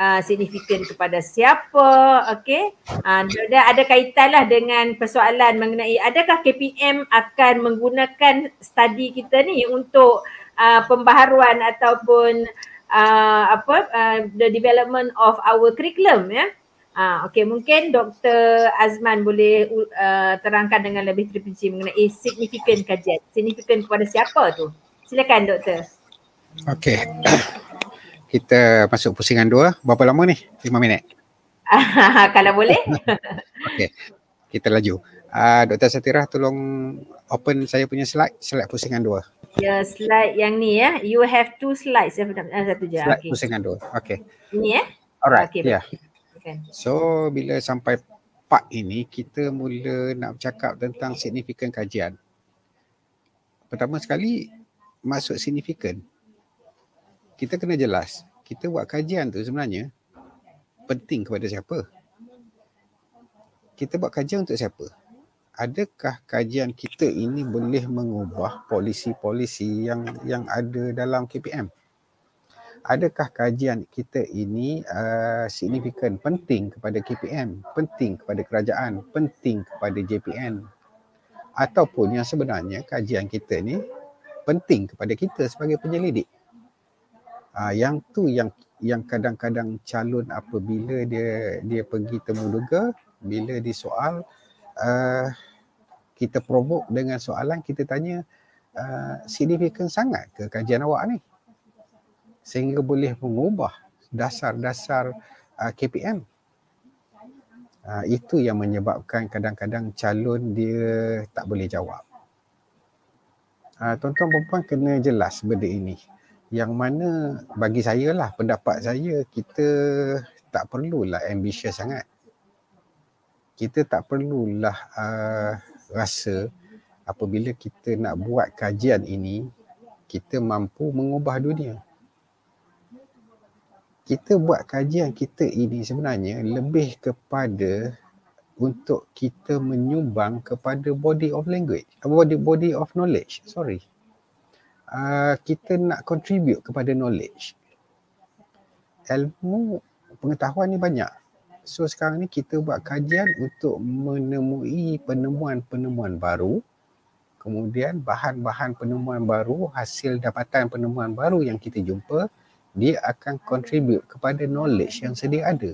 S1: uh, significant kepada siapa, okay? Uh, ada, kaitan lah dengan persoalan mengenai adakah KPM akan menggunakan study kita ni untuk uh, pembaharuan ataupun uh, apa uh, the development of our curriculum ya. Yeah? Ah, okay, mungkin Dr. Azman boleh uh, terangkan dengan lebih terperinci mengenai significant kajian. Significant kepada siapa tu? Silakan Doktor.
S3: Okay. Kita masuk pusingan dua. Berapa lama ni? Lima minit?
S1: Kalau boleh.
S3: okay. Kita laju. Uh, ah, Dr. Satirah tolong open saya punya slide. Slide pusingan dua.
S1: Ya, slide yang ni ya. You have two slides. Satu je. Slide okay. pusing dua. Okay. Ini ya. Eh? Alright. Okay. Yeah.
S3: So, bila sampai part ini, kita mula nak cakap tentang signifikan kajian. Pertama sekali, maksud signifikan. Kita kena jelas. Kita buat kajian tu sebenarnya penting kepada siapa? Kita buat kajian untuk siapa? adakah kajian kita ini boleh mengubah polisi-polisi yang yang ada dalam KPM? Adakah kajian kita ini uh, signifikan penting kepada KPM, penting kepada kerajaan, penting kepada JPN ataupun yang sebenarnya kajian kita ini penting kepada kita sebagai penyelidik? Uh, yang tu yang yang kadang-kadang calon apabila dia dia pergi temu duga bila disoal uh, kita provoke dengan soalan kita tanya uh, signifikan sangat ke kajian awak ni sehingga boleh mengubah dasar-dasar uh, KPM uh, itu yang menyebabkan kadang-kadang calon dia tak boleh jawab uh, tuan-tuan perempuan kena jelas benda ini yang mana bagi saya lah pendapat saya kita tak perlulah ambisius sangat kita tak perlulah uh, rasa apabila kita nak buat kajian ini kita mampu mengubah dunia kita buat kajian kita ini sebenarnya lebih kepada untuk kita menyumbang kepada body of language body body of knowledge sorry uh, kita nak contribute kepada knowledge ilmu pengetahuan ni banyak So sekarang ni kita buat kajian untuk menemui penemuan-penemuan baru. Kemudian bahan-bahan penemuan baru, hasil dapatan penemuan baru yang kita jumpa, dia akan contribute kepada knowledge yang sedia ada.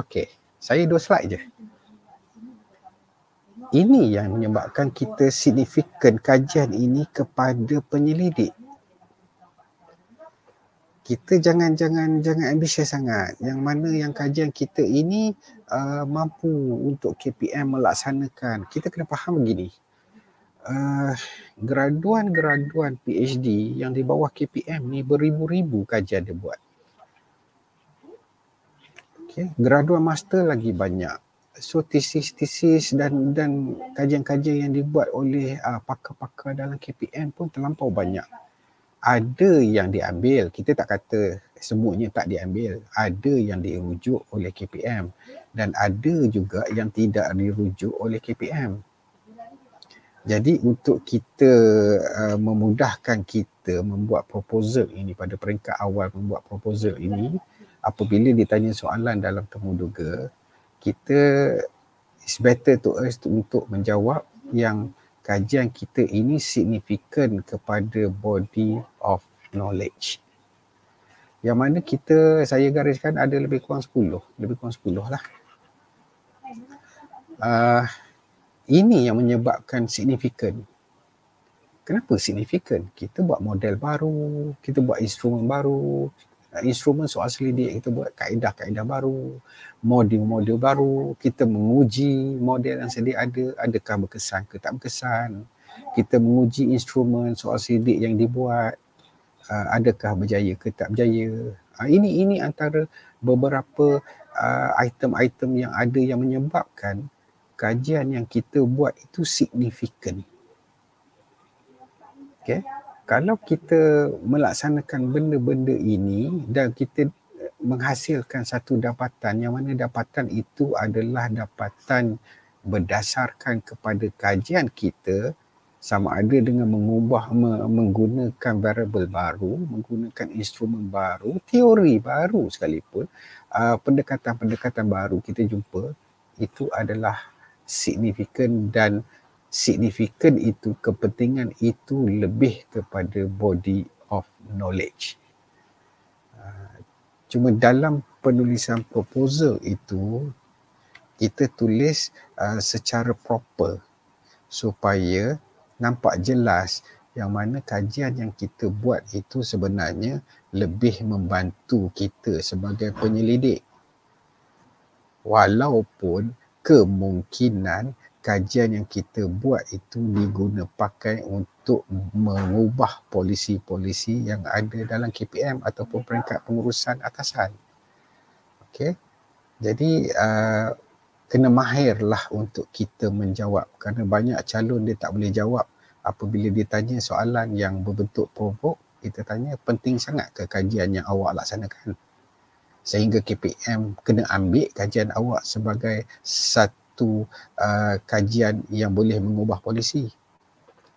S3: Okey, saya dua slide je. Ini yang menyebabkan kita signifikan kajian ini kepada penyelidik kita jangan jangan jangan ambisius sangat yang mana yang kajian kita ini uh, mampu untuk KPM melaksanakan kita kena faham begini uh, graduan-graduan PhD yang di bawah KPM ni beribu-ribu kajian dia buat okay. graduan master lagi banyak so tesis-tesis dan dan kajian-kajian yang dibuat oleh uh, pakar-pakar dalam KPM pun terlampau banyak ada yang diambil kita tak kata semuanya tak diambil ada yang dirujuk oleh KPM dan ada juga yang tidak dirujuk oleh KPM jadi untuk kita uh, memudahkan kita membuat proposal ini pada peringkat awal membuat proposal ini apabila ditanya soalan dalam temuduga kita it's better to us untuk menjawab yang kajian kita ini signifikan kepada body of knowledge. Yang mana kita, saya gariskan ada lebih kurang 10. Lebih kurang 10 lah. Uh, ini yang menyebabkan signifikan. Kenapa signifikan? Kita buat model baru, kita buat instrumen baru. Instrumen so asli dia, kita buat kaedah-kaedah baru. Model-model baru, kita menguji model yang sedia ada, adakah berkesan ke tak berkesan. Kita menguji instrumen soal sidik yang dibuat, uh, adakah berjaya ke tak berjaya. Uh, ini ini antara beberapa uh, item-item yang ada yang menyebabkan kajian yang kita buat itu signifikan. Okay. Kalau kita melaksanakan benda-benda ini dan kita menghasilkan satu dapatan yang mana dapatan itu adalah dapatan berdasarkan kepada kajian kita sama ada dengan mengubah menggunakan variable baru, menggunakan instrumen baru, teori baru sekalipun, uh, pendekatan-pendekatan baru kita jumpa itu adalah signifikan dan signifikan itu kepentingan itu lebih kepada body of knowledge cuma dalam penulisan proposal itu kita tulis uh, secara proper supaya nampak jelas yang mana kajian yang kita buat itu sebenarnya lebih membantu kita sebagai penyelidik walaupun kemungkinan kajian yang kita buat itu diguna pakai untuk mengubah polisi-polisi yang ada dalam KPM ataupun peringkat pengurusan atasan. Okey. Jadi uh, kena mahirlah untuk kita menjawab kerana banyak calon dia tak boleh jawab apabila dia tanya soalan yang berbentuk provok kita tanya penting sangat ke kajian yang awak laksanakan sehingga KPM kena ambil kajian awak sebagai satu satu uh, kajian yang boleh mengubah polisi.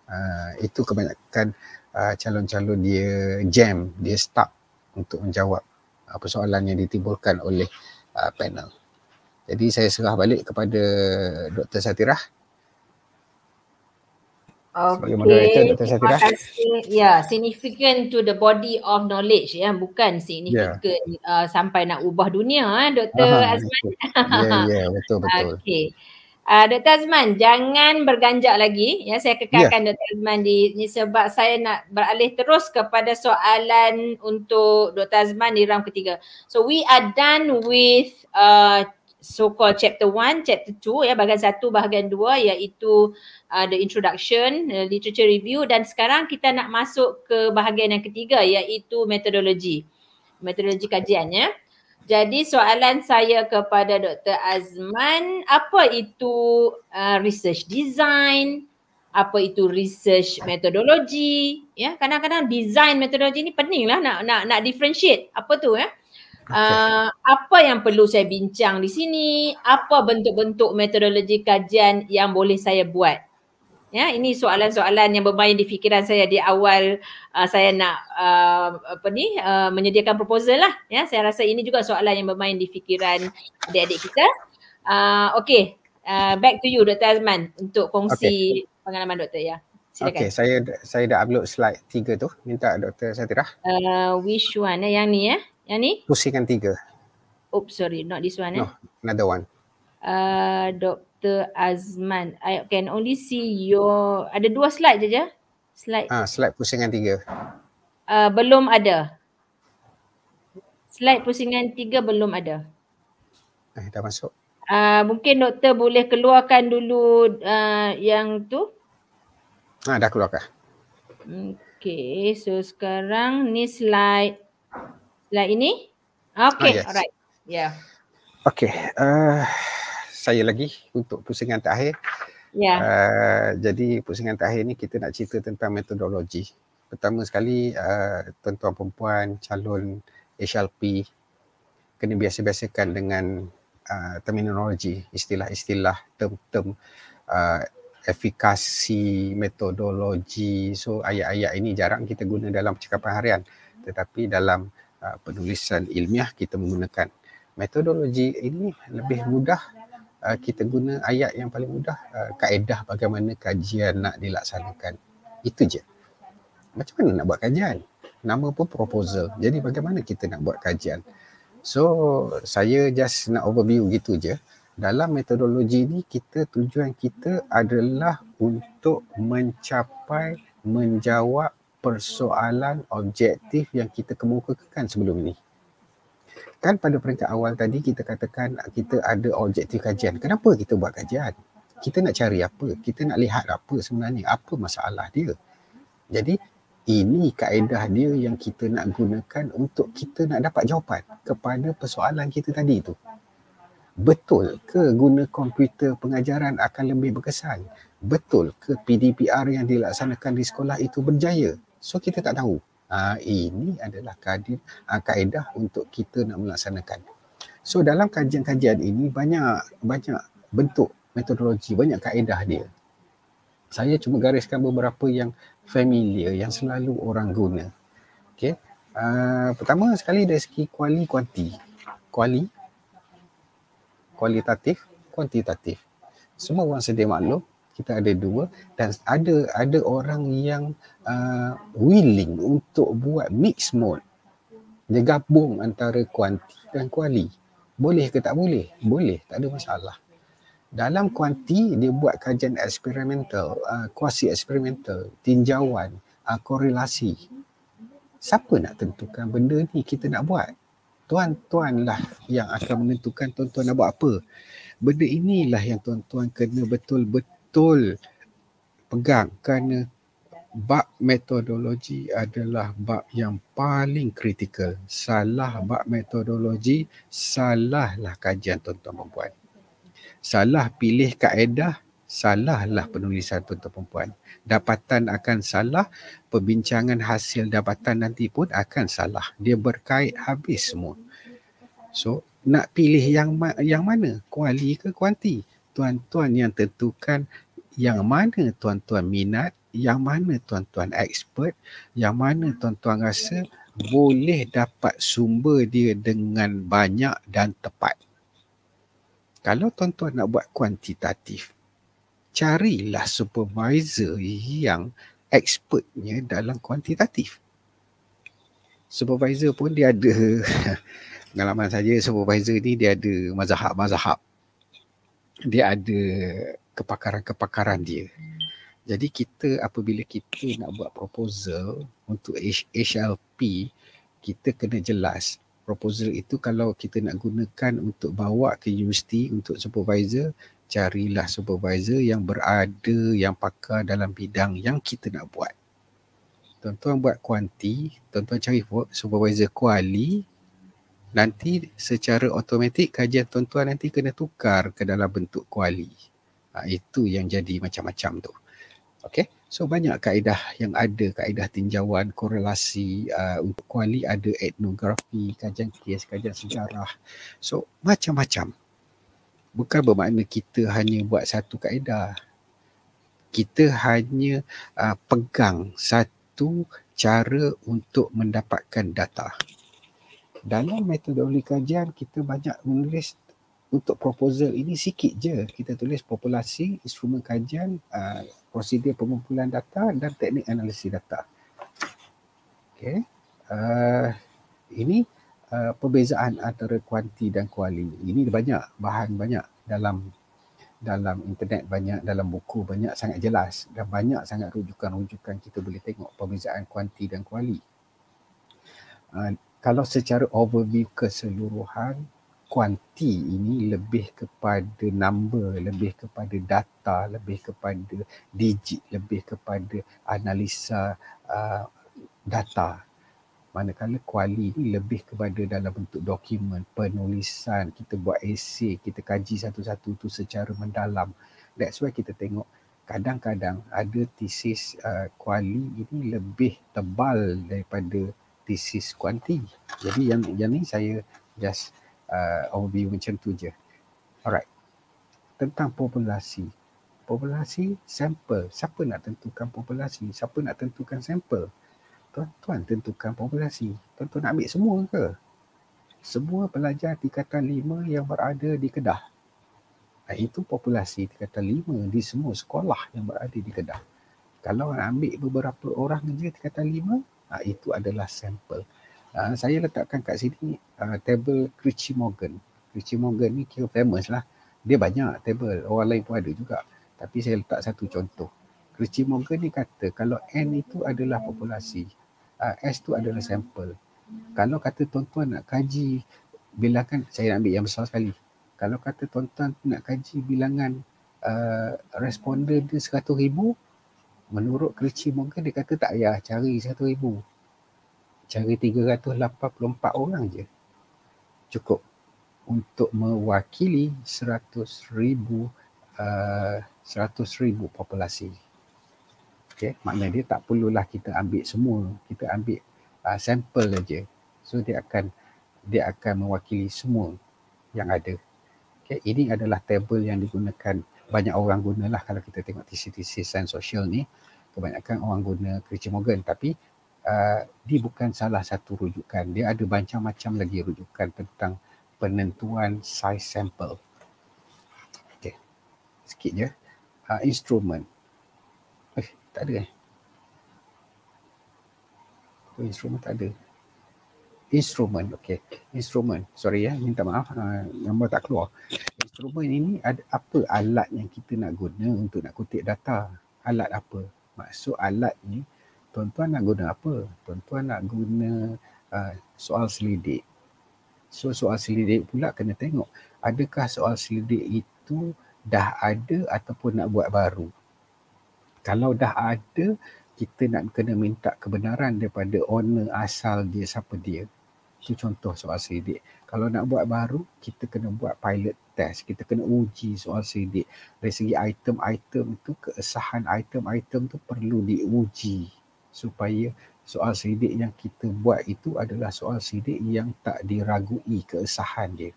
S3: Uh, itu kebanyakan uh, calon-calon dia jam, dia stuck untuk menjawab uh, persoalan yang ditimbulkan oleh uh, panel. Jadi saya serah balik kepada Dr. Satirah.
S1: Okay. Sebagai moderator Dr. Safira. Ya, significant to the body of knowledge ya, bukan significant yeah. uh, sampai nak ubah dunia eh Dr. Aha, Azman.
S3: Ya, ya, yeah, yeah, betul betul.
S1: Okay. Uh, Dr. Azman, jangan berganjak lagi. Ya, saya kekalkan yeah. Dr. Azman di ni sebab saya nak beralih terus kepada soalan untuk Dr. Azman di round ketiga. So we are done with uh, so-called chapter one, chapter two, ya, bahagian satu, bahagian dua iaitu uh, the introduction, uh, literature review dan sekarang kita nak masuk ke bahagian yang ketiga iaitu metodologi. Metodologi kajiannya. Jadi soalan saya kepada Dr. Azman, apa itu uh, research design? apa itu research methodology ya kadang-kadang design methodology ni peninglah nak nak nak differentiate apa tu ya uh, apa yang perlu saya bincang di sini apa bentuk-bentuk metodologi kajian yang boleh saya buat Ya, ini soalan-soalan yang bermain di fikiran saya di awal uh, saya nak uh, apa ni uh, menyediakan proposal lah. Ya, saya rasa ini juga soalan yang bermain di fikiran adik-adik kita. Uh, okay, uh, back to you, Dr. Azman untuk kongsi okay. pengalaman doktor ya.
S3: Silakan. Okay, saya saya dah upload slide tiga tu. Minta Dr. Satirah.
S1: Uh, which one? Eh? Yang ni ya? Yang ni?
S3: Pusingkan tiga.
S1: Oops, sorry. Not this one. Eh? No, another one. Uh, Dr. Dr. Azman. I can only see your, ada dua slide saja. Slide. Ah,
S3: slide pusingan tiga.
S1: Uh, belum ada. Slide pusingan tiga belum ada. Eh, dah masuk. Uh, mungkin doktor boleh keluarkan dulu uh, yang tu. Ah, dah keluarkan. Okay, so sekarang ni slide. Slide ini? Okay, ah, yes. alright. Yeah. Ya.
S3: Okay. Uh, saya lagi untuk pusingan terakhir. Ya. Yeah. Uh, jadi pusingan terakhir ni kita nak cerita tentang metodologi. Pertama sekali eh, tuan-tuan uh, perempuan calon HLP kena biasa-biasakan dengan uh, terminologi, istilah-istilah, term-term uh, efikasi metodologi. So ayat-ayat ini jarang kita guna dalam percakapan harian tetapi dalam uh, penulisan ilmiah kita menggunakan metodologi ini lebih mudah Ah, kita guna ayat yang paling mudah uh, kaedah bagaimana kajian nak dilaksanakan itu je macam mana nak buat kajian nama pun proposal jadi bagaimana kita nak buat kajian so saya just nak overview gitu je dalam metodologi ni kita tujuan kita adalah untuk mencapai menjawab persoalan objektif yang kita kemukakan sebelum ini kan pada peringkat awal tadi kita katakan kita ada objektif kajian kenapa kita buat kajian kita nak cari apa kita nak lihat apa sebenarnya apa masalah dia jadi ini kaedah dia yang kita nak gunakan untuk kita nak dapat jawapan kepada persoalan kita tadi tu betul ke guna komputer pengajaran akan lebih berkesan betul ke PDPR yang dilaksanakan di sekolah itu berjaya so kita tak tahu Ah, ini adalah kaedah, uh, kaedah untuk kita nak melaksanakan. So dalam kajian-kajian ini banyak banyak bentuk metodologi, banyak kaedah dia. Saya cuma gariskan beberapa yang familiar, yang selalu orang guna. Okay. Uh, ah, pertama sekali dari segi kuali kuanti. Kuali, kualitatif, kuantitatif. Semua orang sedia maklum, kita ada dua dan ada ada orang yang uh, willing untuk buat mix mode dia gabung antara kuanti dan kuali boleh ke tak boleh boleh tak ada masalah dalam kuanti dia buat kajian eksperimental uh, kuasi eksperimental tinjauan uh, korelasi siapa nak tentukan benda ni kita nak buat tuan-tuan lah yang akan menentukan tuan-tuan nak buat apa benda inilah yang tuan-tuan kena betul-betul betul pegang kerana bab metodologi adalah bab yang paling kritikal. Salah bab metodologi, salahlah kajian tuan-tuan perempuan. Salah pilih kaedah, salahlah penulisan tuan-tuan perempuan. Dapatan akan salah, perbincangan hasil dapatan nanti pun akan salah. Dia berkait habis semua. So, nak pilih yang yang mana? Kuali ke kuanti? tuan-tuan yang tentukan yang mana tuan-tuan minat, yang mana tuan-tuan expert, yang mana tuan-tuan rasa boleh dapat sumber dia dengan banyak dan tepat. Kalau tuan-tuan nak buat kuantitatif, carilah supervisor yang expertnya dalam kuantitatif. Supervisor pun dia ada pengalaman saja supervisor ni dia ada mazhab-mazhab dia ada kepakaran-kepakaran dia. Jadi kita apabila kita nak buat proposal untuk HLP, kita kena jelas proposal itu kalau kita nak gunakan untuk bawa ke universiti untuk supervisor, carilah supervisor yang berada yang pakar dalam bidang yang kita nak buat. Tuan-tuan buat kuanti, tuan-tuan cari supervisor kuali nanti secara automatik kajian tuan-tuan nanti kena tukar ke dalam bentuk kuali. Ha, itu yang jadi macam-macam tu. Okay. So banyak kaedah yang ada, kaedah tinjauan, korelasi uh, untuk kuali ada etnografi, kajian kias, kajian sejarah. So macam-macam. Bukan bermakna kita hanya buat satu kaedah. Kita hanya uh, pegang satu cara untuk mendapatkan data dalam metodologi kajian kita banyak menulis untuk proposal ini sikit je kita tulis populasi instrumen kajian uh, prosedur pengumpulan data dan teknik analisis data okey uh, ini uh, perbezaan antara kuanti dan kuali ini banyak bahan banyak dalam dalam internet banyak dalam buku banyak sangat jelas dan banyak sangat rujukan-rujukan kita boleh tengok perbezaan kuanti dan kuali uh, kalau secara overview keseluruhan kuanti ini lebih kepada number lebih kepada data lebih kepada digit lebih kepada analisa uh, data manakala kuali ini lebih kepada dalam bentuk dokumen penulisan kita buat esei kita kaji satu-satu tu secara mendalam that's why kita tengok kadang-kadang ada thesis uh, kuali ini lebih tebal daripada spesies kuanti. Jadi yang yang ni saya just uh, overview macam tu je. Alright. Tentang populasi. Populasi, sampel. Siapa nak tentukan populasi? Siapa nak tentukan sampel? Tuan-tuan tentukan populasi. Tuan-tuan nak ambil semua ke? Semua pelajar tingkatan lima yang berada di Kedah. Nah, itu populasi tingkatan lima di semua sekolah yang berada di Kedah. Kalau nak ambil beberapa orang je tingkatan Ha, itu adalah sampel. Ha, saya letakkan kat sini uh, table Richie Morgan. Richie Morgan ni kira famous lah. Dia banyak table. Orang lain pun ada juga. Tapi saya letak satu contoh. Richie Morgan ni kata kalau N itu adalah populasi. Uh, S itu adalah sampel. Kalau kata tuan-tuan nak kaji bilangan, saya nak ambil yang besar sekali. Kalau kata tuan-tuan nak kaji bilangan uh, responder dia 100 ribu, Menurut kerici mungkin dia kata tak payah cari satu ribu. Cari 384 orang je. Cukup untuk mewakili seratus ribu, uh, ribu populasi. Okay. Maknanya dia tak perlulah kita ambil semua. Kita ambil uh, sampel saja. So dia akan dia akan mewakili semua yang ada. Okay. Ini adalah table yang digunakan banyak orang guna lah kalau kita tengok TCTC sains sosial ni kebanyakan orang guna kerja Morgan tapi uh, dia bukan salah satu rujukan dia ada macam-macam lagi rujukan tentang penentuan size sample okay. sikit je uh, instrument eh tak ada eh instrument tak ada instrument okey instrument sorry ya minta maaf uh, nombor uh, tak keluar instrument ini ada apa alat yang kita nak guna untuk nak kutip data alat apa maksud alat ni tuan-tuan nak guna apa tuan-tuan nak guna uh, soal selidik so soal selidik pula kena tengok adakah soal selidik itu dah ada ataupun nak buat baru kalau dah ada kita nak kena minta kebenaran daripada owner asal dia siapa dia itu contoh soal sidik. Kalau nak buat baru, kita kena buat pilot test. Kita kena uji soal sidik. Dari segi item-item tu, keesahan item-item tu perlu diuji. Supaya soal sidik yang kita buat itu adalah soal sidik yang tak diragui keesahan dia.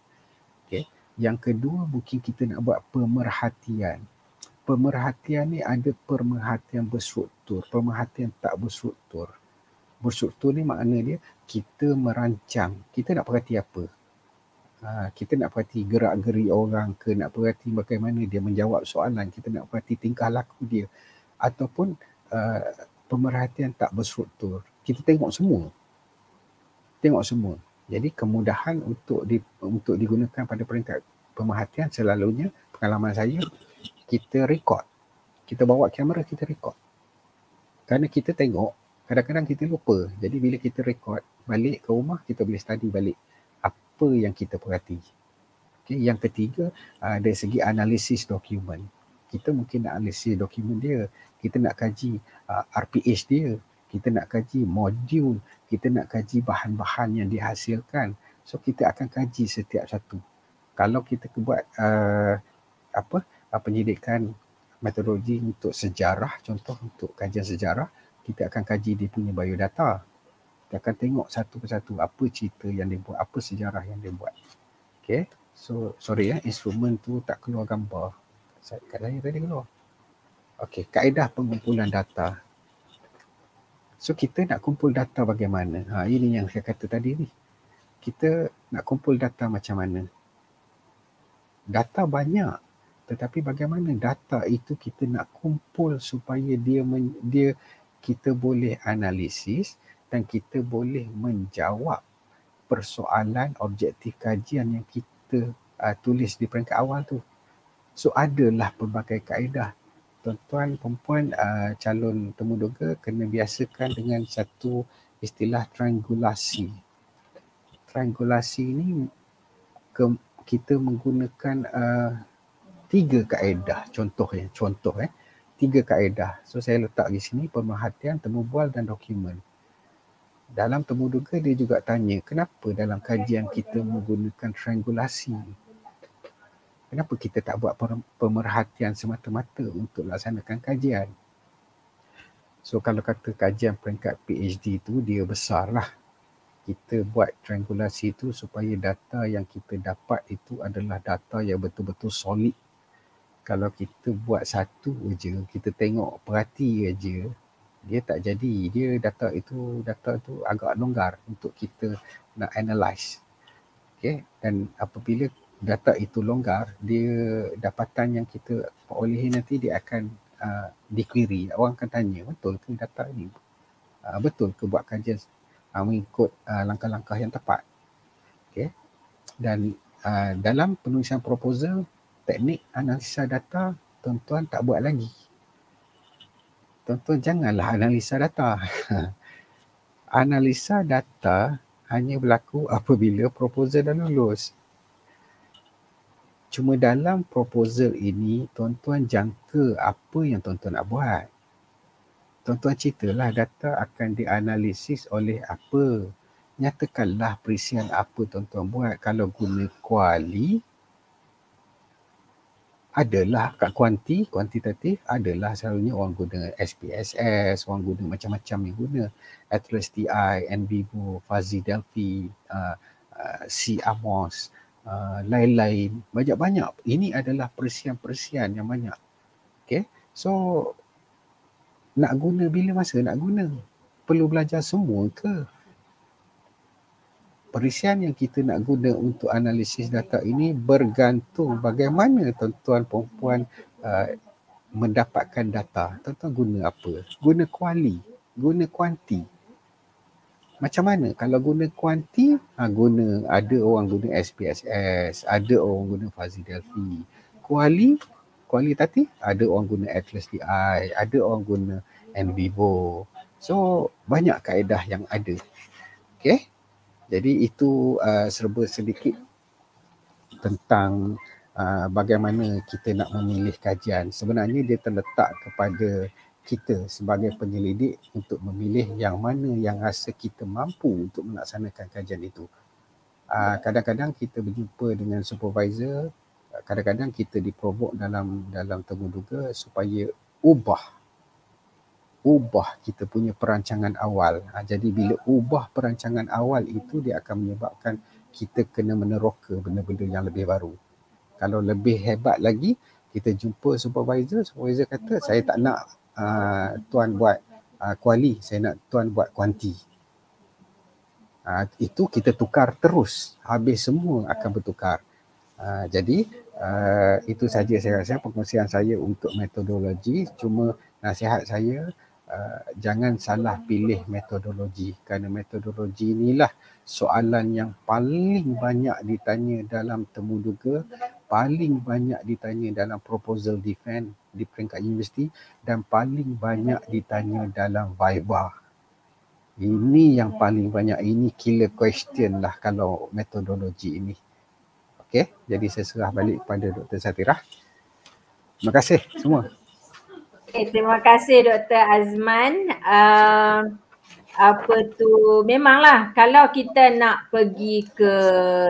S3: Okay. Yang kedua, mungkin kita nak buat pemerhatian. Pemerhatian ni ada pemerhatian berstruktur, pemerhatian tak berstruktur bersyukur ni makna dia kita merancang kita nak perhati apa ha, kita nak perhati gerak geri orang ke nak perhati bagaimana dia menjawab soalan kita nak perhati tingkah laku dia ataupun uh, pemerhatian tak berstruktur kita tengok semua tengok semua jadi kemudahan untuk di, untuk digunakan pada peringkat pemerhatian selalunya pengalaman saya kita record kita bawa kamera kita record kerana kita tengok kadang-kadang kita lupa. Jadi bila kita record balik ke rumah, kita boleh study balik apa yang kita perhati. Okay. Yang ketiga, uh, dari segi analisis dokumen. Kita mungkin nak analisis dokumen dia. Kita nak kaji uh, ah, RPH dia. Kita nak kaji modul. Kita nak kaji bahan-bahan yang dihasilkan. So kita akan kaji setiap satu. Kalau kita buat uh, apa uh, penyidikan metodologi untuk sejarah, contoh untuk kajian sejarah, kita akan kaji dia punya biodata. Kita akan tengok satu persatu apa cerita yang dia buat, apa sejarah yang dia buat. Okay. So, sorry ya, instrumen tu tak keluar gambar. Saya kat dia tadi keluar. Okay, kaedah pengumpulan data. So, kita nak kumpul data bagaimana? Ha, ini yang saya kata tadi ni. Kita nak kumpul data macam mana? Data banyak. Tetapi bagaimana data itu kita nak kumpul supaya dia men, dia kita boleh analisis dan kita boleh menjawab persoalan objektif kajian yang kita uh, tulis di peringkat awal tu. So adalah pelbagai kaedah. Tuan-tuan, perempuan, uh, calon temuduga kena biasakan dengan satu istilah triangulasi. Triangulasi ni ke, kita menggunakan uh, tiga kaedah contoh ya, contoh eh tiga kaedah. So saya letak di sini pemerhatian, temubual dan dokumen. Dalam temuduga dia juga tanya kenapa dalam kajian kita menggunakan triangulasi? Kenapa kita tak buat pemerhatian semata-mata untuk laksanakan kajian? So kalau kata kajian peringkat PhD tu dia besarlah Kita buat triangulasi tu supaya data yang kita dapat itu adalah data yang betul-betul solid kalau kita buat satu je kita tengok perhati aja dia tak jadi dia data itu data tu agak longgar untuk kita nak analyze okay? dan apabila data itu longgar dia dapatan yang kita peroleh nanti dia akan uh, ah, di query orang akan tanya betul ke data ini uh, ah, betul ke buat kajian uh, mengikut uh, langkah-langkah yang tepat okay? dan uh, dalam penulisan proposal teknik analisa data tuan-tuan tak buat lagi. Tuan-tuan janganlah analisa data. analisa data hanya berlaku apabila proposal dah lulus. Cuma dalam proposal ini, tuan-tuan jangka apa yang tuan-tuan nak buat. Tuan-tuan ceritalah data akan dianalisis oleh apa. Nyatakanlah perisian apa tuan-tuan buat. Kalau guna kuali, adalah kat kuanti, kuantitatif adalah selalunya orang guna SPSS, orang guna macam-macam yang guna Atlas TI, NVivo Fuzzy Delphi, uh, uh, C Amos, uh, lain-lain banyak-banyak. Ini adalah persian-persian yang banyak. Okay, so nak guna bila masa nak guna? Perlu belajar semua ke? perisian yang kita nak guna untuk analisis data ini bergantung bagaimana tuan-tuan perempuan uh, mendapatkan data. Tuan-tuan guna apa? Guna kuali, guna kuanti. Macam mana? Kalau guna kuanti, ha, guna ada orang guna SPSS, ada orang guna Fuzzy Delphi. Kuali, tadi, ada orang guna Atlas DI, ada orang guna NVivo. So, banyak kaedah yang ada. Okay. Jadi itu uh, serba sedikit tentang uh, bagaimana kita nak memilih kajian. Sebenarnya dia terletak kepada kita sebagai penyelidik untuk memilih yang mana yang rasa kita mampu untuk melaksanakan kajian itu. Uh, kadang-kadang kita berjumpa dengan supervisor, uh, kadang-kadang kita diprovok dalam dalam temuduga supaya ubah ubah kita punya perancangan awal. Ha, jadi bila ubah perancangan awal itu dia akan menyebabkan kita kena meneroka benda-benda yang lebih baru. Kalau lebih hebat lagi kita jumpa supervisor, supervisor kata saya tak nak uh, tuan buat uh, kuali, saya nak tuan buat kuanti. Uh, itu kita tukar terus. Habis semua akan bertukar. Uh, jadi Uh, itu saja saya rasa pengkongsian saya untuk metodologi cuma nasihat saya Uh, jangan salah pilih metodologi kerana metodologi inilah soalan yang paling banyak ditanya dalam temuduga paling banyak ditanya dalam proposal defend di peringkat universiti dan paling banyak ditanya dalam viva ini yang paling banyak ini killer question lah kalau metodologi ini okey jadi saya serah balik kepada Dr Satirah terima kasih semua
S1: Okay, terima kasih Dr. Azman. Uh, apa tu, memanglah kalau kita nak pergi ke,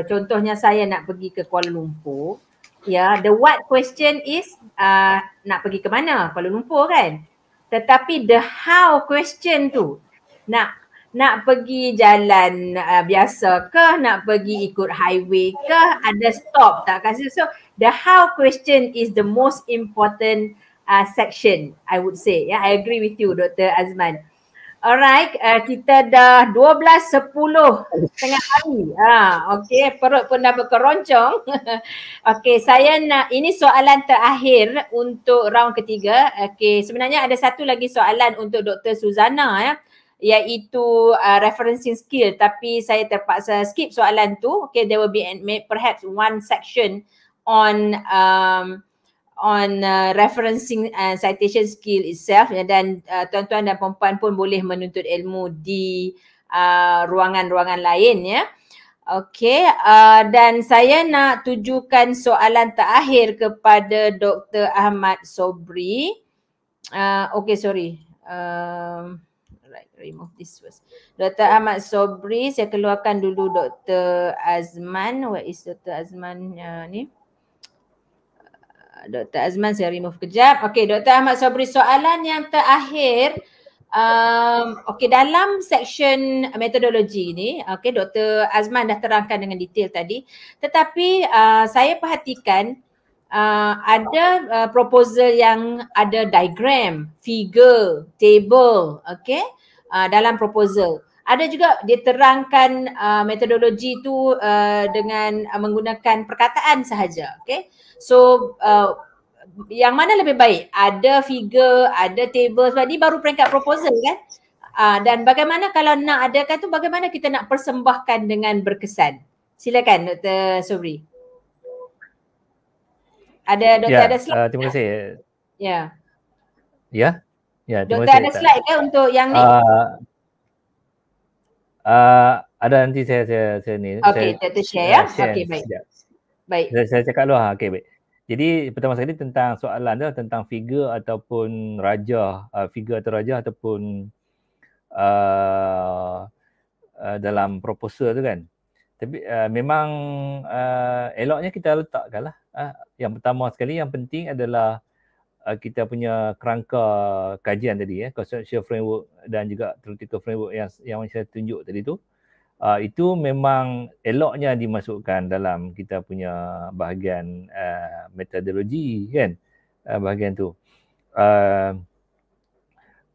S1: contohnya saya nak pergi ke Kuala Lumpur, ya, yeah, the what question is uh, nak pergi ke mana? Kuala Lumpur kan? Tetapi the how question tu, nak nak pergi jalan uh, biasa ke, nak pergi ikut highway ke, ada stop tak? So, the how question is the most important uh, section I would say yeah, I agree with you Dr Azman Alright, uh, kita dah 12.10 tengah hari. Ha, ah, okay, perut pun dah berkeroncong. okay, saya nak, ini soalan terakhir untuk round ketiga. Okay, sebenarnya ada satu lagi soalan untuk Dr. Suzana ya. Iaitu uh, referencing skill tapi saya terpaksa skip soalan tu. Okay, there will be perhaps one section on um, on uh, referencing and uh, citation skill itself ya, dan uh, tuan-tuan dan puan-puan pun boleh menuntut ilmu di uh, ruangan-ruangan lain ya. Okey uh, dan saya nak tujukan soalan terakhir kepada Dr. Ahmad Sobri. Uh, Okey sorry. Um right remove this first. Dr. Ahmad Sobri saya keluarkan dulu Dr. Azman. Where is Dr. Azman uh, ni? Dr. Azman saya remove kejap. Okey, Dr. Ahmad Sobri soalan yang terakhir um, okey dalam section metodologi ini. okey Dr. Azman dah terangkan dengan detail tadi. Tetapi uh, saya perhatikan uh, ada uh, proposal yang ada diagram, figure, table, okey uh, dalam proposal. Ada juga dia terangkan uh, metodologi itu uh, dengan uh, menggunakan perkataan sahaja, okey. So uh, yang mana lebih baik? Ada figure, ada table sebab ni baru peringkat proposal kan? Uh, dan bagaimana kalau nak adakan tu bagaimana kita nak persembahkan dengan berkesan? Silakan Dr. Sobri. Ada Dr. Yeah. ada slide? Uh, terima kasih. Ya.
S4: Ya. Ya, Dr. ada slide
S1: tak. ke untuk yang ni? Uh,
S4: uh, ada nanti saya saya saya ni. Okey, saya, saya share ya. Okey, baik. Baik. Saya, saya cakap dulu ha. Okey, baik. Jadi pertama sekali tentang soalan tu tentang figure ataupun raja, uh, figure atau raja ataupun uh, uh, dalam proposal tu kan. Tapi uh, memang uh, eloknya kita letakkan lah. Uh, yang pertama sekali yang penting adalah uh, kita punya kerangka kajian tadi ya, eh, conceptual framework dan juga theoretical framework yang yang saya tunjuk tadi tu uh, itu memang eloknya dimasukkan dalam kita punya bahagian uh, metodologi kan uh, bahagian tu uh,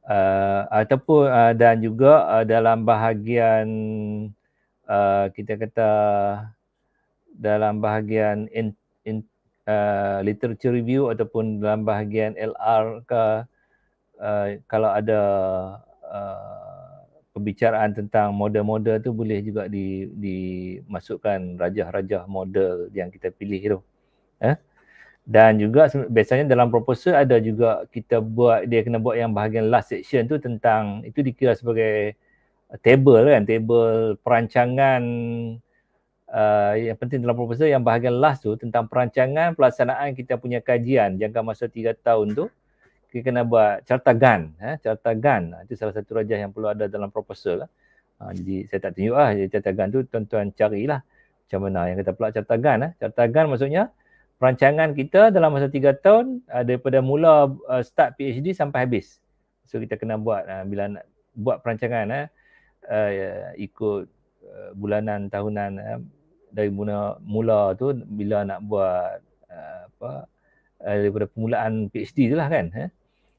S4: uh, ataupun uh, dan juga uh, dalam bahagian uh, kita kata dalam bahagian in, in, Uh, literature review ataupun dalam bahagian LR ke uh, kalau ada pembicaraan tentang model-model tu boleh juga di dimasukkan rajah-rajah model yang kita pilih tu. Eh? Dan juga biasanya dalam proposal ada juga kita buat dia kena buat yang bahagian last section tu tentang itu dikira sebagai table kan table perancangan uh, yang penting dalam proposal yang bahagian last tu tentang perancangan pelaksanaan kita punya kajian jangka masa tiga tahun tu kita kena buat carta gan eh carta gan ah, itu salah satu rajah yang perlu ada dalam proposal lah. Ha, jadi saya tak tunjuk lah carta gan tu tuan-tuan carilah macam mana yang kita pula carta gan eh carta gan maksudnya perancangan kita dalam masa tiga tahun uh, daripada mula uh, start PhD sampai habis so kita kena buat uh, bila nak buat perancangan eh uh, ikut uh, bulanan tahunan eh, dari mula, mula tu bila nak buat uh, apa daripada permulaan PhD tu lah kan eh?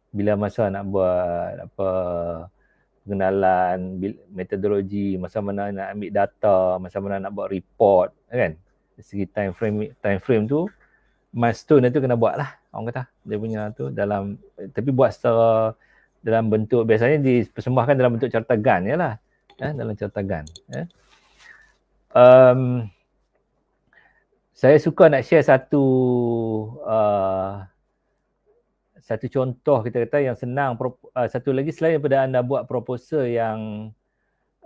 S4: bila masa nak buat apa pengenalan metodologi masa mana nak ambil data masa mana nak buat report kan dari segi time frame time frame tu milestone dia tu kena buat lah orang kata dia punya tu dalam tapi buat secara dalam bentuk biasanya dipersembahkan dalam bentuk carta gan ya lah eh, dalam carta gan eh. um, saya suka nak share satu uh, satu contoh kita kata yang senang uh, satu lagi selain daripada anda buat proposal yang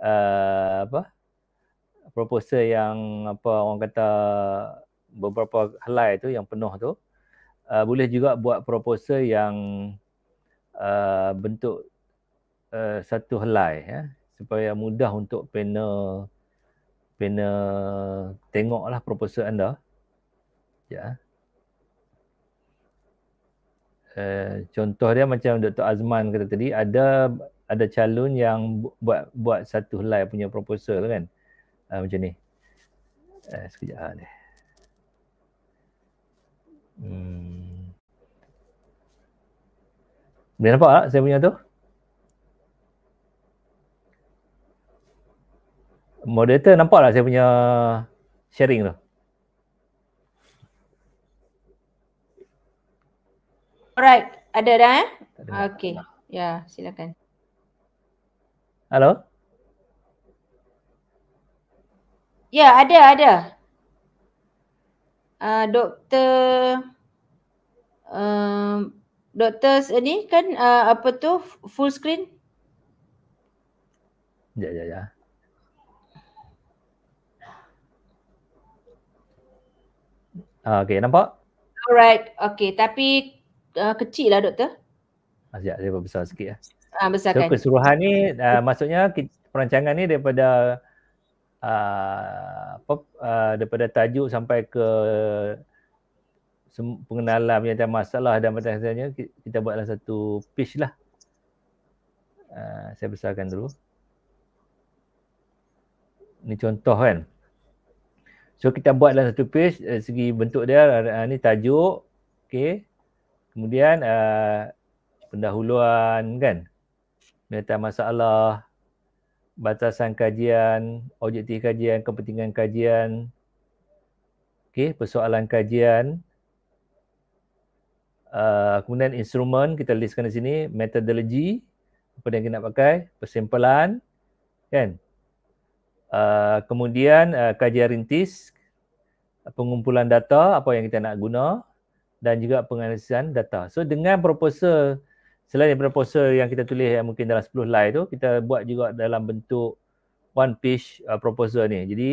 S4: uh, apa proposal yang apa orang kata beberapa helai tu yang penuh tu uh, boleh juga buat proposal yang uh, bentuk uh, satu helai ya supaya mudah untuk panel panel tengoklah proposal anda ya yeah. Eh, contoh dia macam Dr. Azman kata tadi ada ada calon yang buat buat satu helai punya proposal kan uh, macam ni uh, sekejap ha, ni hmm. boleh nampak tak saya punya tu moderator nampak tak saya punya sharing tu
S1: Alright, ada dah eh? Ada. Okay, ya yeah, silakan. Hello? Ya, yeah, ada, ada. Uh, doktor uh, doktor ini kan uh, apa tu full screen?
S4: Ya, ya, ya. Ah, okay, nampak?
S1: Alright, okay. Tapi uh, kecil lah doktor.
S4: Sekejap, dia besar sikit lah. Ya. So, keseluruhan ni uh, maksudnya perancangan ni daripada uh, apa, uh, daripada tajuk sampai ke sem- pengenalan penyataan masalah dan macam-macamnya kita buatlah satu page lah. Uh, saya besarkan dulu. Ni contoh kan. So kita buatlah satu page dari segi bentuk dia uh, ni tajuk. Okay kemudian uh, pendahuluan kan meta masalah batasan kajian objektif kajian kepentingan kajian okey persoalan kajian uh, kemudian instrumen kita listkan di sini methodology apa yang kita nak pakai persimpulan kan uh, kemudian uh, kajian rintis pengumpulan data apa yang kita nak guna dan juga penganalisisan data. So dengan proposal selain daripada proposal yang kita tulis yang mungkin dalam 10 line tu kita buat juga dalam bentuk one page uh, proposal ni. Jadi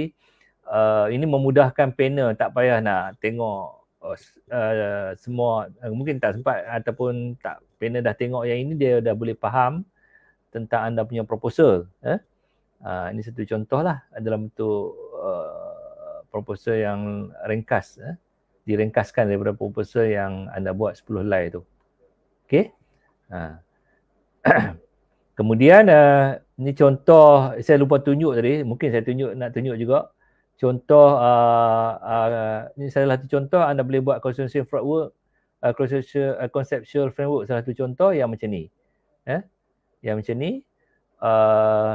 S4: uh, ini memudahkan panel tak payah nak tengok uh, uh, semua uh, mungkin tak sempat ataupun tak panel dah tengok yang ini dia dah boleh faham tentang anda punya proposal eh. Uh, ini satu contohlah dalam bentuk uh, proposal yang ringkas eh diringkaskan daripada proposal yang anda buat 10 lay tu. Okey? Ha. Kemudian uh, ni contoh saya lupa tunjuk tadi, mungkin saya tunjuk nak tunjuk juga. Contoh uh, eh, uh, eh, ini salah satu contoh anda boleh buat conceptual framework uh, conceptual, uh, conceptual framework salah satu contoh yang macam ni. Eh? Yang macam ni uh,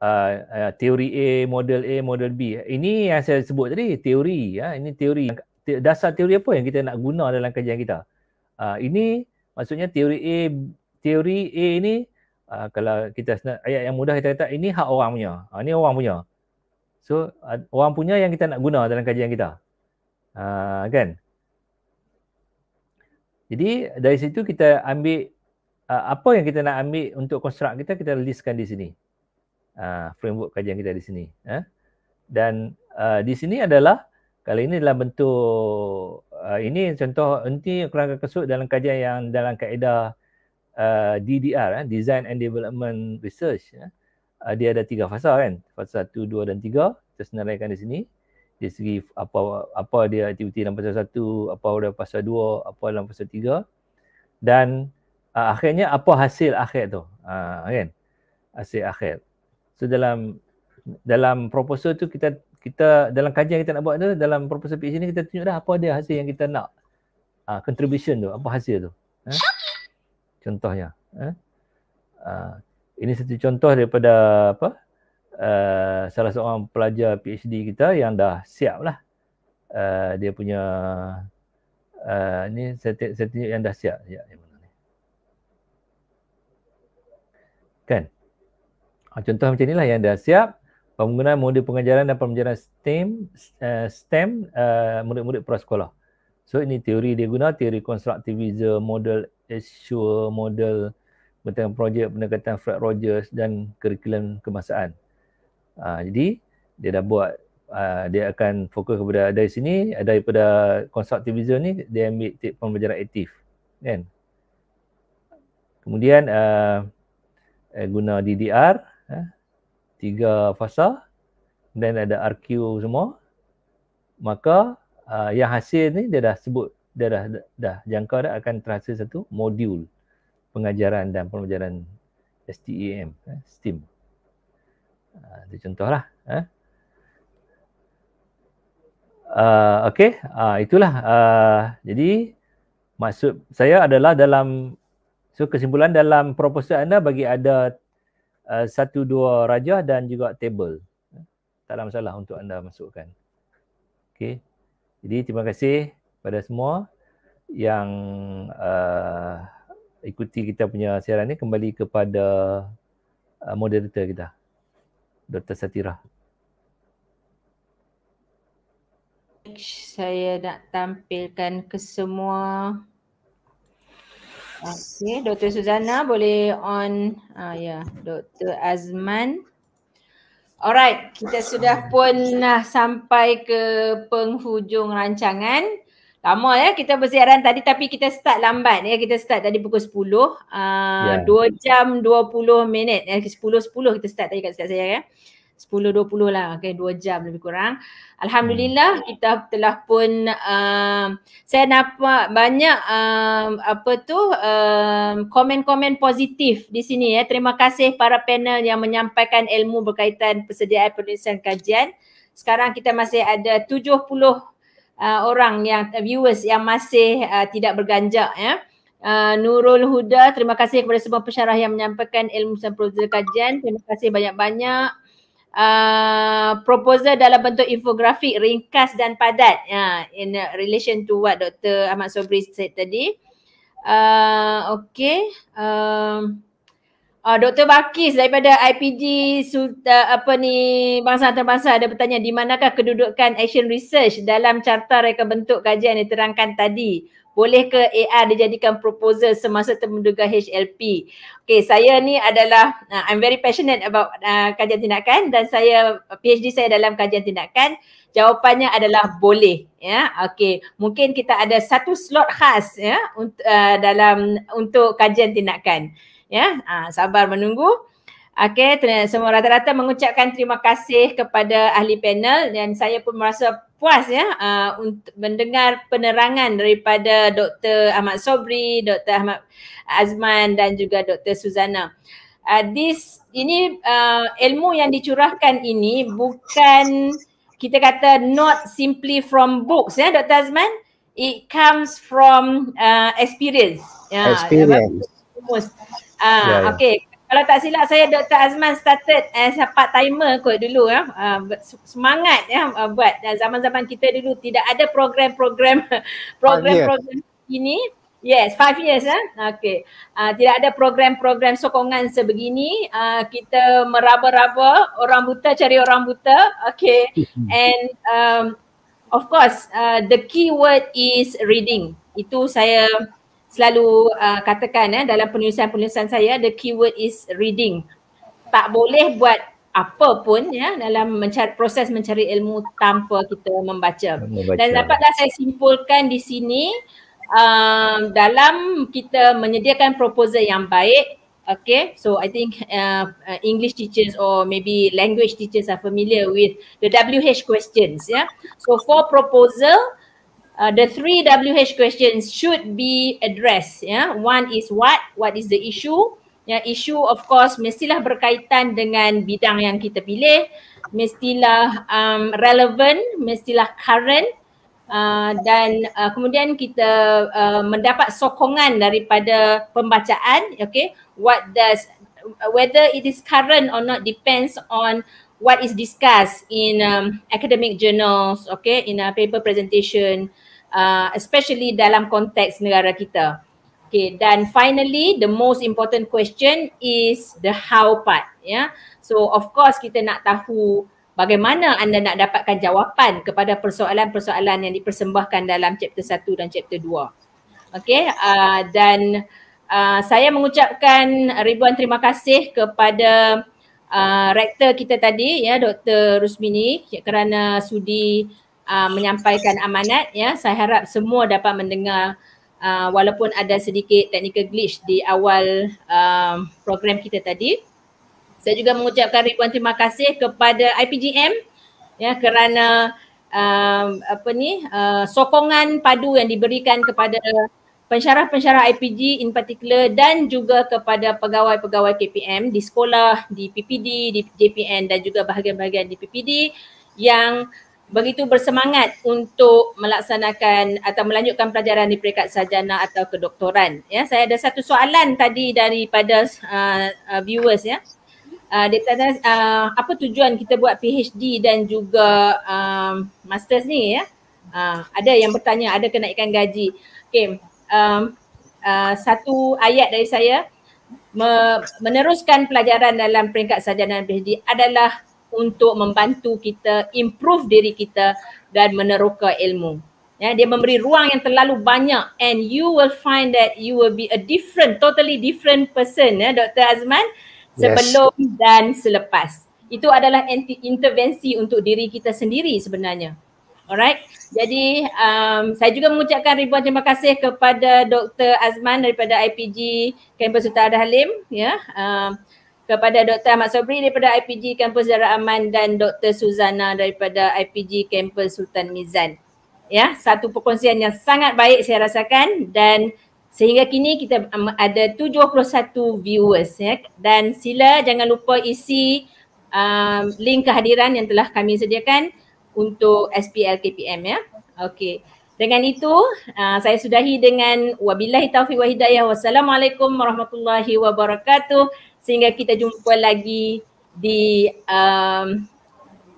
S4: uh, uh, teori A, model A, model B. Ini yang saya sebut tadi, teori ya. Ini teori dasar teori apa yang kita nak guna dalam kajian kita. Uh, ini maksudnya teori A teori A ini uh, kalau kita ayat yang mudah kita kata ini hak orang punya. Uh, ini orang punya. So uh, orang punya yang kita nak guna dalam kajian kita. Uh, kan? Jadi dari situ kita ambil uh, apa yang kita nak ambil untuk construct kita kita listkan di sini. Uh, framework kajian kita di sini, eh? Dan uh, di sini adalah kalau ini dalam bentuk uh, ini contoh nanti kerangka kesut dalam kajian yang dalam kaedah uh, DDR eh, Design and Development Research eh, uh, dia ada tiga fasa kan fasa satu dua dan tiga kita senaraikan di sini di segi apa apa dia aktiviti dalam fasa satu apa dalam fasa dua apa dalam fasa tiga dan uh, akhirnya apa hasil akhir tu uh, kan hasil akhir so dalam dalam proposal tu kita kita dalam kajian kita nak buat tu dalam proposal PhD ni kita tunjuk dah apa dia hasil yang kita nak ha, contribution tu apa hasil tu ha? contohnya ha? Ha, ini satu contoh daripada apa uh, salah seorang pelajar PhD kita yang dah siap lah uh, dia punya uh, ini saya, saya tunjuk yang dah siap ya, ya. kan contoh macam inilah yang dah siap penggunaan model pengajaran dan pembelajaran STEM uh, STEM uh, murid-murid prasekolah. So ini teori dia guna teori constructivism, model Assure, model tentang projek pendekatan Fred Rogers dan kurikulum kemasaan. Uh, ah, jadi dia dah buat uh, dia akan fokus kepada dari sini daripada constructivism ni dia ambil tip pembelajaran aktif kan. Kemudian uh, guna DDR tiga fasa dan ada RQ semua maka uh, yang hasil ni dia dah sebut dia dah dah, dah jangka dah akan terhasil satu modul pengajaran dan pembelajaran STEM eh, STEAM uh, itu contohlah eh. uh, okey uh, itulah uh, jadi maksud saya adalah dalam so kesimpulan dalam proposal anda bagi ada Uh, satu dua rajah dan juga table. Tak ada masalah untuk anda masukkan. Okey. Jadi terima kasih kepada semua yang uh, ikuti kita punya siaran ini kembali kepada uh, moderator kita. Dr. Satira.
S1: Saya nak tampilkan kesemua Okay, Dr. Suzana boleh on uh, ya, yeah. Dr. Azman. Alright, kita sudah pun uh, sampai ke penghujung rancangan. Lama ya kita bersiaran tadi tapi kita start lambat ya. Kita start tadi pukul 10. Uh, yeah. 2 jam 20 minit. Ya. 10.10 kita start tadi kat saya ya. 10-20 lah kan 2 jam lebih kurang Alhamdulillah hmm. kita telah pun uh, saya nampak banyak uh, apa tu uh, komen-komen positif di sini ya terima kasih para panel yang menyampaikan ilmu berkaitan persediaan penulisan kajian sekarang kita masih ada 70 uh, orang yang uh, viewers yang masih uh, tidak berganjak ya Uh, Nurul Huda, terima kasih kepada semua pesarah yang menyampaikan ilmu sampul kajian. Terima kasih banyak-banyak. Uh, proposal dalam bentuk infografik ringkas dan padat uh, in relation to what Dr. Ahmad Sobri said tadi. Uh, okay. Um, uh, uh, Dr. Bakis daripada IPD, Sulta, apa ni bangsa antarabangsa ada bertanya di manakah kedudukan action research dalam carta reka bentuk kajian yang diterangkan tadi boleh ke AR dijadikan proposal semasa temuduga HLP? Okay, saya ni adalah uh, I'm very passionate about uh, kajian tindakan dan saya uh, PhD saya dalam kajian tindakan. Jawapannya adalah boleh. Ya, yeah, okay. Mungkin kita ada satu slot khas ya yeah, untuk uh, dalam untuk kajian tindakan. Ya, yeah, uh, sabar menunggu. Okay, semua rata-rata mengucapkan terima kasih kepada ahli panel dan saya pun merasa puas ya uh, untuk mendengar penerangan daripada Dr. Ahmad Sobri, Dr. Ahmad Azman dan juga Dr. Suzana. Uh, this ini uh, ilmu yang dicurahkan ini bukan kita kata not simply from books ya Dr. Azman, it comes from uh, experience. Yeah. Experience. uh, yeah, yeah. Ya. okay kalau tak silap saya Dr. Azman started as a part timer kot dulu ya. Ah, semangat ya ah, buat uh, zaman-zaman kita dulu tidak ada program-program program-program ini. Yes, five years ya. Eh? Okay. Uh, tidak ada program-program sokongan sebegini. Uh, kita meraba-raba orang buta cari orang buta. Okay. Hmm. And um, of course uh, the key word is reading. Itu saya selalu uh, katakan eh, dalam penulisan-penulisan saya the keyword is reading. Tak boleh buat apa pun ya dalam mencari, proses mencari ilmu tanpa kita membaca. membaca. Dan dapatlah saya simpulkan di sini uh, dalam kita menyediakan proposal yang baik Okay, so I think uh, uh English teachers or maybe language teachers are familiar with the WH questions, yeah. So for proposal, uh, the three WH questions should be addressed. Yeah, one is what, what is the issue? yeah, issue of course mestilah berkaitan dengan bidang yang kita pilih, mestilah um, relevant, mestilah current uh, dan uh, kemudian kita uh, mendapat sokongan daripada pembacaan, okay? What does whether it is current or not depends on what is discussed in um, academic journals, okay? In a paper presentation uh, especially dalam konteks negara kita. Okay, dan finally the most important question is the how part. yeah? so of course kita nak tahu bagaimana anda nak dapatkan jawapan kepada persoalan-persoalan yang dipersembahkan dalam chapter 1 dan chapter 2. Okay, uh, dan uh, saya mengucapkan ribuan terima kasih kepada uh, rektor kita tadi ya Dr. Rusmini kerana sudi uh, menyampaikan amanat ya saya harap semua dapat mendengar uh, walaupun ada sedikit technical glitch di awal uh, program kita tadi saya juga mengucapkan ribuan terima kasih kepada IPGM ya kerana uh, apa ni uh, sokongan padu yang diberikan kepada pensyarah-pensyarah IPG in particular dan juga kepada pegawai-pegawai KPM di sekolah, di PPD, di JPN dan juga bahagian-bahagian di PPD yang begitu bersemangat untuk melaksanakan atau melanjutkan pelajaran di peringkat sarjana atau kedoktoran. Ya, saya ada satu soalan tadi daripada uh, uh, viewers ya. Uh, dia tanya uh, apa tujuan kita buat PhD dan juga um, masters ni ya. Uh, ada yang bertanya ada kenaikan gaji. Okey. Um, uh, satu ayat dari saya meneruskan pelajaran dalam peringkat sarjana PhD adalah untuk membantu kita improve diri kita dan meneroka ilmu. Ya, dia memberi ruang yang terlalu banyak and you will find that you will be a different, totally different person ya Dr. Azman sebelum yes. dan selepas. Itu adalah anti- intervensi untuk diri kita sendiri sebenarnya. Alright. Jadi um, saya juga mengucapkan ribuan terima kasih kepada Dr. Azman daripada IPG Kampus Sultan Halim. Ya. Yeah. Um, kepada Dr. Ahmad Sobri daripada IPG Kampus Darul Aman dan Dr. Suzana daripada IPG Kampus Sultan Mizan. Ya, satu perkongsian yang sangat baik saya rasakan dan sehingga kini kita um, ada 71 viewers ya dan sila jangan lupa isi um, link kehadiran yang telah kami sediakan untuk SPL KPM ya. Okey. Dengan itu, uh, saya sudahi dengan wabillahi taufiq wa hidayah. Wassalamualaikum warahmatullahi wabarakatuh sehingga kita jumpa lagi di um,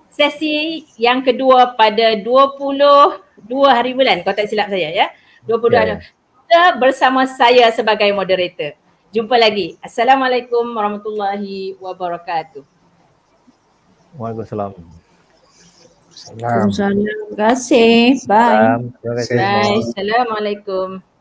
S1: sesi yang kedua pada 22 hari bulan kalau tak silap saya ya 22 yeah. Ya. hari kita bersama saya sebagai moderator jumpa lagi assalamualaikum warahmatullahi wabarakatuh
S4: Waalaikumsalam Assalamualaikum. Terima
S1: kasih. Bye. Assalamualaikum. Bye. Assalamualaikum. Bye. Assalamualaikum.